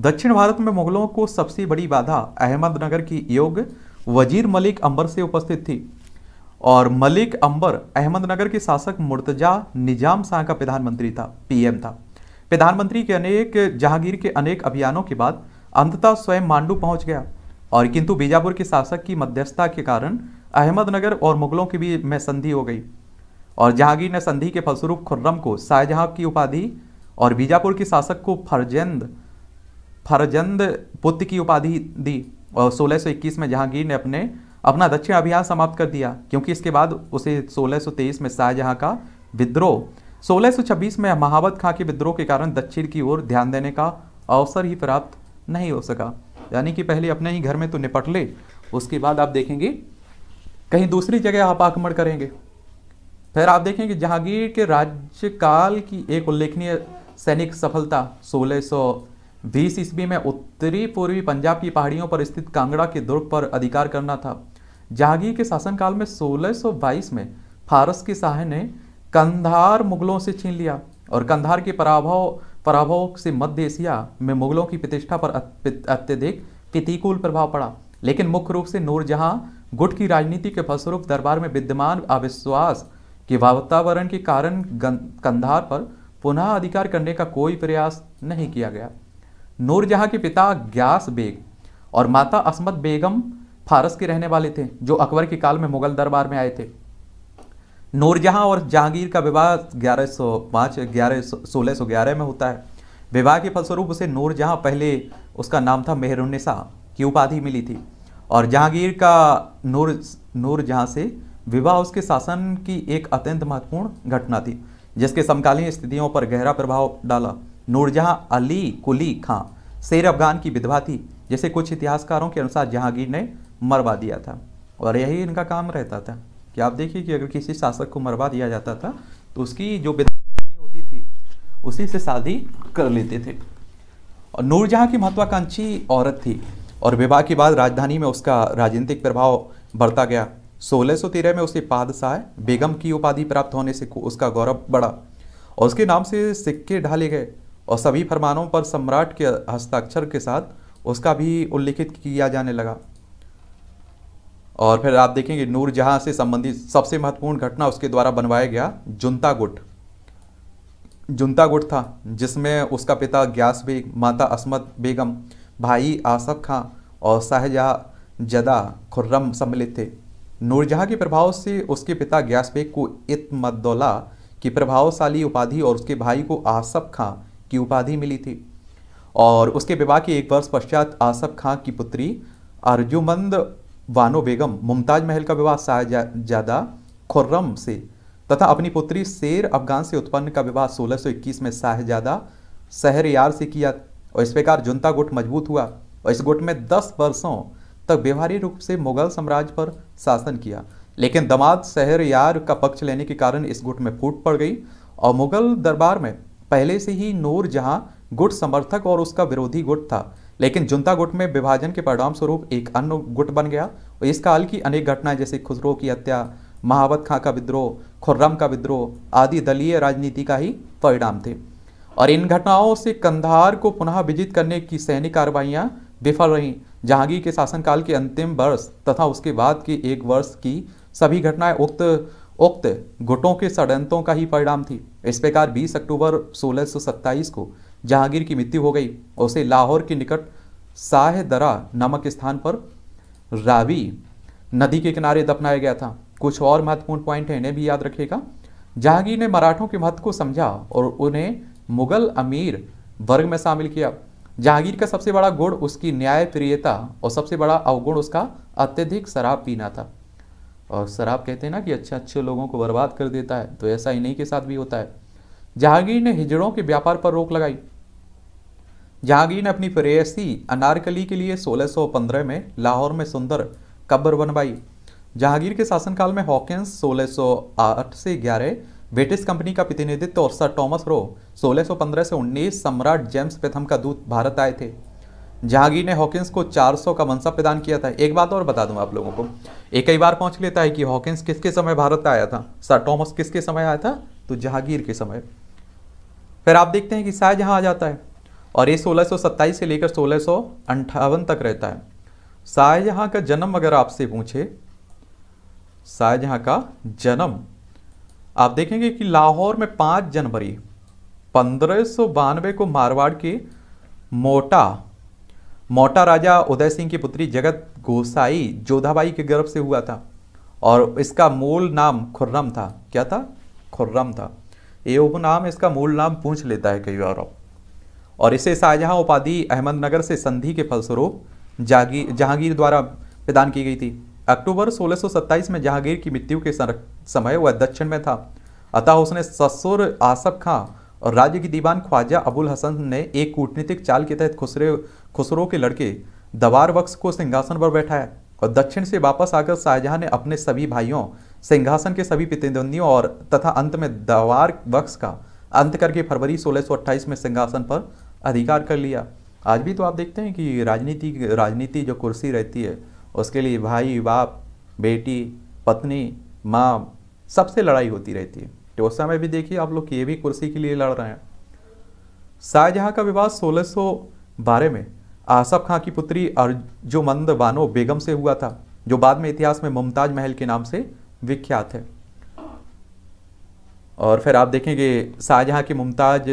S1: दक्षिण भारत में मुगलों को सबसे बड़ी बाधा अहमदनगर की योग वजीर मलिक अंबर से उपस्थित थी और मलिक अंबर अहमदनगर के शासक मुर्तजा निजाम शाह का प्रधानमंत्री था पीएम था प्रधानमंत्री के अनेक जहांगीर के अनेक अभियानों के बाद अंततः स्वयं मांडू पहुंच गया और किंतु बीजापुर के शासक की मध्यस्थता के कारण अहमदनगर और मुगलों के बीच में संधि हो गई और जहांगीर ने संधि के फलस्वरूप खुर्रम को शाहजहां की उपाधि और बीजापुर के शासक को फरजंद फरजंद पुत्र की उपाधि दी और सोलह में जहांगीर ने अपने अपना दक्षिण अभियान समाप्त कर दिया क्योंकि इसके बाद उसे 1623 में शाहजहाँ का विद्रोह 1626 में महावत खां के विद्रोह के कारण दक्षिण की ओर ध्यान देने का अवसर ही प्राप्त नहीं हो सका यानी कि पहले अपने ही घर में तो निपट ले उसके बाद आप देखेंगे कहीं दूसरी जगह आप आक्रमण करेंगे फिर आप देखेंगे जहांगीर के राज्यकाल की एक उल्लेखनीय सैनिक सफलता 1620 ईस्वी में उत्तरी पूर्वी पंजाब की पहाड़ियों पर स्थित कांगड़ा के दुर्ग पर अधिकार करना था जहांगीर के शासनकाल में 1622 में फारस के शाह ने कंधार मुगलों से छीन लिया और कंधार के पराभव पराभव से मध्य एशिया में मुगलों की प्रतिष्ठा पर अत्यधिक प्रतिकूल प्रभाव पड़ा लेकिन मुख्य रूप से नूरजहां गुट की राजनीति के फलस्वरूप दरबार में विद्यमान अविश्वास के वातावरण के कारण कंधार पर पुनः अधिकार करने का कोई प्रयास नहीं किया गया नूरजहां के पिता ग्यास बेग और माता असमत बेगम फारस के रहने वाले थे जो अकबर के काल में मुगल दरबार में आए थे नूरजहाँ और जहांगीर का विवाह ग्यारह सौ पाँच में होता है विवाह के फलस्वरूप उसे नूरजहाँ पहले उसका नाम था मेहरुन्निसा की उपाधि मिली थी और जहांगीर का नूर नूरजहाँ से विवाह उसके शासन की एक अत्यंत महत्वपूर्ण घटना थी जिसके समकालीन स्थितियों पर गहरा प्रभाव डाला नूरजहाँ अली कुली खां शेर अफगान की विधवा थी जैसे कुछ इतिहासकारों के अनुसार जहांगीर ने मरवा दिया था और यही इनका काम रहता था कि आप देखिए कि अगर किसी शासक को मरवा दिया जाता था तो उसकी जो बेदनी होती थी उसी से शादी कर लेते थे और नूरजहाँ की महत्वाकांक्षी औरत थी और विवाह के बाद राजधानी में उसका राजनीतिक प्रभाव बढ़ता गया सोलह में उसे पादशाह बेगम की उपाधि प्राप्त होने से उसका गौरव बढ़ा और उसके नाम से सिक्के ढाले गए और सभी फरमानों पर सम्राट के हस्ताक्षर के साथ उसका भी उल्लेखित किया जाने लगा और फिर आप देखेंगे नूरजहाँ से संबंधित सबसे महत्वपूर्ण घटना उसके द्वारा बनवाया गया जुनता गुट जुनता गुट था जिसमें उसका पिता ग्यास बेग माता असमत बेगम भाई आसफ खां और शाहजहाँ जदा खुर्रम सम्मिलित थे नूरजहाँ के प्रभाव से उसके पिता ग्यास बेग को इतमदौला की प्रभावशाली उपाधि और उसके भाई को आसफ खां की उपाधि मिली थी और उसके विवाह के एक वर्ष पश्चात आसफ खां की पुत्री अर्जुमंद वानो बेगम मुमताज महल का विवाह शाहजादा खुर्रम से तथा अपनी पुत्री शेर अफगान से उत्पन्न का विवाह 1621 में शाहजादा शहर यार से किया और इस प्रकार जुनता गुट मजबूत हुआ और इस गुट में 10 वर्षों तक व्यवहारी रूप से मुगल साम्राज्य पर शासन किया लेकिन दमाद शहर यार का पक्ष लेने के कारण इस गुट में फूट पड़ गई और मुगल दरबार में पहले से ही नूर जहां गुट समर्थक और उसका विरोधी गुट था लेकिन जुनता गुट में विभाजन के परिणाम स्वरूप एक अन्य गुट बन गया और इस काल की अनेक घटनाएं जैसे खुजरो की हत्या महावत खां का विद्रोह खुर्रम का विद्रोह आदि दलीय राजनीति का ही परिणाम थे और इन घटनाओं से कंधार को पुनः विजित करने की सैनिक कार्रवाइयाँ विफल रहीं जहांगीर के शासनकाल के अंतिम वर्ष तथा उसके बाद के एक वर्ष की सभी घटनाएं उक्त उक्त गुटों के षडयंत्रों का ही परिणाम थी इस प्रकार 20 अक्टूबर सोलह को जहांगीर की मृत्यु हो गई और उसे लाहौर के निकट साहेदरा नामक स्थान पर रावी नदी के किनारे दफनाया गया था कुछ और महत्वपूर्ण पॉइंट है इन्हें भी याद रखिएगा जहांगीर ने मराठों के महत्व को समझा और उन्हें मुगल अमीर वर्ग में शामिल किया जहांगीर का सबसे बड़ा गुण उसकी न्याय प्रियता और सबसे बड़ा अवगुण उसका अत्यधिक शराब पीना था और शराब कहते हैं ना कि अच्छे अच्छे लोगों को बर्बाद कर देता है तो ऐसा इन्हीं के साथ भी होता है जहांगीर ने हिजड़ों के व्यापार पर रोक लगाई जहांगीर ने अपनी प्रेयसी अनारकली के लिए 1615 में लाहौर में सुंदर कब्र बनवाई जहांगीर के शासनकाल में हॉकिंस 1608 से 11 ब्रिटिश कंपनी का प्रतिनिधित्व और सर टॉमस रो 1615 से 19 सम्राट जेम्स प्रथम का दूत भारत आए थे जहांगीर ने हॉकिंस को 400 का मनसा प्रदान किया था एक बात और बता दूं आप लोगों को एक कई बार पहुंच लेता है कि हॉकिंस किसके समय भारत आया था सर टॉमस किसके समय आया था तो जहांगीर के समय फिर आप देखते हैं कि शाहजहाँ आ जाता है और ये 1627 से लेकर सोलह तक रहता है शाहजहाँ का जन्म अगर आपसे पूछे शाहजहाँ का जन्म आप देखेंगे कि लाहौर में 5 जनवरी पंद्रह को मारवाड़ के मोटा मोटा राजा उदय सिंह की पुत्री जगत गोसाई जोधाबाई के गर्भ से हुआ था और इसका मूल नाम खुर्रम था क्या था खुर्रम था ये उपनाम इसका मूल नाम पूछ लेता है कई बार और इसे शाहजहां उपाधि अहमदनगर से संधि के फलस्वरूप जहांगीर द्वारा प्रदान की गई थी अक्टूबर 1627 में जहांगीर की मृत्यु के समय वह दक्षिण में था अतः उसने ससुर आसफ खां और राज्य की दीवान ख्वाजा अबुल हसन ने एक कूटनीतिक चाल के तहत खुसरे खुसरो के लड़के दवार वक्स को सिंहासन पर बैठाया और दक्षिण से वापस आकर शाहजहां ने अपने सभी भाइयों सिंहासन के सभी प्रतिद्वंदियों और तथा अंत में दवार वक्स का अंत करके फरवरी सोलह में सिंहासन पर अधिकार कर लिया आज भी तो आप देखते हैं कि राजनीति राजनीति जो कुर्सी रहती है उसके लिए भाई बाप बेटी पत्नी माँ सबसे लड़ाई होती रहती है तो उस समय भी देखिए आप लोग ये भी कुर्सी के लिए लड़ रहे हैं शाहजहाँ का विवाह सोलह सौ बारह में आसफ खां की पुत्री अर्जुमंद बानो बेगम से हुआ था जो बाद में इतिहास में मुमताज महल के नाम से विख्यात है और फिर आप देखेंगे शाहजहाँ की मुमताज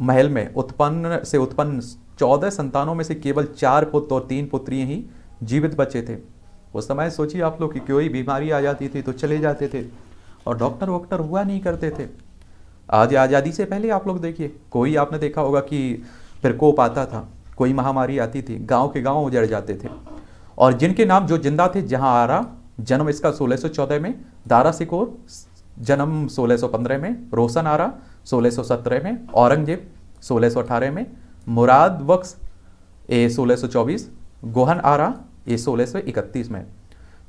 S1: महल में उत्पन्न से उत्पन्न चौदह संतानों में से केवल चार पुत्र और तीन पुत्री ही जीवित बचे थे उस समय सोचिए आप लोग कि कोई बीमारी आ जाती थी तो चले जाते थे और डॉक्टर वॉक्टर हुआ नहीं करते थे आज आज़ादी से पहले आप लोग देखिए कोई आपने देखा होगा कि प्रकोप आता था कोई महामारी आती थी गांव के गांव उजड़ जाते थे और जिनके नाम जो जिंदा थे जहां आरा जन्म इसका 1614 में दारा सिकोर जन्म 1615 में रोशन आरा सोलह में औरंगजेब सोलह में मुराद वक्स ए 1624 गोहन आरा ये 1631 में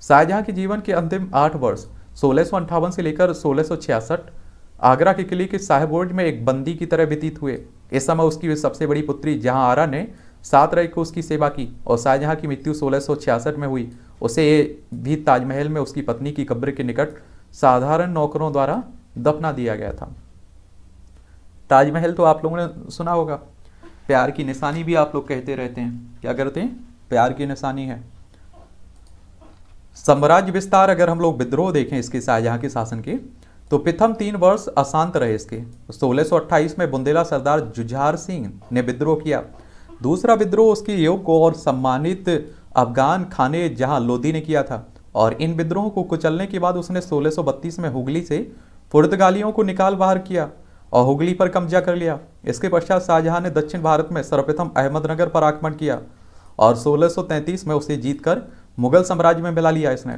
S1: शाहजहाँ के जीवन के अंतिम आठ वर्ष सोलह से लेकर सोलह आगरा के किले के साहेब में एक बंदी की तरह व्यतीत हुए इस समय उसकी सबसे बड़ी पुत्री जहाँ आरा ने सात रई को उसकी सेवा की और शाहजहाँ की मृत्यु सोलह में हुई उसे भी ताजमहल में उसकी पत्नी की कब्र के निकट साधारण नौकरों द्वारा दफना दिया गया था ताजमहल तो आप लोगों ने सुना होगा प्यार की निशानी भी आप लोग कहते रहते हैं क्या करते हैं प्यार की निशानी है साम्राज्य विस्तार अगर हम लोग विद्रोह देखें इसके शाहजहां के शासन के तो प्रथम तीन वर्ष अशांत रहे इसके सोलह में बुंदेला सरदार जुझार सिंह ने विद्रोह किया दूसरा विद्रोह उसके योग को और सम्मानित अफगान खाने जहां लोधी ने किया था और इन विद्रोह को कुचलने के बाद उसने 1632 में हुगली से पुर्तगालियों को निकाल बाहर किया और हुगली पर कब्जा कर लिया इसके पश्चात शाहजहां ने दक्षिण भारत में सर्वप्रथम अहमदनगर पर आक्रमण किया और 1633 में उसे जीतकर मुगल साम्राज्य में मिला लिया इसने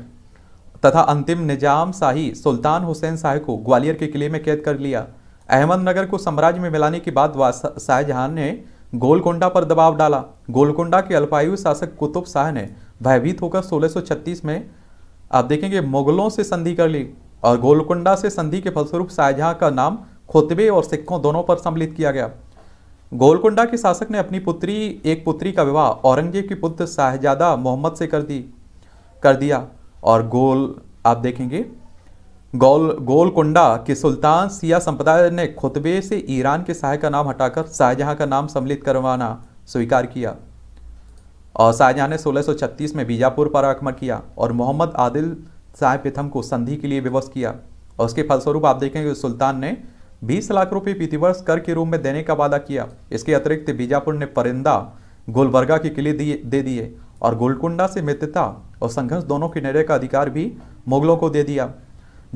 S1: तथा अंतिम निजाम शाही सुल्तान हुसैन शाह को ग्वालियर के किले में कैद कर लिया अहमदनगर को साम्राज्य में मिलाने के बाद शाहजहां ने गोलकोंडा पर दबाव डाला गोलकोंडा के अल्पायु शासक कुतुब शाह ने भयभीत होकर 1636 में आप देखेंगे मुगलों से संधि कर ली और गोलकुंडा से संधि के फलस्वरूप शाहजहां का नाम खुतबे और सिखों दोनों पर सम्मिलित किया गया गोलकुंडा के शासक ने अपनी पुत्री एक पुत्री का विवाह औरंगजेब के पुत्र शाहजादा मोहम्मद से कर दी कर दिया और गोल आप देखेंगे गोल गोलकुंडा के सुल्तान सिया संप्रदाय ने खुतबे से ईरान के शाह का नाम हटाकर शाहजहां का नाम सम्मिलित करवाना स्वीकार किया और शाहजहां ने 1636 में बीजापुर पर आक्रमण किया और मोहम्मद आदिल शाह प्रथम को संधि के लिए विवश किया और उसके फलस्वरूप आप देखेंगे सुल्तान ने बीस लाख रुपए प्रतिवर्ष कर के रूप में देने का वादा किया इसके अतिरिक्त बीजापुर ने परिंदा गोलबर्गा के किले दे दिए और गोलकुंडा से मित्रता और संघर्ष दोनों के का अधिकार भी मुगलों को दे दिया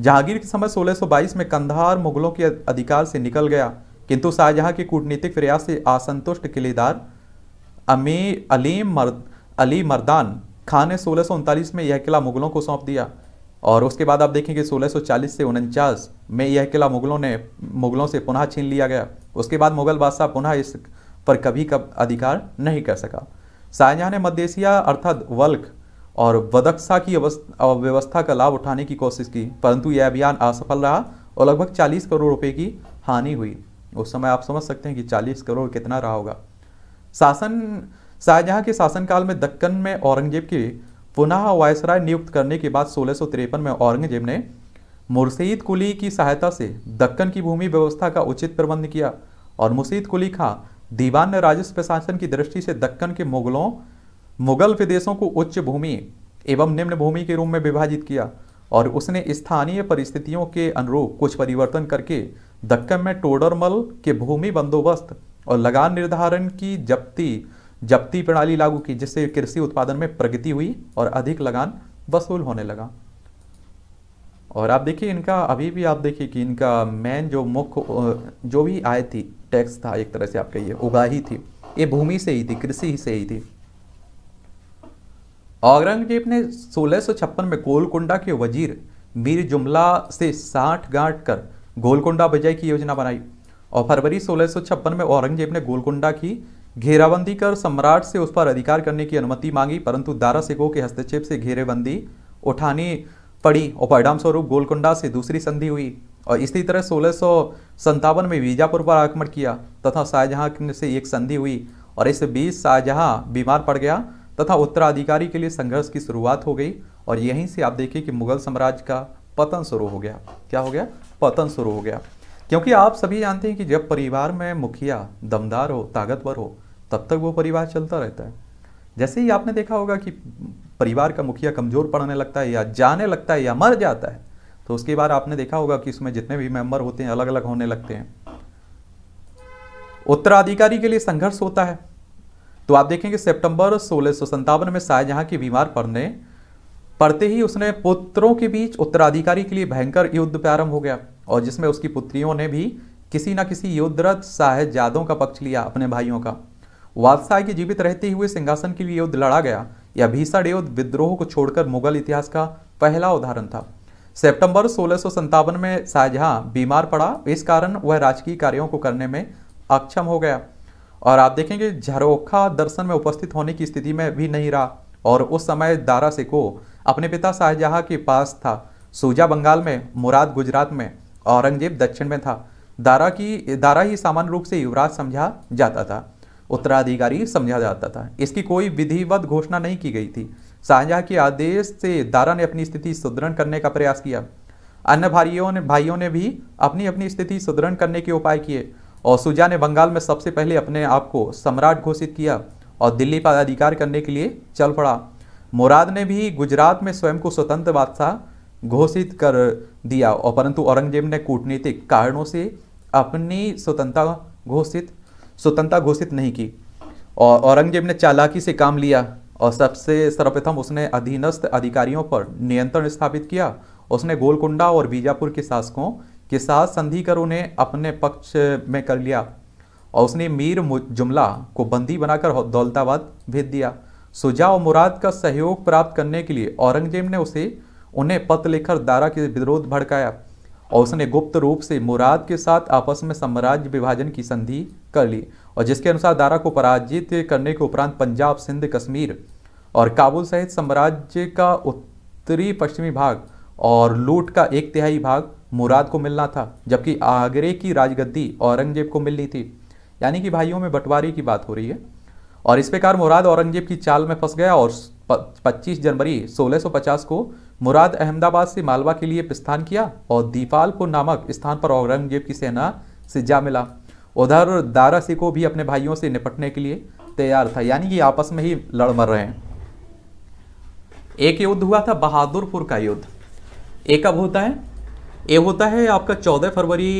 S1: जहांगीर के समय 1622 में कंधार मुगलों के अधिकार से निकल गया किंतु शाहजहां के कूटनीतिक प्रयास से असंतुष्ट किलेदार अमी अली मर्द अली मर्दान खान ने सोलह में यह किला मुगलों को सौंप दिया और उसके बाद आप देखेंगे 1640 से उनचास में यह किला मुगलों ने मुगलों से पुनः छीन लिया गया उसके बाद मुगल बादशाह पुनः इस पर कभी कब अधिकार नहीं कर सका शाहजहाँ ने मध्य एशिया अर्थात वल्क और बदक्सा की व्यवस्था का लाभ उठाने की कोशिश की परंतु यह अभियान असफल रहा और लगभग 40 करोड़ रुपए की हानि हुई उस समय आप समझ सकते हैं कि 40 करोड़ कितना रहा होगा शासन शाहजहाँ के शासनकाल में दक्कन में औरंगजेब की पुनः वायसराय नियुक्त करने के बाद सोलह में औरंगजेब ने मुर्शीद कुली की सहायता से दक्कन की भूमि व्यवस्था का उचित प्रबंध किया और मुर्शीद कुली खां दीवान ने राजस्व प्रशासन की दृष्टि से दक्कन के मुगलों मुगल विदेशों को उच्च भूमि एवं निम्न भूमि के रूप में विभाजित किया और उसने स्थानीय परिस्थितियों के अनुरूप कुछ परिवर्तन करके दक्कन में टोडरमल के भूमि बंदोबस्त और लगान निर्धारण की जब्ती जब्ती प्रणाली लागू की जिससे कृषि उत्पादन में प्रगति हुई और अधिक लगान वसूल होने लगा और आप देखिए इनका अभी भी आप देखिए कि इनका मेन जो मुख्य जो भी आय थी टैक्स था एक तरह से आप कहिए उगाही थी ये भूमि से ही थी कृषि से ही थी औरंगजेब ने सोलह में गोलकुंडा के वजीर मीर जुमला से साठ गांठ कर गोलकुंडा बजाय की योजना बनाई और फरवरी सोलह में औरंगजेब ने गोलकुंडा की घेराबंदी कर सम्राट से उस पर अधिकार करने की अनुमति मांगी परंतु दारा सिखों के हस्तक्षेप से घेरेबंदी उठानी पड़ी और परिणाम स्वरूप गोलकुंडा से दूसरी संधि हुई और इसी तरह सोलह में बीजापुर पर आक्रमण किया तथा शाहजहां से एक संधि हुई और इस बीच शाहजहां बीमार पड़ गया तथा उत्तराधिकारी के लिए संघर्ष की शुरुआत हो गई और यहीं से आप देखिए कि मुगल साम्राज्य का पतन शुरू हो गया क्या हो गया पतन शुरू हो गया क्योंकि आप सभी जानते हैं कि जब परिवार में मुखिया दमदार हो ताकतवर हो तब तक वो परिवार चलता रहता है जैसे ही आपने देखा होगा कि परिवार का मुखिया कमज़ोर पड़ने लगता है या जाने लगता है या मर जाता है तो उसके बाद आपने देखा होगा कि उसमें जितने भी मेंबर होते हैं अलग अलग होने लगते हैं उत्तराधिकारी के लिए संघर्ष होता है तो आप देखेंगे सितंबर सोलह में शाहजहां की बीमार पड़ने पड़ते ही उसने पुत्रों के बीच उत्तराधिकारी के लिए भयंकर युद्ध प्रारंभ हो गया और जिसमें उसकी पुत्रियों ने भी किसी ना किसी युद्धरत शाहजादों का पक्ष लिया अपने भाइयों का वादशाह के जीवित रहते हुए सिंहासन के लिए युद्ध लड़ा गया यह भीषण युद्ध विद्रोह को छोड़कर मुगल इतिहास का पहला उदाहरण था सितंबर सोलह में शाहजहां बीमार पड़ा इस कारण वह राजकीय कार्यों को करने में अक्षम हो गया और आप देखेंगे झरोखा दर्शन में उपस्थित होने की स्थिति में भी नहीं रहा और उस समय दारा सिको अपने पिता शाहजहां के पास था सूजा बंगाल में मुराद गुजरात में औरंगजेब दक्षिण में था दारा की दारा ही सामान्य रूप से युवराज समझा जाता था उत्तराधिकारी समझा जाता था इसकी कोई विधिवत घोषणा नहीं की गई थी शाहजहाँ के आदेश से दारा ने अपनी स्थिति सुदृढ़ करने का प्रयास किया अन्य भाइयों ने भाइयों ने भी अपनी अपनी स्थिति सुदृढ़ करने के उपाय किए और सुजा ने बंगाल में सबसे पहले अपने आप को सम्राट घोषित किया और दिल्ली पर अधिकार करने के लिए चल पड़ा मुराद ने भी गुजरात में स्वयं को स्वतंत्र बादशाह घोषित कर दिया और परंतु औरंगजेब ने कूटनीतिक कारणों से अपनी स्वतंत्रता घोषित स्वतंत्रता घोषित नहीं की और औरंगजेब ने चालाकी से काम लिया और सबसे सर्वप्रथम उसने अधीनस्थ अधिकारियों पर नियंत्रण स्थापित किया उसने गोलकुंडा और बीजापुर के शासकों के साथ संधि कर उन्हें अपने पक्ष में कर लिया और उसने मीर जुमला को बंदी बनाकर दौलताबाद भेज दिया सुजा और मुराद का सहयोग प्राप्त करने के लिए औरंगजेब ने उसे उन्हें पत्र लिखकर दारा के विरोध भड़काया और उसने गुप्त रूप से मुराद के साथ आपस में साम्राज्य विभाजन की संधि कर ली और जिसके अनुसार दारा को पराजित करने के उपरांत पंजाब सिंध कश्मीर और काबुल सहित साम्राज्य का उत्तरी पश्चिमी भाग और लूट का एक तिहाई भाग मुराद को मिलना था जबकि आगरे की राजगद्दी औरंगजेब को मिलनी थी यानी कि भाइयों में बंटवारे की बात हो रही है और इस प्रकार मुराद औरंगजेब की चाल में फंस गया और 25 जनवरी 1650 को मुराद अहमदाबाद से मालवा के लिए प्रस्थान किया और दीपालपुर नामक स्थान पर औरंगजेब की सेना से जा मिला उधर दारा सिंह को भी अपने भाइयों से निपटने के लिए तैयार था यानी कि आपस में ही लड़ मर रहे हैं एक युद्ध हुआ था बहादुरपुर का युद्ध एक कब होता है ये होता है आपका 14 फरवरी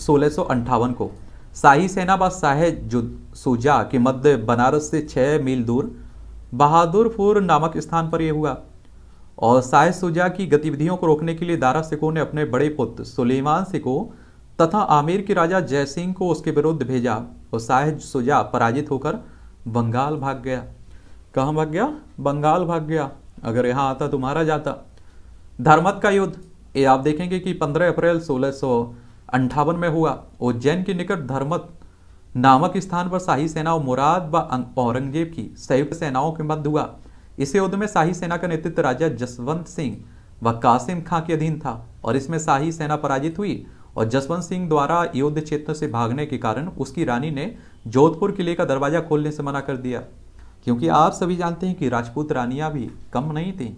S1: सोलह को शाही सेना व शाह सुजा के मध्य बनारस से छः मील दूर बहादुरपुर नामक स्थान पर यह हुआ और साय सुजा की गतिविधियों को रोकने के लिए दारा सिको ने अपने बड़े पुत्र सुलेमान सिको तथा आमिर के राजा जयसिंह को उसके विरुद्ध भेजा और साहिद सुजा पराजित होकर बंगाल भाग गया कहाँ भाग गया बंगाल भाग गया अगर यहाँ आता तो मारा जाता धर्मत का युद्ध ये आप देखेंगे कि 15 अप्रैल सोलह में हुआ उज्जैन के निकट धर्मत नामक स्थान पर शाही सेना और मुराद व औरंगजेब की संयुक्त सेनाओं के मध्य हुआ इस युद्ध में शाही सेना का नेतृत्व राजा जसवंत सिंह व कासिम खां के अधीन था और इसमें शाही सेना पराजित हुई और जसवंत सिंह द्वारा युद्ध क्षेत्र से भागने के कारण उसकी रानी ने जोधपुर किले का दरवाजा खोलने से मना कर दिया क्योंकि आप सभी जानते हैं कि राजपूत रानियां भी कम नहीं थीं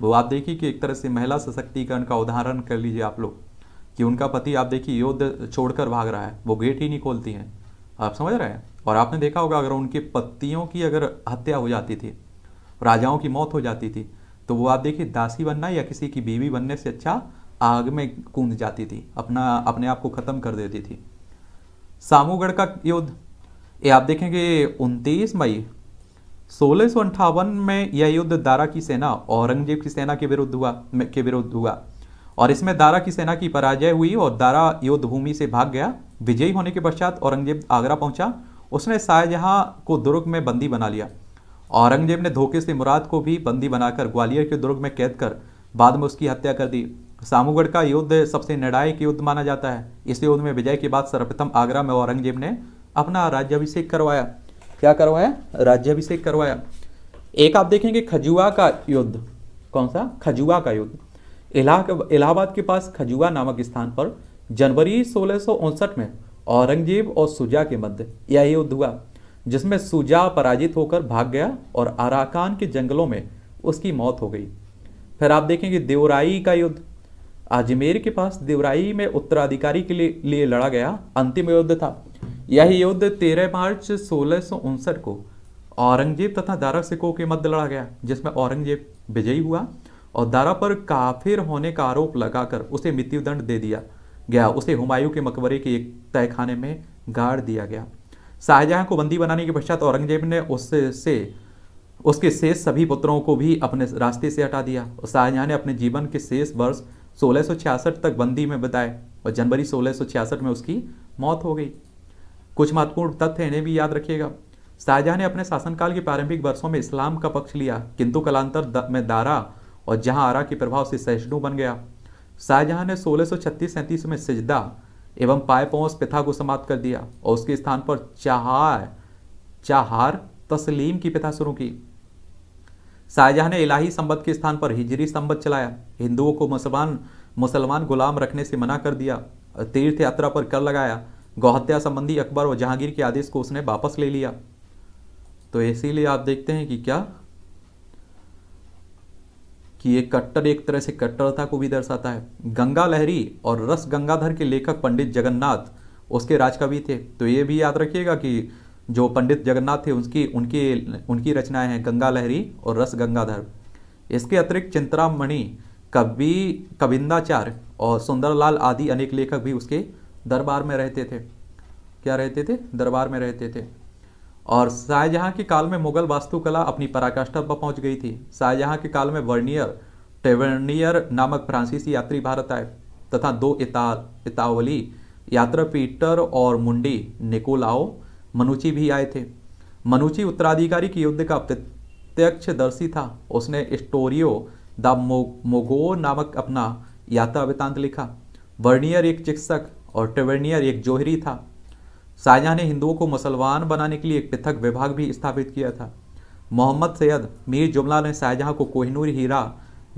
S1: वो आप देखिए कि एक तरह से महिला सशक्तिकरण का उदाहरण कर लीजिए आप लोग कि उनका पति आप देखिए युद्ध छोड़कर भाग रहा है वो गेट ही नहीं खोलती हैं आप समझ रहे हैं और आपने देखा होगा अगर उनके पतियों की अगर हत्या हो जाती थी राजाओं की मौत हो जाती थी तो वो आप देखिए दासी बनना या किसी की बीवी बनने से अच्छा आग में कूद जाती थी अपना अपने आप को ख़त्म कर देती थी सामूगढ़ का युद्ध ये आप देखेंगे उनतीस मई सोलह में यह युद्ध दारा की सेना औरंगजेब की सेना के विरुद्ध हुआ के विरुद्ध हुआ और इसमें दारा की सेना की पराजय हुई और दारा युद्ध भूमि से भाग गया विजयी होने के पश्चात औरंगजेब आगरा पहुंचा उसने शाहजहां को दुर्ग में बंदी बना लिया औरंगजेब ने धोखे से मुराद को भी बंदी बनाकर ग्वालियर के दुर्ग में कैद कर बाद में उसकी हत्या कर दी सामूगढ़ का युद्ध सबसे निर्णायक युद्ध माना जाता है इस युद्ध में विजय के बाद सर्वप्रथम आगरा में औरंगजेब ने अपना राज्यभिषेक करवाया क्या करवाया राज्यभिषेक करवाया एक आप देखेंगे खजुआ का युद्ध कौन सा खजुआ का युद्ध इलाहाबाद के पास खजुआ नामक स्थान पर जनवरी सोलह में औरंगजेब और सुजा के मध्य यह युद्ध हुआ जिसमें सुजा पराजित होकर भाग गया और अराकान के जंगलों में उसकी मौत हो गई फिर आप देखेंगे देवराई का युद्ध अजमेर के पास देवराई में उत्तराधिकारी के लिए, लिए लड़ा गया अंतिम युद्ध था यह युद्ध 13 मार्च सोलह को औरंगजेब तथा दारा सिको के मध्य लड़ा गया जिसमें औरंगजेब विजयी हुआ और दारा पर काफिर होने का आरोप लगाकर उसे मृत्युदंड दे दिया गया उसे हुमायूं के मकबरे के एक तय खाने में गाड़ दिया गया शाहजहां को बंदी बनाने के पश्चात औरंगजेब ने उससे उसके शेष सभी पुत्रों को भी अपने रास्ते से हटा दिया और शाहजहां ने अपने जीवन के शेष वर्ष सोलह तक बंदी में बिताए और जनवरी सोलह में उसकी मौत हो गई कुछ महत्वपूर्ण तथ्य इन्हें भी याद रखिएगा शाहजहां ने अपने शासनकाल के प्रारंभिक वर्षों में इस्लाम का पक्ष लिया किंतु कलांतर द, में दारा और जहां आरा के प्रभाव से सहिष्णु बन गया शाहजहां ने सोलह सौ में सिजदा एवं पाइपोस प्रथा को समाप्त कर दिया और उसके स्थान पर चाहार चाहार तस्लीम की प्रथा शुरू की शाहजहां ने इलाही संबत के स्थान पर हिजरी संबत चलाया हिंदुओं को मुसलमान मुसलमान गुलाम रखने से मना कर दिया तीर्थ यात्रा पर कर लगाया गौहत्या संबंधी अकबर और जहांगीर के आदेश को उसने वापस ले लिया तो इसीलिए आप देखते हैं कि क्या कि ये कट्टर एक तरह से कट्टरता को भी दर्शाता है गंगा लहरी और रस गंगाधर के लेखक पंडित जगन्नाथ उसके राजकवि थे तो ये भी याद रखिएगा कि जो पंडित जगन्नाथ थे उनकी उनकी उनकी रचनाएं हैं गंगा लहरी और रस गंगाधर इसके अतिरिक्त चिंतराम मणि कवि कविंदाचार्य और सुंदरलाल आदि अनेक लेखक भी उसके दरबार में रहते थे क्या रहते थे दरबार में रहते थे और शाहजहाँ के काल में मुगल वास्तुकला अपनी पराकाष्ठा पर पहुंच गई थी शाहजहाँ के काल में वर्नियर टेवर्नियर नामक फ्रांसीसी यात्री भारत आए तथा दो इता इतावली यात्रा पीटर और मुंडी निकोलाओ मनुची भी आए थे मनुची उत्तराधिकारी के युद्ध का प्रत्यक्षदर्शी था उसने स्टोरियो द मोगो नामक अपना यात्रा वृतांत लिखा वर्नियर एक चिकित्सक और टेवर्नियर एक जोहरी था शाहजहाँ ने हिंदुओं को मुसलमान बनाने के लिए एक पृथक विभाग भी स्थापित किया था मोहम्मद सैयद मीर जुमला ने शाहजहाँ को कोहिनूर हीरा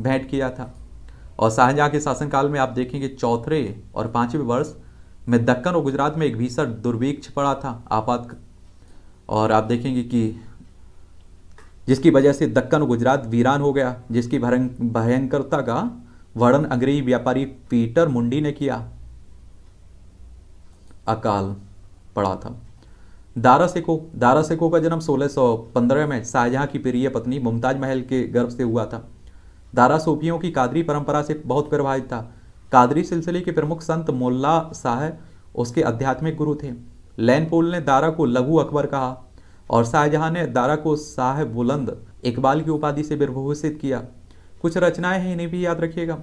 S1: भेंट किया था और शाहजहाँ के शासनकाल में आप देखेंगे चौथे और पाँचवें वर्ष में दक्कन और गुजरात में एक भीषण दुर्भिक्ष पड़ा था आपात और आप देखेंगे कि जिसकी वजह से दक्कन और गुजरात वीरान हो गया जिसकी भयंकरता का वर्णन अंग्रेजी व्यापारी पीटर मुंडी ने किया अकाल पड़ा था दारा सेको दारा सेको का जन्म 1615 में शाहजहां की प्रिय पत्नी मुमताज महल के गर्भ से हुआ था दारा सूफियों की कादरी परंपरा से बहुत प्रभावित था कादरी सिलसिले के प्रमुख संत मोल्ला शाह उसके आध्यात्मिक गुरु थे लैनपोल ने दारा को लघु अकबर कहा और शाहजहां ने दारा को शाह बुलंद इकबाल की उपाधि से विभूषित किया कुछ रचनाएं हैं इन्हें भी याद रखिएगा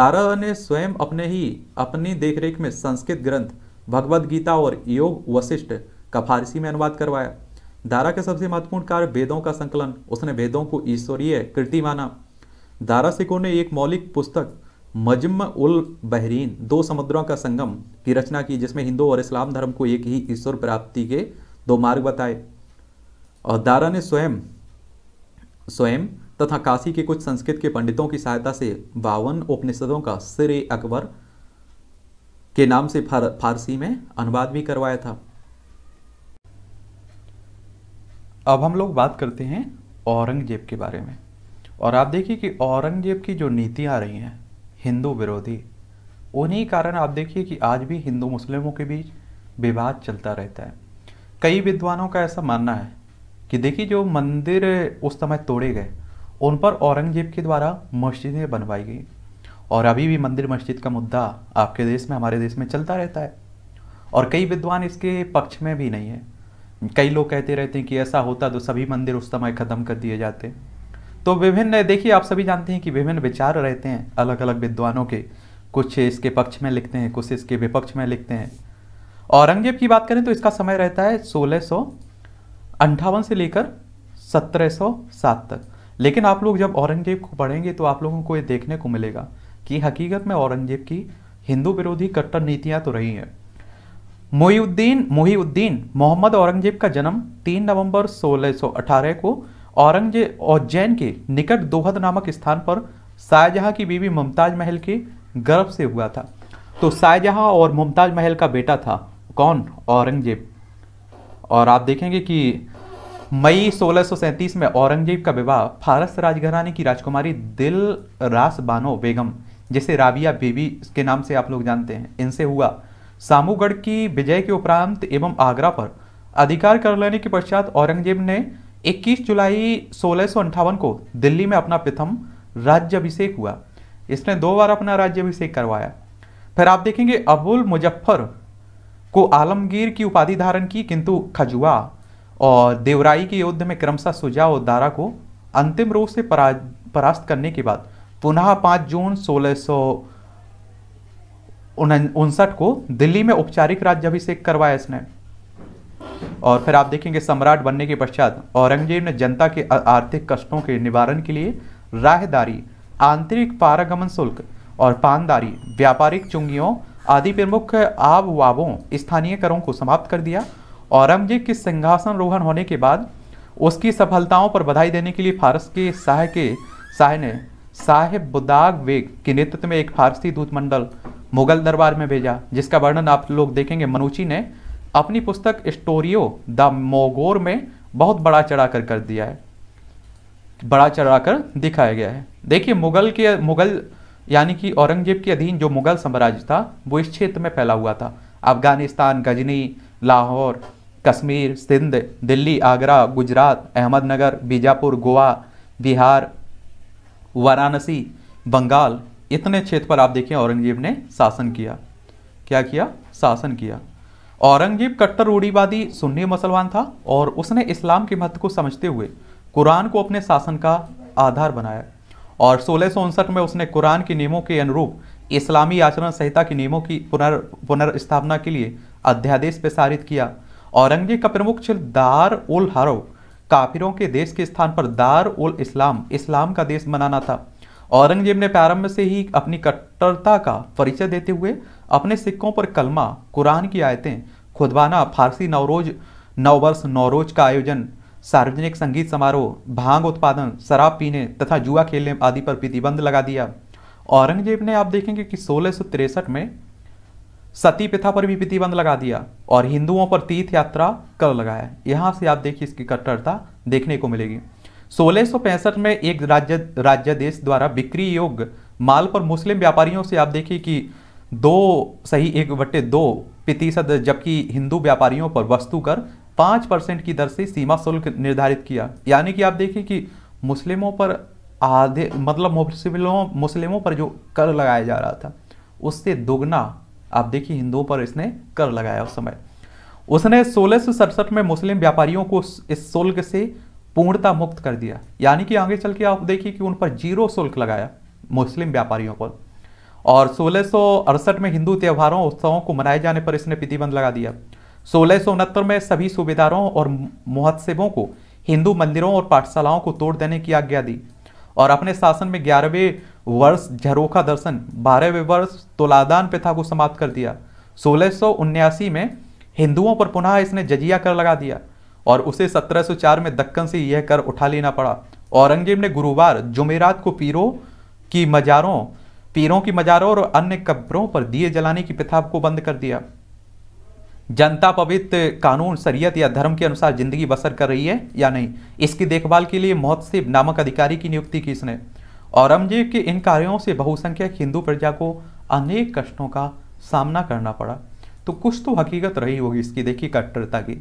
S1: दारा ने स्वयं अपने ही अपनी देखरेख में संस्कृत ग्रंथ भगवद गीता और योग वशिष्ठ का फारसी में अनुवाद करवाया दारा के सबसे महत्वपूर्ण कार्य वेदों का संकलन उसने वेदों को ईश्वरीय कृति माना दारा सिको ने एक मौलिक पुस्तक मजम उल बहरीन दो समुद्रों का संगम की रचना की जिसमें हिंदू और इस्लाम धर्म को एक ही ईश्वर प्राप्ति के दो मार्ग बताए और दारा ने स्वयं स्वयं तथा काशी के कुछ संस्कृत के पंडितों की सहायता से बावन उपनिषदों का सिर अकबर के नाम से फार, फारसी में अनुवाद भी करवाया था अब हम लोग बात करते हैं औरंगजेब के बारे में और आप देखिए कि औरंगजेब की जो नीतियाँ रही हैं हिंदू विरोधी उन्हीं कारण आप देखिए कि आज भी हिंदू मुस्लिमों के बीच विवाद चलता रहता है कई विद्वानों का ऐसा मानना है कि देखिए जो मंदिर उस समय तोड़े गए उन पर औरंगजेब के द्वारा मस्जिदें बनवाई गई और अभी भी मंदिर मस्जिद का मुद्दा आपके देश में हमारे देश में चलता रहता है और कई विद्वान इसके पक्ष में भी नहीं है कई लोग कहते रहते हैं कि ऐसा होता तो सभी मंदिर उस समय ख़त्म कर दिए जाते तो विभिन्न देखिए आप सभी जानते हैं कि विभिन्न विचार रहते हैं अलग अलग विद्वानों के कुछ इसके पक्ष में लिखते हैं कुछ इसके विपक्ष में लिखते हैं औरंगजेब की बात करें तो इसका समय रहता है सोलह से लेकर सत्रह तक लेकिन आप लोग जब औरंगजेब को पढ़ेंगे तो आप लोगों को ये देखने को मिलेगा कि हकीकत में औरंगजेब की हिंदू विरोधी कट्टर नीतियां तो रही हैं मोहीउद्दीन मोहीउद्दीन मोहम्मद औरंगजेब का जन्म 3 नवंबर 1618 को औरंगजेब उज्जैन के निकट दोहद नामक स्थान पर शाहजहां की बीवी मुमताज महल के गर्भ से हुआ था तो शाहजहां और मुमताज महल का बेटा था कौन औरंगजेब और आप देखेंगे कि मई 1637 में औरंगजेब का विवाह फारस राजघराने की राजकुमारी दिल रास बानो बेगम जिसे राबिया बीबी के नाम से आप लोग जानते हैं इनसे हुआ सामूगढ़ की विजय के उपरांत एवं आगरा पर अधिकार कर लेने के पश्चात औरंगजेब ने 21 जुलाई सोलह को दिल्ली में अपना प्रथम राज्याभिषेक हुआ इसने दो बार अपना राज्याभिषेक करवाया फिर आप देखेंगे अबुल मुजफ्फर को आलमगीर की उपाधि धारण की किंतु खजुआ और देवराई के युद्ध में क्रमशः सुजा और दारा को अंतिम रूप से परास्त करने के बाद पुनः 5 जून सोलह उनसठ को दिल्ली में औपचारिक राज्याभिषेक करवाया इसने और फिर आप देखेंगे सम्राट बनने के पश्चात औरंगजेब ने जनता के आर्थिक कष्टों के निवारण के लिए राहदारी आंतरिक पारागमन शुल्क और पानदारी व्यापारिक चुंगियों आदि प्रमुख आब वाबों स्थानीय करों को समाप्त कर दिया औरंगजेब के सिंहासन रोहन होने के बाद उसकी सफलताओं पर बधाई देने के लिए फारस के शाह के शाह ने साहेब बुदाग वेग के नेतृत्व में एक फारसी दूत मंडल मुगल दरबार में भेजा जिसका वर्णन आप लोग देखेंगे मनुची ने अपनी पुस्तक स्टोरियो द मोगोर में बहुत बड़ा चढ़ाकर कर दिया है बड़ा चढ़ाकर दिखाया गया है देखिए मुगल के मुगल यानी कि औरंगजेब के अधीन जो मुगल साम्राज्य था वो इस क्षेत्र में फैला हुआ था अफगानिस्तान गजनी लाहौर कश्मीर सिंध दिल्ली आगरा गुजरात अहमदनगर बीजापुर गोवा बिहार वाराणसी बंगाल इतने क्षेत्र पर आप देखें औरंगजेब ने शासन किया क्या किया शासन किया औरंगजेब कट्टर रूढ़ीवादी सुन्नी मुसलमान था और उसने इस्लाम के महत्व को समझते हुए कुरान को अपने शासन का आधार बनाया और सोलह में उसने कुरान के नियमों के अनुरूप इस्लामी आचरण संहिता के नियमों की पुनर् पुनर्स्थापना के लिए अध्यादेश प्रसारित किया औरंगजेब का प्रमुख क्षेत्र दार उल हरो काफिरों के देश के स्थान पर दार उल इस्लाम इस्लाम का देश बनाना था औरंगजेब ने प्रारंभ से ही अपनी कट्टरता का परिचय देते हुए अपने सिक्कों पर कलमा कुरान की आयतें खुदबाना फारसी नवरोज नववर्ष नवरोज का आयोजन सार्वजनिक संगीत समारोह भांग उत्पादन शराब पीने तथा जुआ खेलने आदि पर प्रतिबंध लगा दिया औरंगजेब ने आप देखेंगे कि सोलह में सती प्रथा पर भी प्रतिबंध लगा दिया और हिंदुओं पर तीर्थ यात्रा कर लगाया यहाँ से आप देखिए इसकी कट्टरता देखने को मिलेगी सोलह में एक राज्य राज्य देश द्वारा बिक्री योग्य माल पर मुस्लिम व्यापारियों से आप देखिए कि दो सही एक बट्टे दो प्रतिशत जबकि हिंदू व्यापारियों पर वस्तु कर पाँच परसेंट की दर से सीमा शुल्क निर्धारित किया यानी कि आप देखिए कि मुस्लिमों पर आधे मतलब मुस्लिमों मुस्लिमों पर जो कर लगाया जा रहा था उससे दोगुना आप देखिए हिंदुओं पर इसने कर लगाया उस समय उसने सोलह में मुस्लिम व्यापारियों को इस शुल्क से पूर्णता मुक्त कर दिया यानी कि आगे चल के आप देखिए कि उन पर जीरो शुल्क लगाया मुस्लिम व्यापारियों पर और सोलह में हिंदू त्यौहारों उत्सवों को मनाए जाने पर इसने प्रतिबंध लगा दिया सोलह में सभी सूबेदारों और महोत्सवों को हिंदू मंदिरों और पाठशालाओं को तोड़ देने की आज्ञा दी और अपने शासन में ग्यारहवें वर्ष झरोखा दर्शन बारहवें वर्ष तोलादान प्रथा को समाप्त कर दिया सोलह में हिंदुओं पर पुनः इसने जजिया कर लगा दिया और उसे 1704 में दक्कन से यह कर उठा लेना पड़ा औरंगजेब ने गुरुवार जुमेरात को पीरों की मजारों पीरों की मजारों और अन्य कब्रों पर दिए जलाने की प्रथा को बंद कर दिया जनता पवित्र कानून शरीयत या धर्म के अनुसार जिंदगी बसर कर रही है या नहीं इसकी देखभाल के लिए मोहत्सिब नामक अधिकारी की नियुक्ति की इसने औरंगजेब के इन कार्यों से बहुसंख्यक हिंदू प्रजा को अनेक कष्टों का सामना करना पड़ा तो कुछ तो हकीकत रही होगी इसकी देखिए कट्टरता की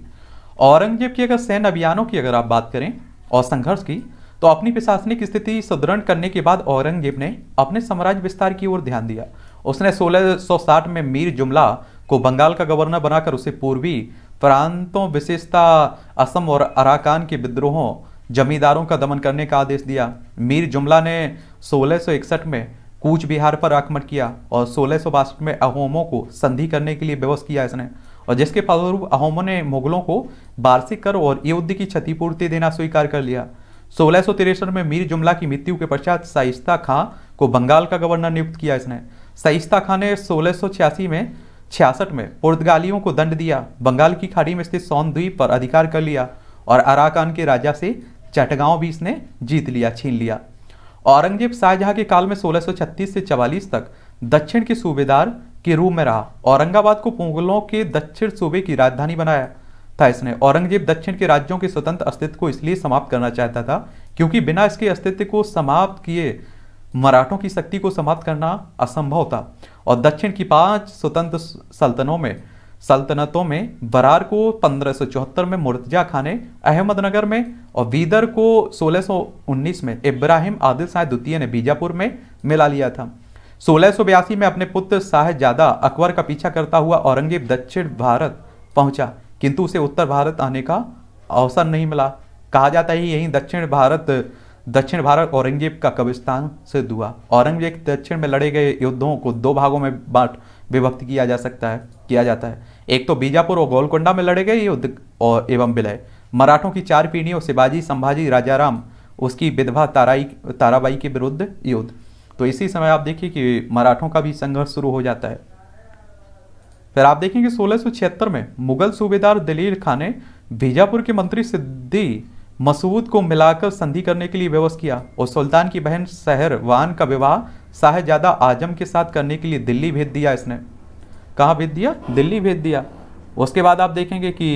S1: औरंगजेब की अगर सैन्य अभियानों की अगर आप बात करें और संघर्ष की तो अपनी प्रशासनिक स्थिति सुदृढ़ करने के बाद औरंगजेब ने अपने साम्राज्य विस्तार की ओर ध्यान दिया उसने 1660 में मीर जुमला को बंगाल का गवर्नर बनाकर उसे पूर्वी प्रांतों विशेषता असम और अराकान के विद्रोहों जमींदारों का दमन करने का आदेश दिया मीर जुमला ने सोलह में कूच बिहार पर आक्रमण किया और सोलह में अहोमों को संधि करने के लिए व्यवस्थ किया इसने और जिसके फलस्वरूप अहोमों ने मुगलों को वार्षिक कर और युद्ध की क्षतिपूर्ति देना स्वीकार कर लिया सोलह में मीर जुमला की मृत्यु के पश्चात साइस्ता खां को बंगाल का गवर्नर नियुक्त किया इसने साइस्ता खां ने सोलह में छियासठ में पुर्तगालियों को दंड दिया बंगाल की खाड़ी में स्थित सौन द्वीप पर अधिकार कर लिया और अराकान के राजा से चटगांव भी इसने जीत लिया छीन लिया औरंगजेब शाहजहां के काल में 1636 से 44 तक दक्षिण के सूबेदार के रूप में रहा औरंगाबाद को मुगलों के दक्षिण सूबे की राजधानी बनाया था इसने औरंगजेब दक्षिण के राज्यों के स्वतंत्र अस्तित्व को इसलिए समाप्त करना चाहता था क्योंकि बिना इसके अस्तित्व को समाप्त किए मराठों की शक्ति को समाप्त करना असंभव था और दक्षिण की पांच स्वतंत्र सल्तनों में सल्तनतों में बरार को पंद्रह में मुर्तजा खाने अहमदनगर में और वीदर को 1619 में इब्राहिम आदिल शाह द्वितीय ने बीजापुर में मिला लिया था सोलह में अपने पुत्र शाहजादा अकबर का पीछा करता हुआ औरंगजेब दक्षिण भारत पहुंचा किंतु उसे उत्तर भारत आने का अवसर नहीं मिला कहा जाता है यही दक्षिण भारत दक्षिण भारत औरंगजेब का कब्रिस्तान सिद्ध हुआ औरंगजेब दक्षिण में लड़े गए युद्धों को दो भागों में बांट विभक्त किया जा सकता है किया जाता है एक तो बीजापुर और गोलकुंडा में लड़े गए युद्ध और एवं विलय मराठों की चार पीढ़ियों शिवाजी संभाजी राजाराम उसकी विधवा ताराई ताराबाई के विरुद्ध युद्ध तो इसी समय आप देखिए कि मराठों का भी संघर्ष शुरू हो जाता है फिर आप देखें कि सोलह में मुगल सूबेदार दलील खान ने बीजापुर के मंत्री सिद्धि मसूद को मिलाकर संधि करने के लिए व्यवस्था किया और सुल्तान की बहन वान का विवाह शाहजादा आजम के साथ करने के लिए दिल्ली भेज दिया इसने कहाँ भेज दिया दिल्ली भेज दिया उसके बाद आप देखेंगे कि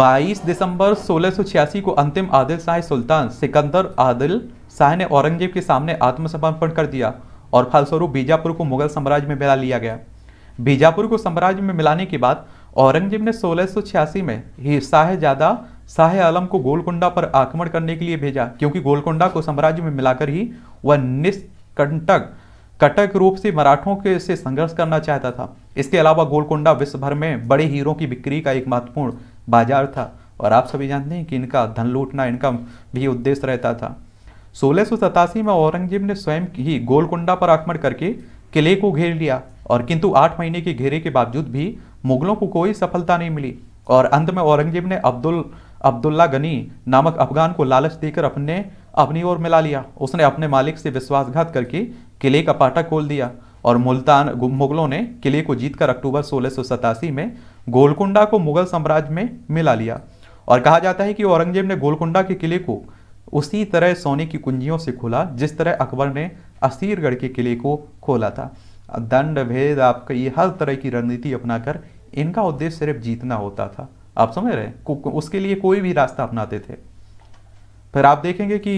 S1: 22 दिसंबर सोलह को अंतिम आदिल शाह सुल्तान सिकंदर आदिल शाह ने औरंगजेब के सामने आत्मसमर्पण कर दिया और फलस्वरूप बीजापुर को मुगल साम्राज्य में मिला लिया गया बीजापुर को साम्राज्य में मिलाने के बाद औरंगजेब ने सोलह में ही शाहजादा शाह आलम को गोलकुंडा पर आक्रमण करने के लिए भेजा क्योंकि गोलकुंडा को साम्राज्य में मिलाकर ही वह निश्चित कंटक कटक रूप से मराठों के से संघर्ष करना चाहता था इसके अलावा गोलकुंडा विश्व भर में बड़े हीरों की बिक्री का एक महत्वपूर्ण बाजार था और आप सभी जानते हैं कि इनका धन लूटना इनका भी उद्देश्य रहता था सोलह में औरंगजेब ने स्वयं ही गोलकुंडा पर आक्रमण करके किले को घेर लिया और किंतु आठ महीने के घेरे के बावजूद भी मुगलों को कोई सफलता नहीं मिली और अंत में औरंगजेब ने अब्दुल अब्दुल्ला गनी नामक अफगान को लालच देकर अपने अपनी ओर मिला लिया उसने अपने मालिक से विश्वासघात करके किले का पाटा खोल दिया और मुल्तान मुगलों ने किले को जीतकर अक्टूबर सोलह में गोलकुंडा को मुगल साम्राज्य में मिला लिया और कहा जाता है कि औरंगजेब ने गोलकुंडा के किले को उसी तरह सोने की कुंजियों से खोला जिस तरह अकबर ने असीरगढ़ के किले को खोला था दंड भेद आपका ये हर तरह की रणनीति अपनाकर इनका उद्देश्य सिर्फ जीतना होता था आप समझ रहे हैं उसके लिए कोई भी रास्ता अपनाते थे फिर आप देखेंगे कि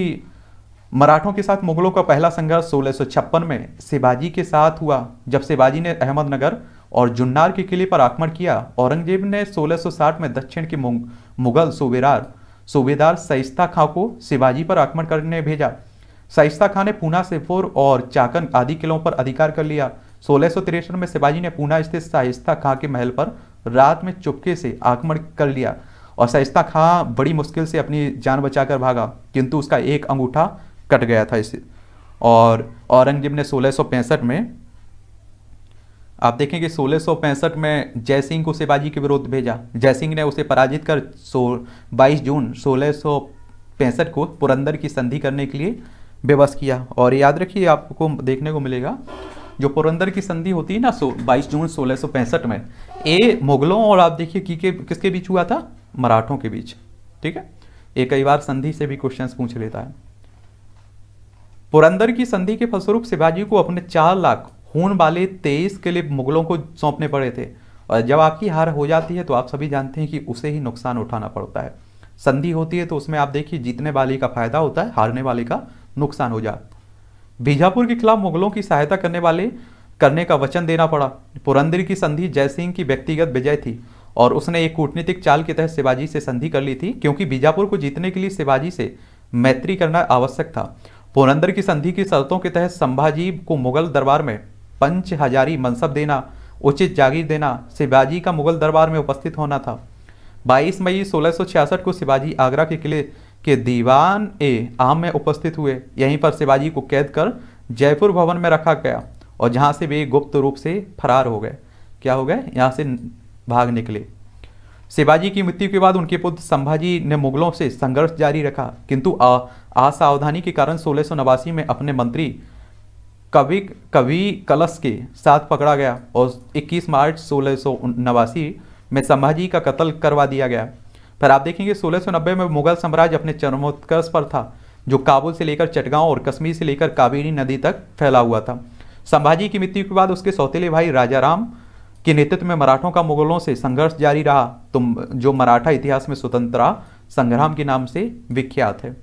S1: मराठों के साथ मुगलों का पहला संघर्ष सोलह में शिवाजी के साथ हुआ जब शिवाजी ने अहमदनगर और जुन्नार के किले पर आक्रमण किया औरंगजेब ने 1660 में दक्षिण के मुगल सुबेदार सुबेदार सईस्ता खां को शिवाजी पर आक्रमण करने भेजा साइस्ता खां ने पूना सेफोर और चाकन आदि किलों पर अधिकार कर लिया सोलह में शिवाजी ने पूना स्थित सहिस्ता खां के महल पर रात में चुपके से आक्रमण कर लिया और शाइस्ता खां बड़ी मुश्किल से अपनी जान बचाकर भागा किंतु उसका एक अंगूठा कट गया था इसे और औरंगजेब ने सोलह में आप देखें कि सोलह में जयसिंह को शिवाजी के विरुद्ध भेजा जयसिंह ने उसे पराजित कर सो बाईस जून सोलह को पुरंदर की संधि करने के लिए बेबस किया और याद रखिए आपको देखने को मिलेगा जो पुरंदर की संधि होती है ना सो बाईस जून सोलह में ए मुगलों और आप देखिए कि किसके बीच हुआ था मराठों के बीच ठीक है ये कई बार संधि से भी क्वेश्चन पूछ लेता है पुरंदर की संधि के फलस्वरूप शिवाजी को अपने चार लाख खून वाले तेईस के लिए मुगलों को सौंपने पड़े थे और जब आपकी हार हो जाती है तो आप सभी जानते हैं कि उसे ही नुकसान उठाना पड़ता है संधि होती है तो उसमें आप देखिए जीतने वाले का फायदा होता है हारने वाले का नुकसान हो जाता बीजापुर के खिलाफ मुगलों की सहायता करने वाले करने का वचन देना पड़ा पुरंदर की संधि जयसिंह की व्यक्तिगत विजय थी और उसने एक कूटनीतिक चाल के तहत शिवाजी से संधि कर ली थी क्योंकि बीजापुर को जीतने के लिए शिवाजी से मैत्री करना आवश्यक था पुरंदर की संधि की शर्तों के तहत संभाजी को मुगल दरबार में पंच हजारी मनसब देना उचित जागीर देना शिवाजी का मुगल दरबार में उपस्थित होना था 22 मई 1666 को शिवाजी आगरा के किले के दीवान ए आम में उपस्थित हुए यहीं पर शिवाजी को कैद कर जयपुर भवन में रखा गया और जहाँ से वे गुप्त रूप से फरार हो गए क्या हो गए यहाँ से भाग निकले शिवाजी की मृत्यु के बाद उनके पुत्र संभाजी ने मुगलों से संघर्ष जारी रखा किंतु असावधानी के कारण सोलह में अपने मंत्री कवि कवि कलश के साथ पकड़ा गया और 21 मार्च सोलह में संभाजी का कत्ल करवा दिया गया पर आप देखेंगे नब्बे में मुगल साम्राज्य अपने चरमोत्कर्ष पर था जो काबुल से लेकर चटगांव और कश्मीर से लेकर कावेरी नदी तक फैला हुआ था संभाजी की मृत्यु के बाद उसके सौतेले भाई राजा राम के नेतृत्व में मराठों का मुगलों से संघर्ष जारी रहा तो जो मराठा इतिहास में स्वतंत्रता संग्राम के नाम से विख्यात है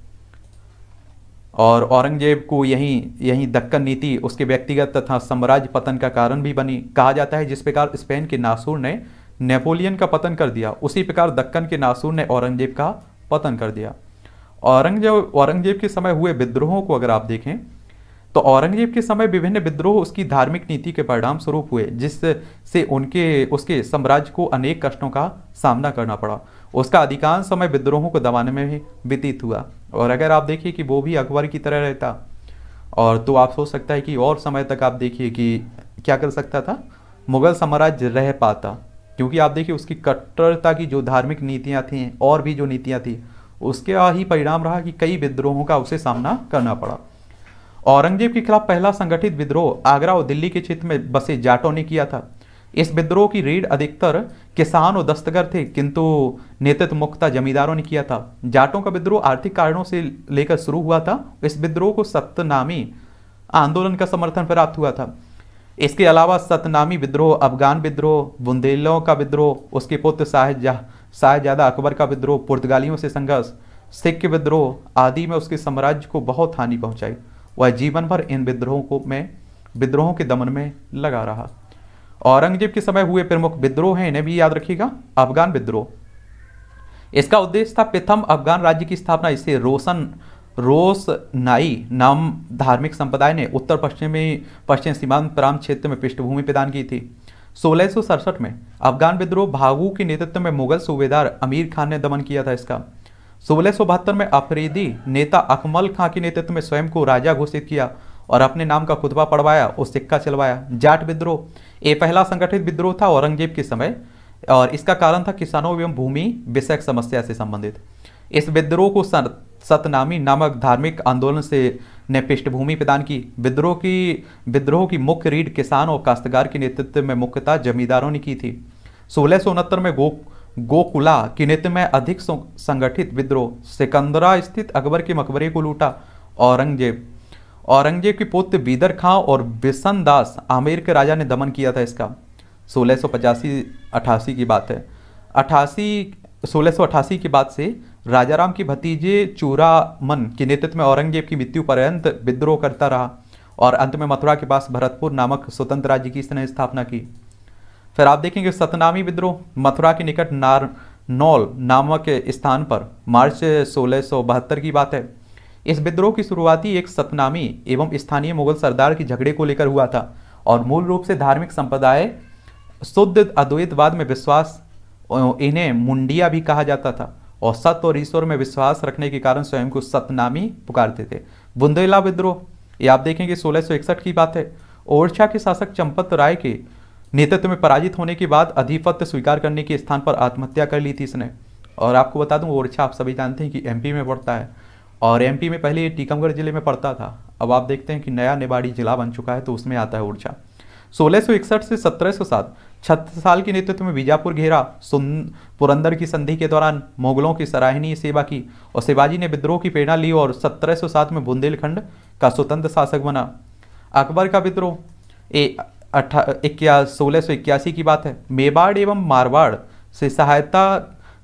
S1: और औरंगजेब को यही यही दक्कन नीति उसके व्यक्तिगत तथा साम्राज्य पतन का कारण भी बनी कहा जाता है जिस प्रकार स्पेन के नासूर ने नेपोलियन का पतन कर दिया उसी प्रकार दक्कन के नासूर ने औरंगजेब का पतन कर दिया औरंगजेब औरंगजेब के समय हुए विद्रोहों को अगर आप देखें तो औरंगजेब के समय विभिन्न विद्रोह उसकी धार्मिक नीति के परिणाम स्वरूप हुए जिससे उनके उसके साम्राज्य को अनेक कष्टों का सामना करना पड़ा उसका अधिकांश समय विद्रोहों को दबाने में भी व्यतीत हुआ और अगर आप देखिए कि वो भी अकबर की तरह रहता और तो आप सोच सकता है कि और समय तक आप देखिए कि क्या कर सकता था मुगल साम्राज्य रह पाता क्योंकि आप देखिए उसकी कट्टरता की जो धार्मिक नीतियाँ थीं और भी जो नीतियाँ थीं उसके ही परिणाम रहा कि कई विद्रोहों का उसे सामना करना पड़ा औरंगजेब के खिलाफ पहला संगठित विद्रोह आगरा और दिल्ली के क्षेत्र में बसे जाटों ने किया था इस विद्रोह की रीढ़ अधिकतर किसान और दस्तगर थे किंतु नेतृत्व मुक्ता जमींदारों ने किया था जाटों का विद्रोह आर्थिक कारणों से लेकर शुरू हुआ था इस विद्रोह को सत्यनामी आंदोलन का समर्थन प्राप्त हुआ था इसके अलावा सतनामी विद्रोह अफगान विद्रोह बुंदेलों का विद्रोह उसके पुत्र शाहजादा अकबर का विद्रोह पुर्तगालियों से संघर्ष सिख विद्रोह आदि में उसके साम्राज्य को बहुत हानि पहुंचाई वह जीवन भर इन विद्रोहों को में विद्रोहों के दमन में लगा रहा औरंगजेब के समय हुए प्रमुख विद्रोह हैं इन्हें भी याद रखिएगा अफगान विद्रोह इसका उद्देश्य था प्रथम अफगान राज्य की स्थापना इसे रोशन रोस नाई नाम धार्मिक संप्रदाय ने उत्तर पश्चिमी पश्चिम सीमांत प्राम क्षेत्र में पृष्ठभूमि प्रदान की थी सोलह में अफगान विद्रोह भागु के नेतृत्व में मुगल सूबेदार अमीर खान ने दमन किया था इसका सोलह में अफरीदी नेता अकमल खां के नेतृत्व में स्वयं को राजा घोषित किया और अपने नाम का खुतबा पढ़वाया और सिक्का चलवाया जाट विद्रोह ये पहला संगठित विद्रोह था औरंगजेब के समय और इसका कारण था किसानों एवं भूमि विषय समस्या से संबंधित इस विद्रोह को सतनामी नामक धार्मिक आंदोलन से ने पृष्ठभूमि प्रदान की विद्रोह की विद्रोह की मुख्य रीढ़ किसान और काश्तकार के नेतृत्व में मुख्यतः जमींदारों ने की थी सोलह में गो गोकुला नेतृत्व में अधिक संगठित विद्रोह सिकंदरा स्थित अकबर के मकबरे को लूटा औरंगजेब औरंगजेब के पुत्र बीदर खां और बिसन दास आमेर के राजा ने दमन किया था इसका सोलह सौ अठासी की बात है अठासी सोलह सौ अठासी की बात से राजाराम के भतीजे चूरामन के नेतृत्व में औरंगजेब की मृत्यु पर्यंत विद्रोह करता रहा और अंत में मथुरा के पास भरतपुर नामक स्वतंत्र राज्य की इसने स्थापना की फिर आप देखेंगे सतनामी विद्रोह मथुरा के निकट नार नौल नामक स्थान पर मार्च सोलह की बात है इस विद्रोह की शुरुआती एक सतनामी एवं स्थानीय मुगल सरदार की झगड़े को लेकर हुआ था और मूल रूप से धार्मिक संप्रदाय शुद्ध अद्वैतवाद में विश्वास इन्हें मुंडिया भी कहा जाता था और सत्य और ईश्वर में विश्वास रखने के कारण स्वयं को सतनामी पुकारते थे बुंदेला विद्रोह ये आप देखेंगे सोलह की बात है ओरछा के शासक चंपत राय के नेतृत्व में पराजित होने के बाद अधिपत्य स्वीकार करने के स्थान पर आत्महत्या कर ली थी इसने और आपको बता दूं ओरछा अच्छा, आप सभी जानते हैं कि एमपी में पड़ता है और एमपी में पहले ये टीकमगढ़ जिले में पड़ता था अब आप देखते हैं कि नया नेवाड़ी जिला बन चुका है तो उसमें आता है ओरछा सोलह से सत्रह सौ साल के नेतृत्व में बीजापुर घेरा सुन पुरंदर की संधि के दौरान मुगलों की सराहनीय सेवा की और शिवाजी ने विद्रोह की प्रेरणा ली और सत्रह में बुंदेलखंड का स्वतंत्र शासक बना अकबर का विद्रोह अठा इक्या सोलह सौ इक्यासी की बात है मेवाड़ एवं मारवाड़ से सहायता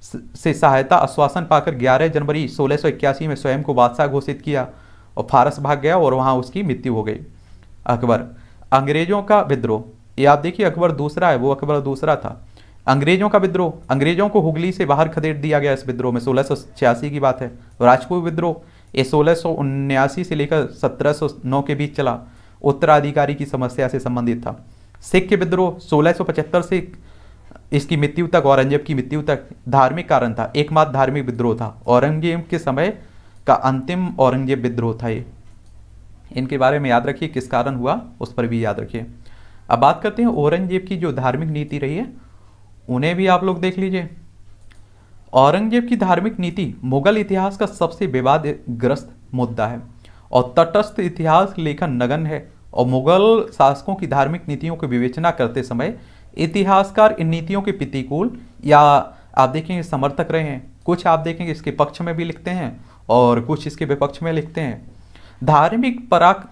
S1: से सहायता आश्वासन पाकर 11 जनवरी सोलह में स्वयं को बादशाह घोषित किया और फारस भाग गया और वहाँ उसकी मृत्यु हो गई अकबर अंग्रेजों का विद्रोह ये आप देखिए अकबर दूसरा है वो अकबर दूसरा था अंग्रेजों का विद्रोह अंग्रेजों को हुगली से बाहर खदेड़ दिया गया इस विद्रोह में सोलह की बात है राजपूत विद्रोह ये सोलह से लेकर सत्रह के बीच चला उत्तराधिकारी की समस्या से संबंधित था सिख के विद्रोह सोलह से इसकी मृत्यु तक औरंगजेब की मृत्यु तक धार्मिक कारण था एकमात्र धार्मिक विद्रोह था औरंगजेब के समय का अंतिम औरंगजेब विद्रोह था ये इनके बारे में याद रखिए किस कारण हुआ उस पर भी याद रखिए अब बात करते हैं औरंगजेब की जो धार्मिक नीति रही है उन्हें भी आप लोग देख लीजिए औरंगजेब की धार्मिक नीति मुगल इतिहास का सबसे विवादग्रस्त मुद्दा है और तटस्थ इतिहास लेखन नगन है और मुगल शासकों की धार्मिक नीतियों की विवेचना करते समय इतिहासकार इन नीतियों के प्रतिकूल या आप देखेंगे समर्थक रहे हैं कुछ आप देखेंगे इसके पक्ष में भी लिखते हैं और कुछ इसके विपक्ष में लिखते हैं धार्मिक पराक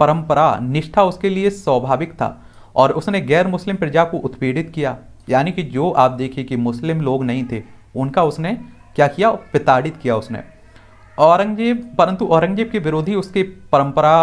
S1: परंपरा निष्ठा उसके लिए स्वाभाविक था और उसने गैर मुस्लिम प्रजा को उत्पीड़ित किया यानी कि जो आप देखिए कि मुस्लिम लोग नहीं थे उनका उसने क्या किया प्रताड़ित किया उसने औरंगजेब परंतु औरंगजेब के विरोधी उसके परंपरा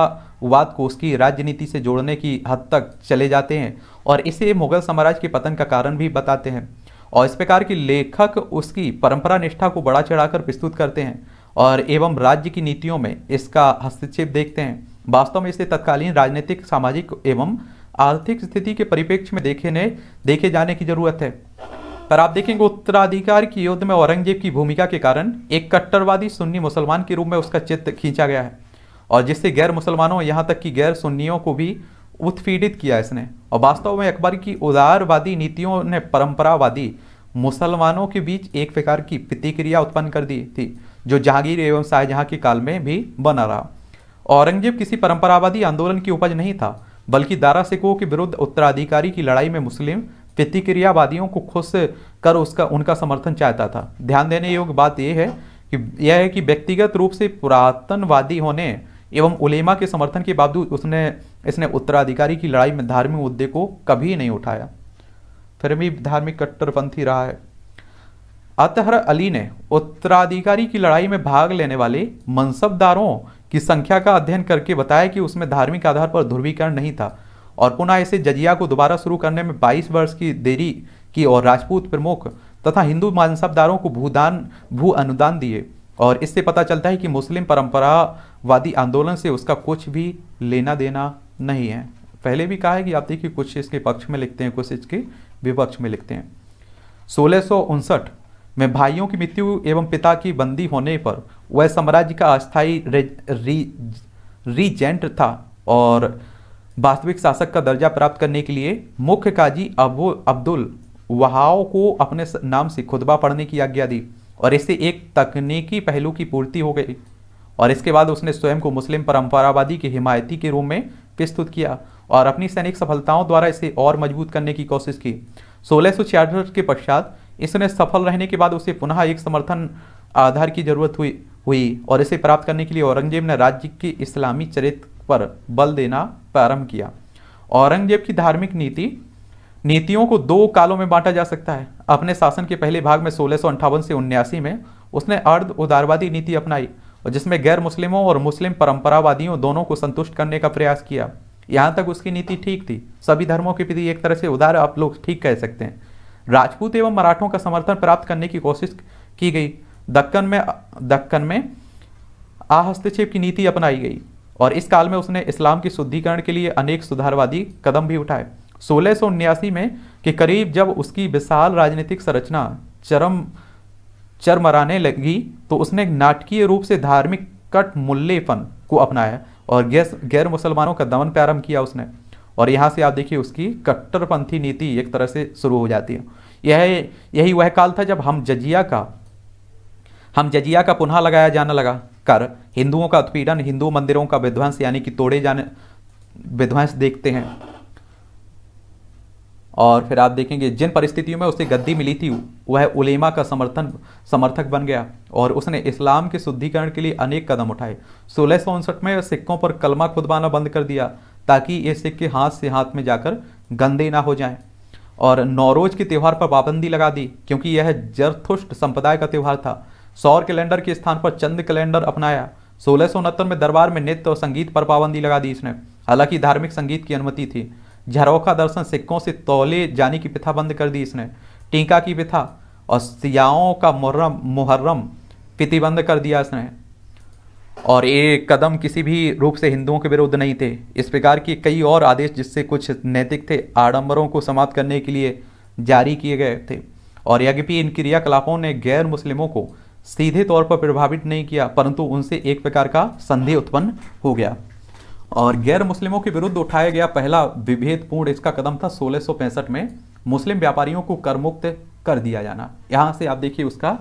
S1: वाद को उसकी राजनीति से जोड़ने की हद तक चले जाते हैं और इसे मुगल साम्राज्य के पतन का कारण भी बताते हैं और इस प्रकार के लेखक उसकी परंपरा निष्ठा को बड़ा चढ़ाकर प्रस्तुत करते हैं और एवं राज्य की नीतियों में इसका हस्तक्षेप देखते हैं वास्तव में इसे तत्कालीन राजनीतिक सामाजिक एवं आर्थिक स्थिति के परिप्रेक्ष्य में देखने देखे जाने की जरूरत है पर आप देखेंगे उत्तराधिकार की युद्ध में औरंगजेब की भूमिका के कारण एक कट्टरवादी सुन्नी मुसलमान के रूप में उसका चित्र खींचा गया है और जिससे गैर मुसलमानों यहाँ तक कि गैर सुन्नियों को भी उत्पीड़ित किया इसने और वास्तव में अकबर की उदारवादी नीतियों ने परंपरावादी मुसलमानों के बीच एक प्रकार की प्रतिक्रिया उत्पन्न कर दी थी जो जहांगीर एवं शाहजहां के काल में भी बना रहा औरंगजेब किसी परंपरावादी आंदोलन की उपज नहीं था बल्कि दारा सिकोह के विरुद्ध उत्तराधिकारी की लड़ाई में मुस्लिम प्रतिक्रियावादियों को खुश कर उसका उनका समर्थन चाहता था ध्यान देने योग्य बात यह है कि यह है कि व्यक्तिगत रूप से पुरातनवादी होने एवं उलेमा के समर्थन के बावजूद उसने इसने उत्तराधिकारी की लड़ाई में धार्मिक मुद्दे को कभी नहीं उठाया फिर भी धार्मिक कट्टरपंथी रहा है अतहर अली ने उत्तराधिकारी की लड़ाई में भाग लेने वाले मनसबदारों की संख्या का अध्ययन करके बताया कि उसमें धार्मिक आधार पर ध्रुवीकरण नहीं था और पुनः ऐसे जजिया को दोबारा शुरू करने में 22 वर्ष की देरी की और राजपूत प्रमुख तथा हिंदू मनसबदारों को भूदान भू अनुदान दिए और इससे पता चलता है कि मुस्लिम परंपरा वादी आंदोलन से उसका कुछ भी लेना देना नहीं है पहले भी कहा है कि आप देखिए कुछ इसके पक्ष में लिखते हैं कुछ इसके विपक्ष में लिखते हैं सोलह में भाइयों की मृत्यु एवं पिता की बंदी होने पर वह साम्राज्य का अस्थायी रीजेंट री, था और वास्तविक शासक का दर्जा प्राप्त करने के लिए मुख्य काजी अबू अब्दुल वहाओ को अपने नाम से खुतबा पढ़ने की आज्ञा दी और इससे एक तकनीकी पहलू की पूर्ति हो गई और इसके बाद उसने स्वयं को मुस्लिम परम्परावादी के हिमायती के रूप में प्रस्तुत किया और अपनी सैनिक सफलताओं द्वारा इसे और मजबूत करने की कोशिश की सोलह के पश्चात इसने सफल रहने के बाद उसे पुनः एक समर्थन आधार की जरूरत हुई हुई और इसे प्राप्त करने के लिए औरंगजेब ने राज्य के इस्लामी चरित्र पर बल देना प्रारंभ किया औरंगजेब की धार्मिक नीति नीतियों को दो कालों में बांटा जा सकता है अपने शासन के पहले भाग में सोलह से उन्यासी में उसने अर्ध उदारवादी नीति अपनाई और जिसमें गैर मुस्लिमों और मुस्लिम परंपरावादियों दोनों को संतुष्ट करने का प्रयास किया यहाँ तक उसकी नीति ठीक थी सभी धर्मों के प्रति एक तरह से उदार आप लोग ठीक कह सकते हैं राजपूत एवं मराठों का समर्थन प्राप्त करने की कोशिश की गई दक्कन में दक्कन में आहस्तक्षेप की नीति अपनाई गई और इस काल में उसने इस्लाम की शुद्धिकरण के लिए अनेक सुधारवादी कदम भी उठाए सोलह में के करीब जब उसकी विशाल राजनीतिक संरचना चरम चरमराने लगी तो उसने नाटकीय रूप से धार्मिक कट मुल्लेपन को अपनाया और गैर मुसलमानों का दमन प्रारंभ किया उसने और यहाँ से आप देखिए उसकी कट्टरपंथी नीति एक तरह से शुरू हो जाती है यह यही वह काल था जब हम जजिया का हम जजिया का पुनः लगाया जाने लगा कर हिंदुओं का उत्पीड़न हिंदू मंदिरों का विध्वंस यानी कि तोड़े जाने विध्वंस देखते हैं और फिर आप देखेंगे जिन परिस्थितियों में उसे गद्दी मिली थी वह उलेमा का समर्थन समर्थक बन गया और उसने इस्लाम के शुद्धिकरण के लिए अनेक कदम उठाए सोलह सौ उनसठ में सिक्कों पर कलमा खुदवाना बंद कर दिया ताकि ये सिक्के हाथ से हाथ में जाकर गंदे ना हो जाएं और नौरोज के त्यौहार पर पाबंदी लगा दी क्योंकि यह जरथुष्ट संप्रदाय का त्यौहार था सौर कैलेंडर के स्थान पर चंद कैलेंडर अपनाया सोलह में दरबार में नृत्य और संगीत पर पाबंदी लगा दी इसने हालांकि धार्मिक संगीत की अनुमति थी झरोखा दर्शन सिक्कों से तौले जाने की प्रथा बंद कर दी इसने टीका की प्रथा और सियाओं का मुहर्रम मुहर्रम प्रतिबंध कर दिया इसने और ये कदम किसी भी रूप से हिंदुओं के विरुद्ध नहीं थे इस प्रकार के कई और आदेश जिससे कुछ नैतिक थे आडंबरों को समाप्त करने के लिए जारी किए गए थे और यद्यपि इन क्रियाकलापों ने गैर मुस्लिमों को सीधे तौर पर प्रभावित नहीं किया परंतु उनसे एक प्रकार का संदेह उत्पन्न हो गया और गैर मुस्लिमों के विरुद्ध उठाया गया पहला विभेदपूर्ण इसका कदम था सोलह में मुस्लिम व्यापारियों को कर मुक्त कर दिया जाना यहाँ से आप देखिए उसका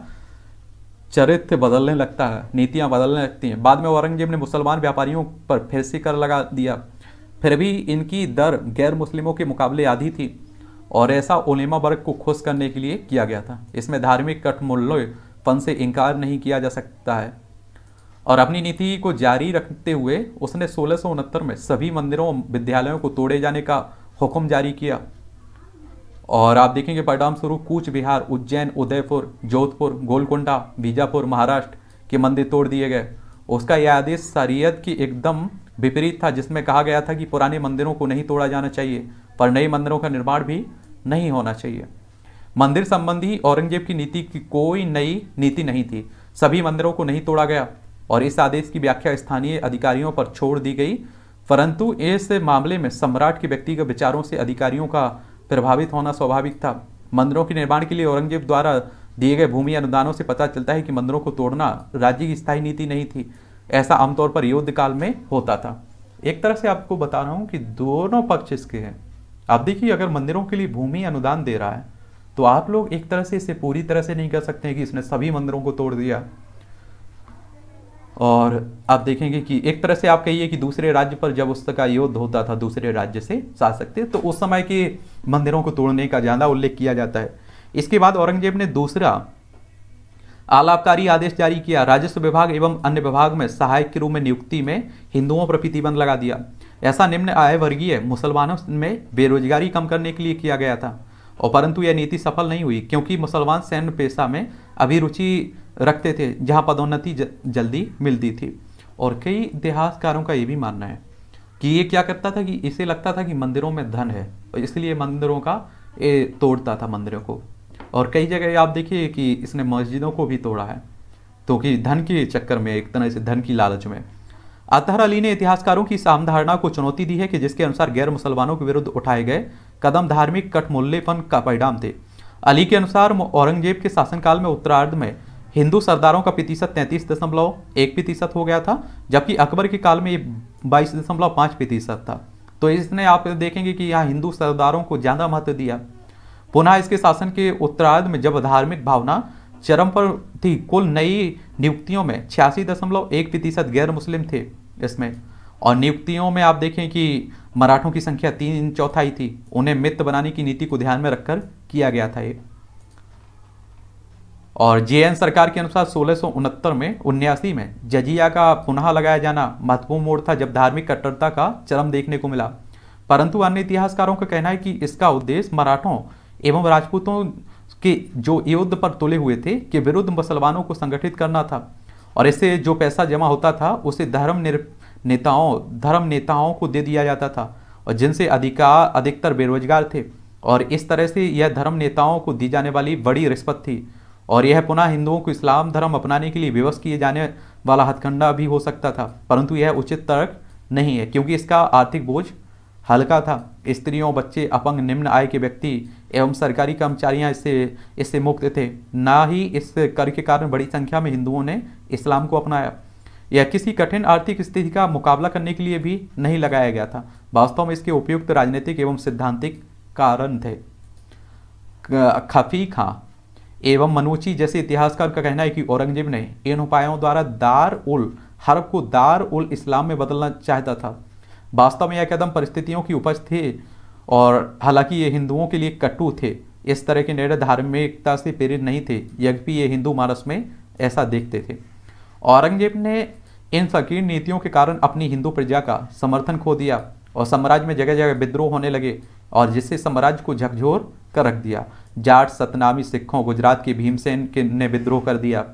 S1: चरित्र बदलने लगता है नीतियाँ बदलने लगती हैं बाद में औरंगजेब ने मुसलमान व्यापारियों पर फिर से कर लगा दिया फिर भी इनकी दर गैर मुस्लिमों के मुकाबले आधी थी और ऐसा ओलेमा वर्ग को खुश करने के लिए किया गया था इसमें धार्मिक कठमूल्यपन से इनकार नहीं किया जा सकता है और अपनी नीति को जारी रखते हुए उसने सोलह में सभी मंदिरों विद्यालयों को तोड़े जाने का हुक्म जारी किया और आप देखेंगे परिणाम स्वरूप कूच बिहार उज्जैन उदयपुर जोधपुर गोलकुंडा बीजापुर महाराष्ट्र के मंदिर तोड़ दिए गए उसका यह आदेश शरीयत की एकदम विपरीत था जिसमें कहा गया था कि पुराने मंदिरों को नहीं तोड़ा जाना चाहिए पर नए मंदिरों का निर्माण भी नहीं होना चाहिए मंदिर संबंधी औरंगजेब की नीति की कोई नई नीति नहीं थी सभी मंदिरों को नहीं तोड़ा गया और इस आदेश की व्याख्या स्थानीय अधिकारियों पर छोड़ दी गई परंतु इस मामले में सम्राट के व्यक्तिगत विचारों से अधिकारियों का प्रभावित होना स्वाभाविक था मंदिरों के निर्माण के लिए औरंगजेब द्वारा दिए गए भूमि अनुदानों से पता चलता है कि मंदिरों को तोड़ना राज्य की स्थायी नीति नहीं थी ऐसा आमतौर पर युद्ध काल में होता था एक तरह से आपको बता रहा हूँ कि दोनों पक्ष इसके हैं आप देखिए अगर मंदिरों के लिए भूमि अनुदान दे रहा है तो आप लोग एक तरह से इसे पूरी तरह से नहीं कह सकते हैं कि इसने सभी मंदिरों को तोड़ दिया और आप देखेंगे कि एक तरह से आप कहिए कि दूसरे राज्य पर जब उसका युद्ध होता था दूसरे राज्य से शासक थे तो उस समय के मंदिरों को तोड़ने का ज़्यादा उल्लेख किया जाता है इसके बाद औरंगजेब ने दूसरा आलापकारी आदेश जारी किया राजस्व विभाग एवं अन्य विभाग में सहायक के रूप में नियुक्ति में हिंदुओं पर प्रतिबंध लगा दिया ऐसा निम्न आय वर्गीय मुसलमानों में बेरोजगारी कम करने के लिए किया गया था और परंतु यह नीति सफल नहीं हुई क्योंकि मुसलमान सैन्य पेशा में अभिरुचि रखते थे जहाँ पदोन्नति जल्दी मिलती थी और कई इतिहासकारों का ये भी मानना है कि ये क्या करता था कि इसे लगता था कि मंदिरों में धन है और इसलिए मंदिरों का ये तोड़ता था मंदिरों को और कई जगह आप देखिए कि इसने मस्जिदों को भी तोड़ा है तो कि धन के चक्कर में एक तरह से धन की लालच में अतहर अली ने इतिहासकारों की सामधारणा को चुनौती दी है कि जिसके अनुसार गैर मुसलमानों के विरुद्ध उठाए गए कदम धार्मिक कठमूल्यपन का परिणाम थे अली के अनुसार औरंगजेब के शासनकाल में उत्तरार्ध में हिंदू सरदारों का प्रतिशत तैंतीस दशमलव एक प्रतिशत हो गया था जबकि अकबर के काल में ये बाईस दशमलव पाँच प्रतिशत था तो इसने आप देखेंगे कि यहाँ हिंदू सरदारों को ज़्यादा महत्व दिया पुनः इसके शासन के उत्तरार्ध में जब धार्मिक भावना चरम पर थी कुल नई नियुक्तियों में छियासी दशमलव एक प्रतिशत गैर मुस्लिम थे इसमें और नियुक्तियों में आप देखें कि मराठों की संख्या तीन चौथाई थी उन्हें मित्र बनाने की नीति को ध्यान में रखकर किया गया था ये और जे सरकार के अनुसार सोलह में उन्यासी में जजिया का पुनः लगाया जाना महत्वपूर्ण मोड़ था जब धार्मिक कट्टरता का चरम देखने को मिला परंतु अन्य इतिहासकारों का कहना है कि इसका उद्देश्य मराठों एवं राजपूतों के जो युद्ध पर तुले हुए थे के विरुद्ध मुसलमानों को संगठित करना था और इससे जो पैसा जमा होता था उसे धर्म नेताओं धर्म नेताओं को दे दिया जाता था और जिनसे अधिकार अधिकतर बेरोजगार थे और इस तरह से यह धर्म नेताओं को दी जाने वाली बड़ी रिश्वत थी और यह पुनः हिंदुओं को इस्लाम धर्म अपनाने के लिए विवश किए जाने वाला हथकंडा भी हो सकता था परंतु यह उचित तर्क नहीं है क्योंकि इसका आर्थिक बोझ हल्का था स्त्रियों बच्चे अपंग निम्न आय के व्यक्ति एवं सरकारी कर्मचारियां इससे इससे मुक्त थे ना ही इस कर के कारण बड़ी संख्या में हिंदुओं ने इस्लाम को अपनाया यह किसी कठिन आर्थिक स्थिति का मुकाबला करने के लिए भी नहीं लगाया गया था वास्तव में इसके उपयुक्त राजनीतिक एवं सिद्धांतिक कारण थे खफी खां हाँ। एवं मनुची जैसे इतिहासकार का कहना है कि औरंगजेब ने इन उपायों द्वारा दार उल हरब को दार उल इस्लाम में बदलना चाहता था वास्तव में यह कदम परिस्थितियों की उपज थे और हालांकि ये हिंदुओं के लिए कट्टु थे इस तरह के निर्णय धार्मिकता से प्रेरित नहीं थे यद्यपि ये हिंदू मानस में ऐसा देखते थे औरंगजेब ने इन संकीर्ण नीतियों के कारण अपनी हिंदू प्रजा का समर्थन खो दिया और साम्राज्य में जगह जगह विद्रोह होने लगे और जिसे साम्राज्य को झकझोर कर रख दिया जाट सतनामी सिखों गुजरात के भीमसेन के ने विद्रोह कर दिया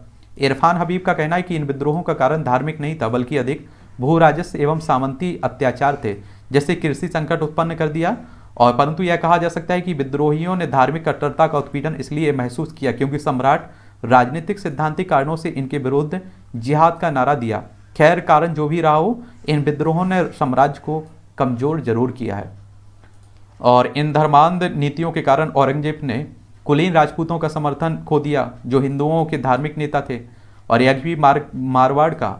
S1: इरफान हबीब का कहना है कि इन विद्रोहों का कारण धार्मिक नहीं था बल्कि अधिक भू राजस्व एवं सामंती अत्याचार थे जैसे कृषि संकट उत्पन्न कर दिया और परंतु यह कहा जा सकता है कि विद्रोहियों ने धार्मिक कट्टरता का उत्पीड़न इसलिए महसूस किया क्योंकि सम्राट राजनीतिक सिद्धांतिक कारणों से इनके विरुद्ध जिहाद का नारा दिया खैर कारण जो भी रहा हो इन विद्रोहों ने साम्राज्य को कमजोर जरूर किया है और इन धर्मांध नीतियों के कारण औरंगजेब ने कुलीन राजपूतों का समर्थन खो दिया जो हिंदुओं के धार्मिक नेता थे और यह भी मार मारवाड़ का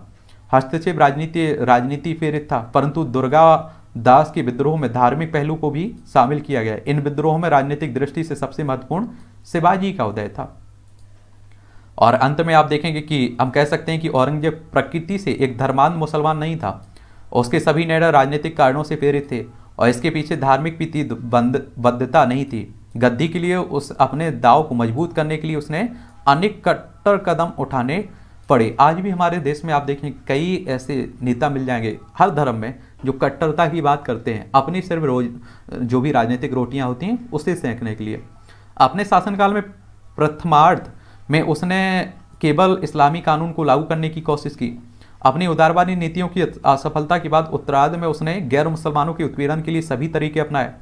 S1: हस्तक्षेप राजनीति राजनीति प्रेरित था परंतु दुर्गा दास के विद्रोह में धार्मिक पहलू को भी शामिल किया गया इन विद्रोह में राजनीतिक दृष्टि से सबसे महत्वपूर्ण शिवाजी का उदय था और अंत में आप देखेंगे कि हम कह सकते हैं कि औरंगजेब प्रकृति से एक धर्मांध मुसलमान नहीं था उसके सभी निर्णय राजनीतिक कारणों से प्रेरित थे और इसके पीछे धार्मिक बद्धता नहीं थी गद्दी के लिए उस अपने दाव को मजबूत करने के लिए उसने अनेक कट्टर कदम उठाने पड़े आज भी हमारे देश में आप देखें कई ऐसे नेता मिल जाएंगे हर धर्म में जो कट्टरता की बात करते हैं अपनी सिर्फ रोज जो भी राजनीतिक रोटियां होती हैं उसे सेंकने के लिए अपने शासनकाल में प्रथमार्थ में उसने केवल इस्लामी कानून को लागू करने की कोशिश की अपनी उदारवादी नीतियों की असफलता के बाद उत्तरार्ध में उसने गैर मुसलमानों के उत्पीड़न के लिए सभी तरीके अपनाए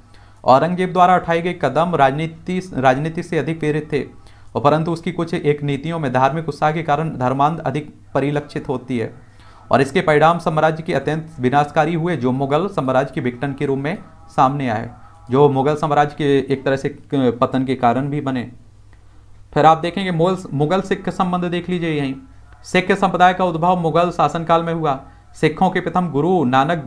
S1: औरंगजेब द्वारा उठाए गए कदम राजनीति राजनीति से अधिक प्रेरित थे और परंतु उसकी कुछ एक नीतियों में धार्मिक उत्साह के कारण धर्मांध अधिक परिलक्षित होती है और इसके परिणाम साम्राज्य के अत्यंत विनाशकारी हुए जो मुगल साम्राज्य के विघटन के रूप में सामने आए जो मुगल साम्राज्य के एक तरह से पतन के कारण भी बने फिर आप देखेंगे मुगल मुगल सिख का संबंध देख लीजिए यहीं सिख संप्रदाय का उद्भव मुगल शासनकाल में हुआ सिखों के प्रथम गुरु नानक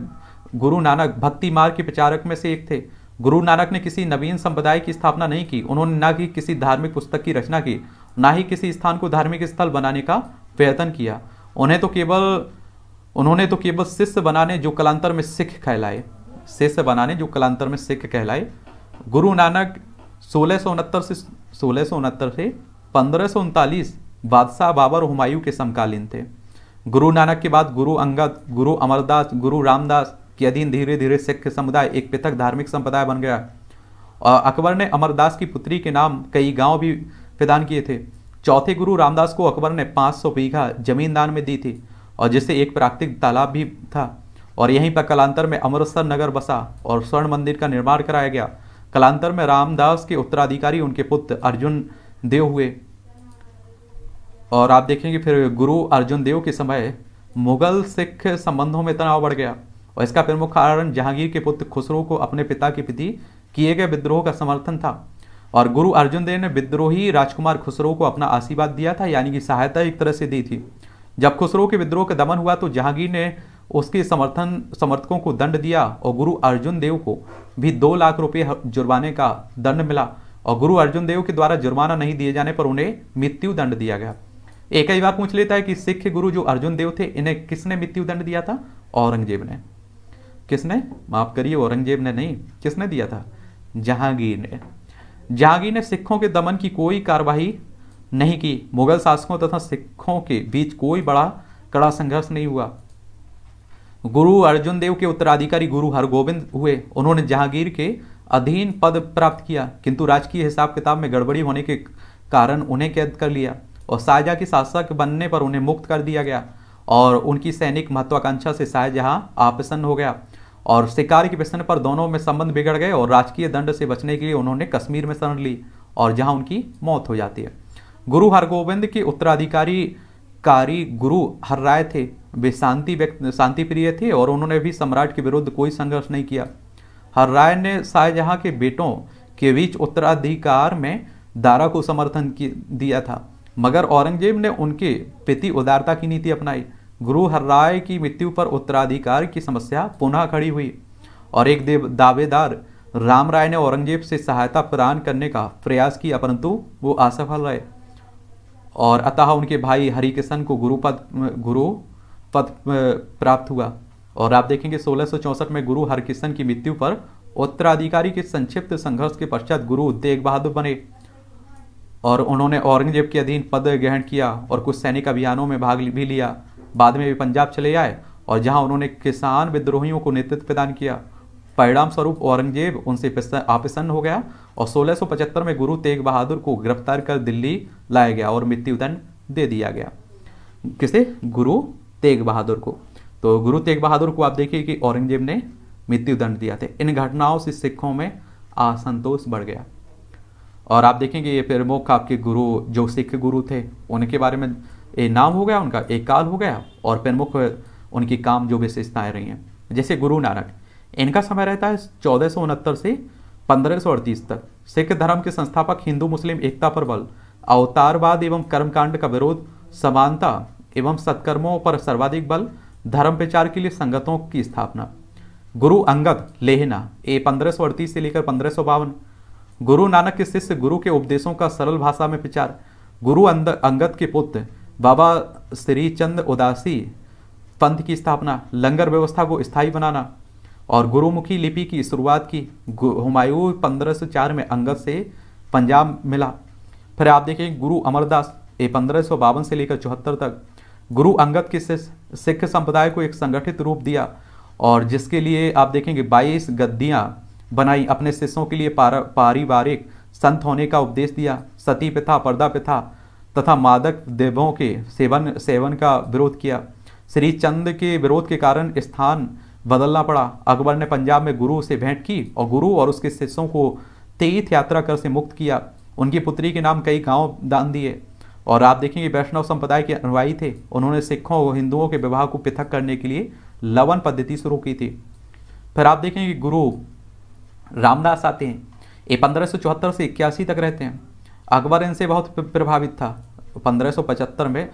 S1: गुरु नानक भक्ति मार्ग के प्रचारक में से एक थे गुरु नानक ने किसी नवीन संप्रदाय की स्थापना नहीं की उन्होंने ना कि किसी धार्मिक पुस्तक की रचना की ना ही किसी स्थान को धार्मिक स्थल बनाने का प्रयत्न किया उन्हें तो केवल उन्होंने तो केवल शिष्य बनाने जो कलांतर में सिख कहलाए शिष्य बनाने जो कलांतर में सिख कहलाए गुरु नानक सोलह से सोलह से पंद्रह सौ उनतालीस बादशाह बाबर हुमायूं के समकालीन थे गुरु नानक के बाद गुरु अंगद गुरु अमरदास गुरु रामदास के अधीन धीरे धीरे सिख समुदाय एक पृथक धार्मिक संप्रदाय बन गया और अकबर ने अमरदास की पुत्री के नाम कई गांव भी प्रदान किए थे चौथे गुरु रामदास को अकबर ने 500 बीघा जमीन दान में दी थी और जिससे एक प्राकृतिक तालाब भी था और यहीं पर कलांतर में अमृतसर नगर बसा और स्वर्ण मंदिर का निर्माण कराया गया कलांतर में रामदास के उत्तराधिकारी उनके पुत्र अर्जुन देव हुए और आप देखेंगे फिर गुरु अर्जुन देव के समय मुगल सिख संबंधों में तनाव बढ़ गया और इसका प्रमुख कारण जहांगीर के पुत्र खुसरो को अपने पिता के प्रति किए गए विद्रोह का समर्थन था और गुरु अर्जुन देव ने विद्रोही राजकुमार खुसरो को अपना आशीर्वाद दिया था यानी कि सहायता एक तरह से दी थी जब खुसरो के विद्रोह का दमन हुआ तो जहांगीर ने उसके समर्थन समर्थकों को दंड दिया और गुरु अर्जुन देव को भी दो लाख रुपये जुर्माने का दंड मिला और गुरु अर्जुन देव के द्वारा जुर्माना नहीं दिए जाने पर उन्हें मृत्यु दंड दिया गया एक ही बार पूछ लेता है कि सिख गुरु जो अर्जुन देव थे इन्हें किसने मृत्यु दंड दिया था औरंगजेब ने किसने माफ करिए औरंगजेब ने नहीं किसने दिया था जहांगीर ने जहांगीर ने सिखों के दमन की कोई कार्रवाई नहीं की मुगल शासकों तथा सिखों के बीच कोई बड़ा कड़ा संघर्ष नहीं हुआ गुरु अर्जुन देव के उत्तराधिकारी गुरु हरगोविंद हुए उन्होंने जहांगीर के अधीन पद प्राप्त किया किंतु राजकीय हिसाब किताब में गड़बड़ी होने के कारण उन्हें कैद कर लिया और शाहजहाँ के शासक बनने पर उन्हें मुक्त कर दिया गया और उनकी सैनिक महत्वाकांक्षा से शाहजहाँ आपसन्न हो गया और शिकार के प्रसन्न पर दोनों में संबंध बिगड़ गए और राजकीय दंड से बचने के लिए उन्होंने कश्मीर में शरण ली और जहाँ उनकी मौत हो जाती है गुरु हरगोविंद के उत्तराधिकारी कारी गुरु हर राय थे वे शांति व्यक्त शांति प्रिय थे और उन्होंने भी सम्राट के विरुद्ध कोई संघर्ष नहीं किया हर राय ने शाहजहाँ के बेटों के बीच उत्तराधिकार में दारा को समर्थन दिया था मगर औरंगजेब ने उनके प्रति उदारता की नीति अपनाई गुरु हर राय की मृत्यु पर उत्तराधिकार की समस्या पुनः खड़ी हुई और एक देव दावेदार राम राय ने औरंगजेब से सहायता प्रदान करने का प्रयास किया परंतु वो असफल रहे और अतः उनके भाई हरिकिशन को गुरु पद गुरु पद प्राप्त हुआ और आप देखेंगे सोलह में गुरु हरकिशन की मृत्यु पर उत्तराधिकारी के संक्षिप्त संघर्ष के पश्चात गुरु तेग बहादुर बने और उन्होंने औरंगजेब के अधीन पद ग्रहण किया और कुछ सैनिक अभियानों में भाग भी लिया बाद में वे पंजाब चले आए और जहां उन्होंने किसान विद्रोहियों को नेतृत्व प्रदान किया परिणाम स्वरूप औरंगजेब उनसे आपसन्न हो गया और 1675 में गुरु तेग बहादुर को गिरफ्तार कर दिल्ली लाया गया और मृत्युदंड दे दिया गया किसे गुरु तेग बहादुर को तो गुरु तेग बहादुर को आप देखिए कि औरंगजेब ने मृत्युदंड दिया था इन घटनाओं से सिखों में असंतोष बढ़ गया और आप देखेंगे ये प्रमुख आपके गुरु जो सिख गुरु थे उनके बारे में ये नाम हो गया उनका एक काल हो गया और प्रमुख उनकी काम जो विशेषताएँ रही हैं जैसे गुरु नानक इनका समय रहता है चौदह से पंद्रह तक सिख धर्म के संस्थापक हिंदू मुस्लिम एकता पर बल अवतारवाद एवं कर्मकांड का विरोध समानता एवं सत्कर्मों पर सर्वाधिक बल धर्म प्रचार के लिए संगतों की स्थापना गुरु अंगद लेहना ए पंद्रह से लेकर पंद्रह गुरु नानक के शिष्य गुरु के उपदेशों का सरल भाषा में विचार गुरु अंगत के पुत्र बाबा श्री चंद उदासी पंथ की स्थापना लंगर व्यवस्था को स्थायी बनाना और गुरुमुखी लिपि की शुरुआत की हुमायूं पंद्रह सौ चार में अंगद से पंजाब मिला फिर आप देखें गुरु अमरदास ये पंद्रह सौ बावन से लेकर चौहत्तर तक गुरु अंगद के सिख संप्रदाय को एक संगठित रूप दिया और जिसके लिए आप देखेंगे बाईस गद्दियाँ बनाई अपने शिष्यों के लिए पारिवारिक संत होने का उपदेश दिया सती प्रथा पर्दा प्रथा तथा मादक देवों के सेवन सेवन का विरोध किया श्री चंद के विरोध के कारण स्थान बदलना पड़ा अकबर ने पंजाब में गुरु से भेंट की और गुरु और उसके शिष्यों को तीर्थ यात्रा कर से मुक्त किया उनकी पुत्री के नाम कई गांव दान दिए और आप देखेंगे वैष्णव संप्रदाय के अनुयायी थे उन्होंने सिखों और हिंदुओं के विवाह को पृथक करने के लिए लवन पद्धति शुरू की थी फिर आप देखेंगे गुरु रामदास आते हैं ये पंद्रह से इक्यासी तक रहते हैं अकबर इनसे बहुत प्रभावित था 1575 में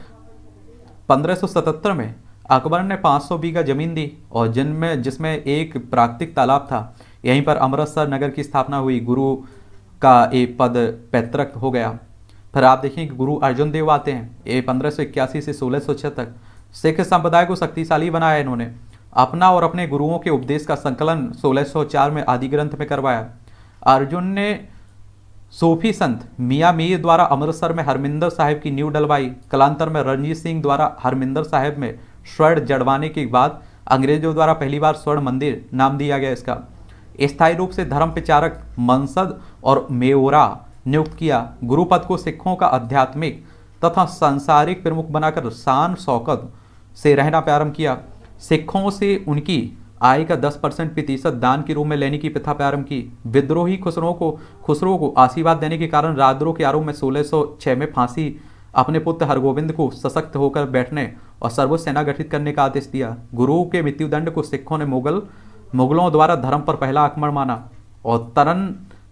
S1: 1577 में अकबर ने 500 बीघा जमीन दी और जिनमें जिसमें एक प्राकृतिक तालाब था यहीं पर अमृतसर नगर की स्थापना हुई गुरु का ये पद पैतृक हो गया फिर आप देखें कि गुरु अर्जुन देव आते हैं ये पंद्रह से सोलह तक सिख संप्रदाय को शक्तिशाली बनाया इन्होंने अपना और अपने गुरुओं के उपदेश का संकलन 1604 में आदि ग्रंथ में करवाया अर्जुन ने सोफी संत मियाँ मीर द्वारा अमृतसर में हरमिंदर साहिब की नींव डलवाई कलांतर में रणजीत सिंह द्वारा हरमिंदर साहिब में स्वर्ण जड़वाने के बाद अंग्रेजों द्वारा पहली बार स्वर्ण मंदिर नाम दिया गया इसका स्थायी रूप से धर्म प्रचारक मनसद और मेवरा नियुक्त किया गुरुपद को सिखों का आध्यात्मिक तथा सांसारिक प्रमुख बनाकर शान शौकत से रहना प्रारंभ किया सिखों से उनकी आय का 10 परसेंट प्रतिशत दान के रूप में लेने की प्रथा प्रारंभ की विद्रोही खुसरों को खुसरों को आशीर्वाद देने के कारण राजद्रोह के आरोप में 1606 में फांसी अपने पुत्र हरगोविंद को सशक्त होकर बैठने और सर्वोच्च सेना गठित करने का आदेश दिया गुरु के मृत्युदंड को सिखों ने मुगल मुगलों द्वारा धर्म पर पहला आक्रमण माना और तरन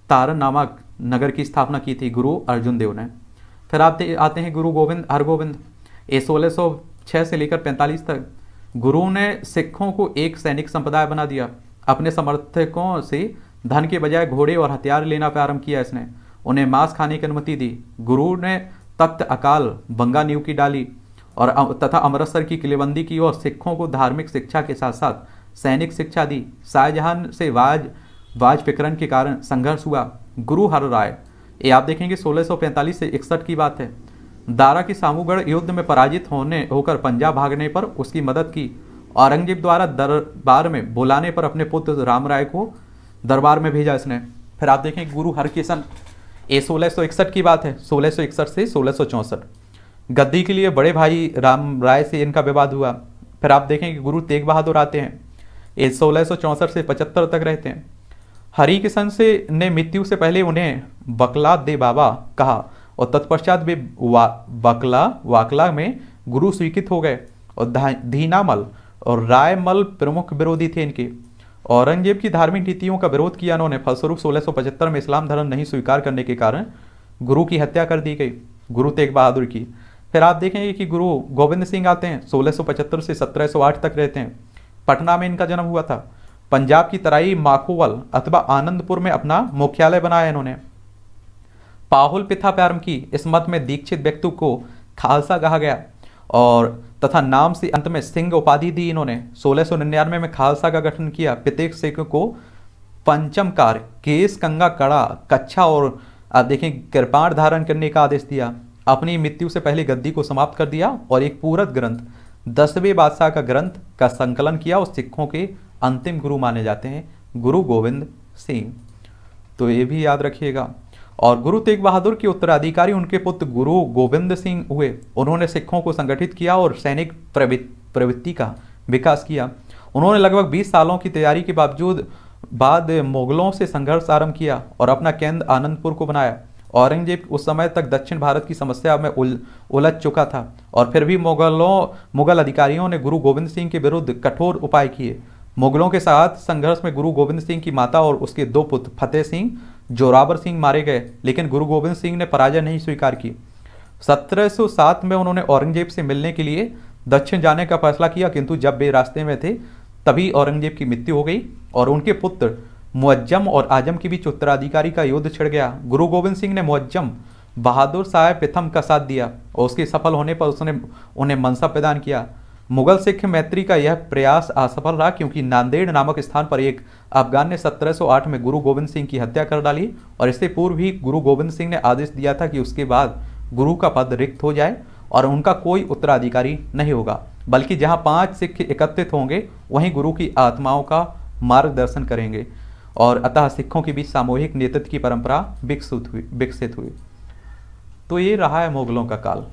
S1: तारन नामक नगर की स्थापना की थी गुरु अर्जुन देव ने फिर आते आते हैं गुरु गोविंद हरगोविंद ये सोलह सौ से लेकर पैंतालीस तक गुरु ने सिखों को एक सैनिक संप्रदाय बना दिया अपने समर्थकों से धन के बजाय घोड़े और हथियार लेना प्रारंभ किया इसने उन्हें मांस खाने की अनुमति दी गुरु ने तख्त अकाल बंगा न्यू की डाली और तथा अमृतसर की किलेबंदी की और सिखों को धार्मिक शिक्षा के साथ साथ सैनिक शिक्षा दी शाहजहां से वाज वाज फिकरण के कारण संघर्ष हुआ गुरु हर राय ये आप देखेंगे 1645 से इकसठ की बात है दारा की सामूगढ़ युद्ध में पराजित होने होकर पंजाब भागने पर उसकी मदद की औरंगजेब द्वारा दरबार में बुलाने पर अपने पुत्र राम राय को दरबार में भेजा इसने फिर आप देखें गुरु हरकिशन ये सोलह की बात है सोलह से सोलह गद्दी के लिए बड़े भाई राम राय से इनका विवाद हुआ फिर आप देखें कि गुरु तेग बहादुर आते हैं ये सोलह से पचहत्तर तक रहते हैं हरिकिशन से ने मृत्यु से पहले उन्हें बकला दे बाबा कहा और तत्पश्चात वे वा बकला वाकला में गुरु स्वीकृत हो गए और धीनामल और रायमल प्रमुख विरोधी थे इनके औरंगजेब की धार्मिक नीतियों का विरोध किया उन्होंने फलस्वरूप 1675 में इस्लाम धर्म नहीं स्वीकार करने के कारण गुरु की हत्या कर दी गई गुरु तेग बहादुर की फिर आप देखेंगे कि गुरु गोविंद सिंह आते हैं 1675 से 1708 तक रहते हैं पटना में इनका जन्म हुआ था पंजाब की तराई माखोवल अथवा आनंदपुर में अपना मुख्यालय बनाया इन्होंने पाहुल पिथा प्रारंभ की इस मत में दीक्षित व्यक्ति को खालसा कहा गया और तथा नाम से अंत में सिंह उपाधि दी इन्होंने सोलह सौ निन्यानवे में खालसा का गठन किया प्रत्येक सिख को पंचम केस कंगा कड़ा कच्छा और आप देखें कृपाण धारण करने का आदेश दिया अपनी मृत्यु से पहले गद्दी को समाप्त कर दिया और एक पूरत ग्रंथ दसवें बादशाह का ग्रंथ का संकलन किया और सिखों के अंतिम गुरु माने जाते हैं गुरु गोविंद सिंह तो ये भी याद रखिएगा और गुरु तेग बहादुर के उत्तराधिकारी उनके पुत्र गुरु गोविंद सिंह हुए उन्होंने सिखों को संगठित किया और सैनिक प्रवृत्ति का विकास किया उन्होंने लगभग 20 सालों की तैयारी के बावजूद बाद मुगलों से संघर्ष आरंभ किया और अपना केंद्र आनंदपुर को बनाया औरंगजेब उस समय तक दक्षिण भारत की समस्या में उल उलझ चुका था और फिर भी मुगलों मुगल अधिकारियों ने गुरु गोविंद सिंह के विरुद्ध कठोर उपाय किए मुगलों के साथ संघर्ष में गुरु गोविंद सिंह की माता और उसके दो पुत्र फतेह सिंह जोरावर सिंह मारे गए लेकिन गुरु गोविंद सिंह ने पराजय नहीं स्वीकार की 1707 में उन्होंने औरंगजेब से मिलने के लिए दक्षिण जाने का फैसला किया किंतु जब वे रास्ते में थे तभी औरंगजेब की मृत्यु हो गई और उनके पुत्र मुअज्जम और आजम के बीच उत्तराधिकारी का युद्ध छिड़ गया गुरु गोविंद सिंह ने मुअज्जम बहादुर साहेब प्रथम का साथ दिया और उसके सफल होने पर उसने उन्हें मनसा प्रदान किया मुगल सिख मैत्री का यह प्रयास असफल रहा क्योंकि नांदेड़ नामक स्थान पर एक अफगान ने 1708 में गुरु गोविंद सिंह की हत्या कर डाली और इससे पूर्व ही गुरु गोविंद सिंह ने आदेश दिया था कि उसके बाद गुरु का पद रिक्त हो जाए और उनका कोई उत्तराधिकारी नहीं होगा बल्कि जहां पांच सिख एकत्रित होंगे वहीं गुरु की आत्माओं का मार्गदर्शन करेंगे और अतः सिखों के बीच सामूहिक नेतृत्व की परंपरा विकसित हुई विकसित हुई तो ये रहा है मुगलों का काल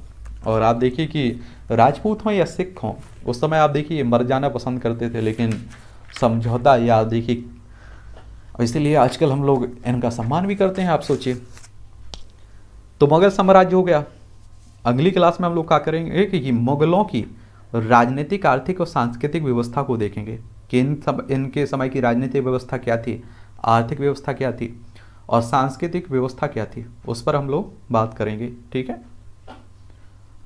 S1: और आप देखिए कि राजपूत हों या सिख हों उस समय आप देखिए मर जाना पसंद करते थे लेकिन समझौता या देखिए इसीलिए आजकल हम लोग इनका सम्मान भी करते हैं आप सोचिए तो मुगल साम्राज्य हो गया अगली क्लास में हम लोग क्या करेंगे कि मुगलों की राजनीतिक आर्थिक और सांस्कृतिक व्यवस्था को देखेंगे कि इन सब इनके समय की राजनीतिक व्यवस्था क्या थी आर्थिक व्यवस्था क्या थी और सांस्कृतिक व्यवस्था क्या थी उस पर हम लोग बात करेंगे ठीक है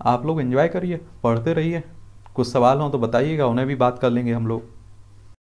S1: आप लोग एंजॉय करिए पढ़ते रहिए कुछ सवाल हों तो बताइएगा उन्हें भी बात कर लेंगे हम लोग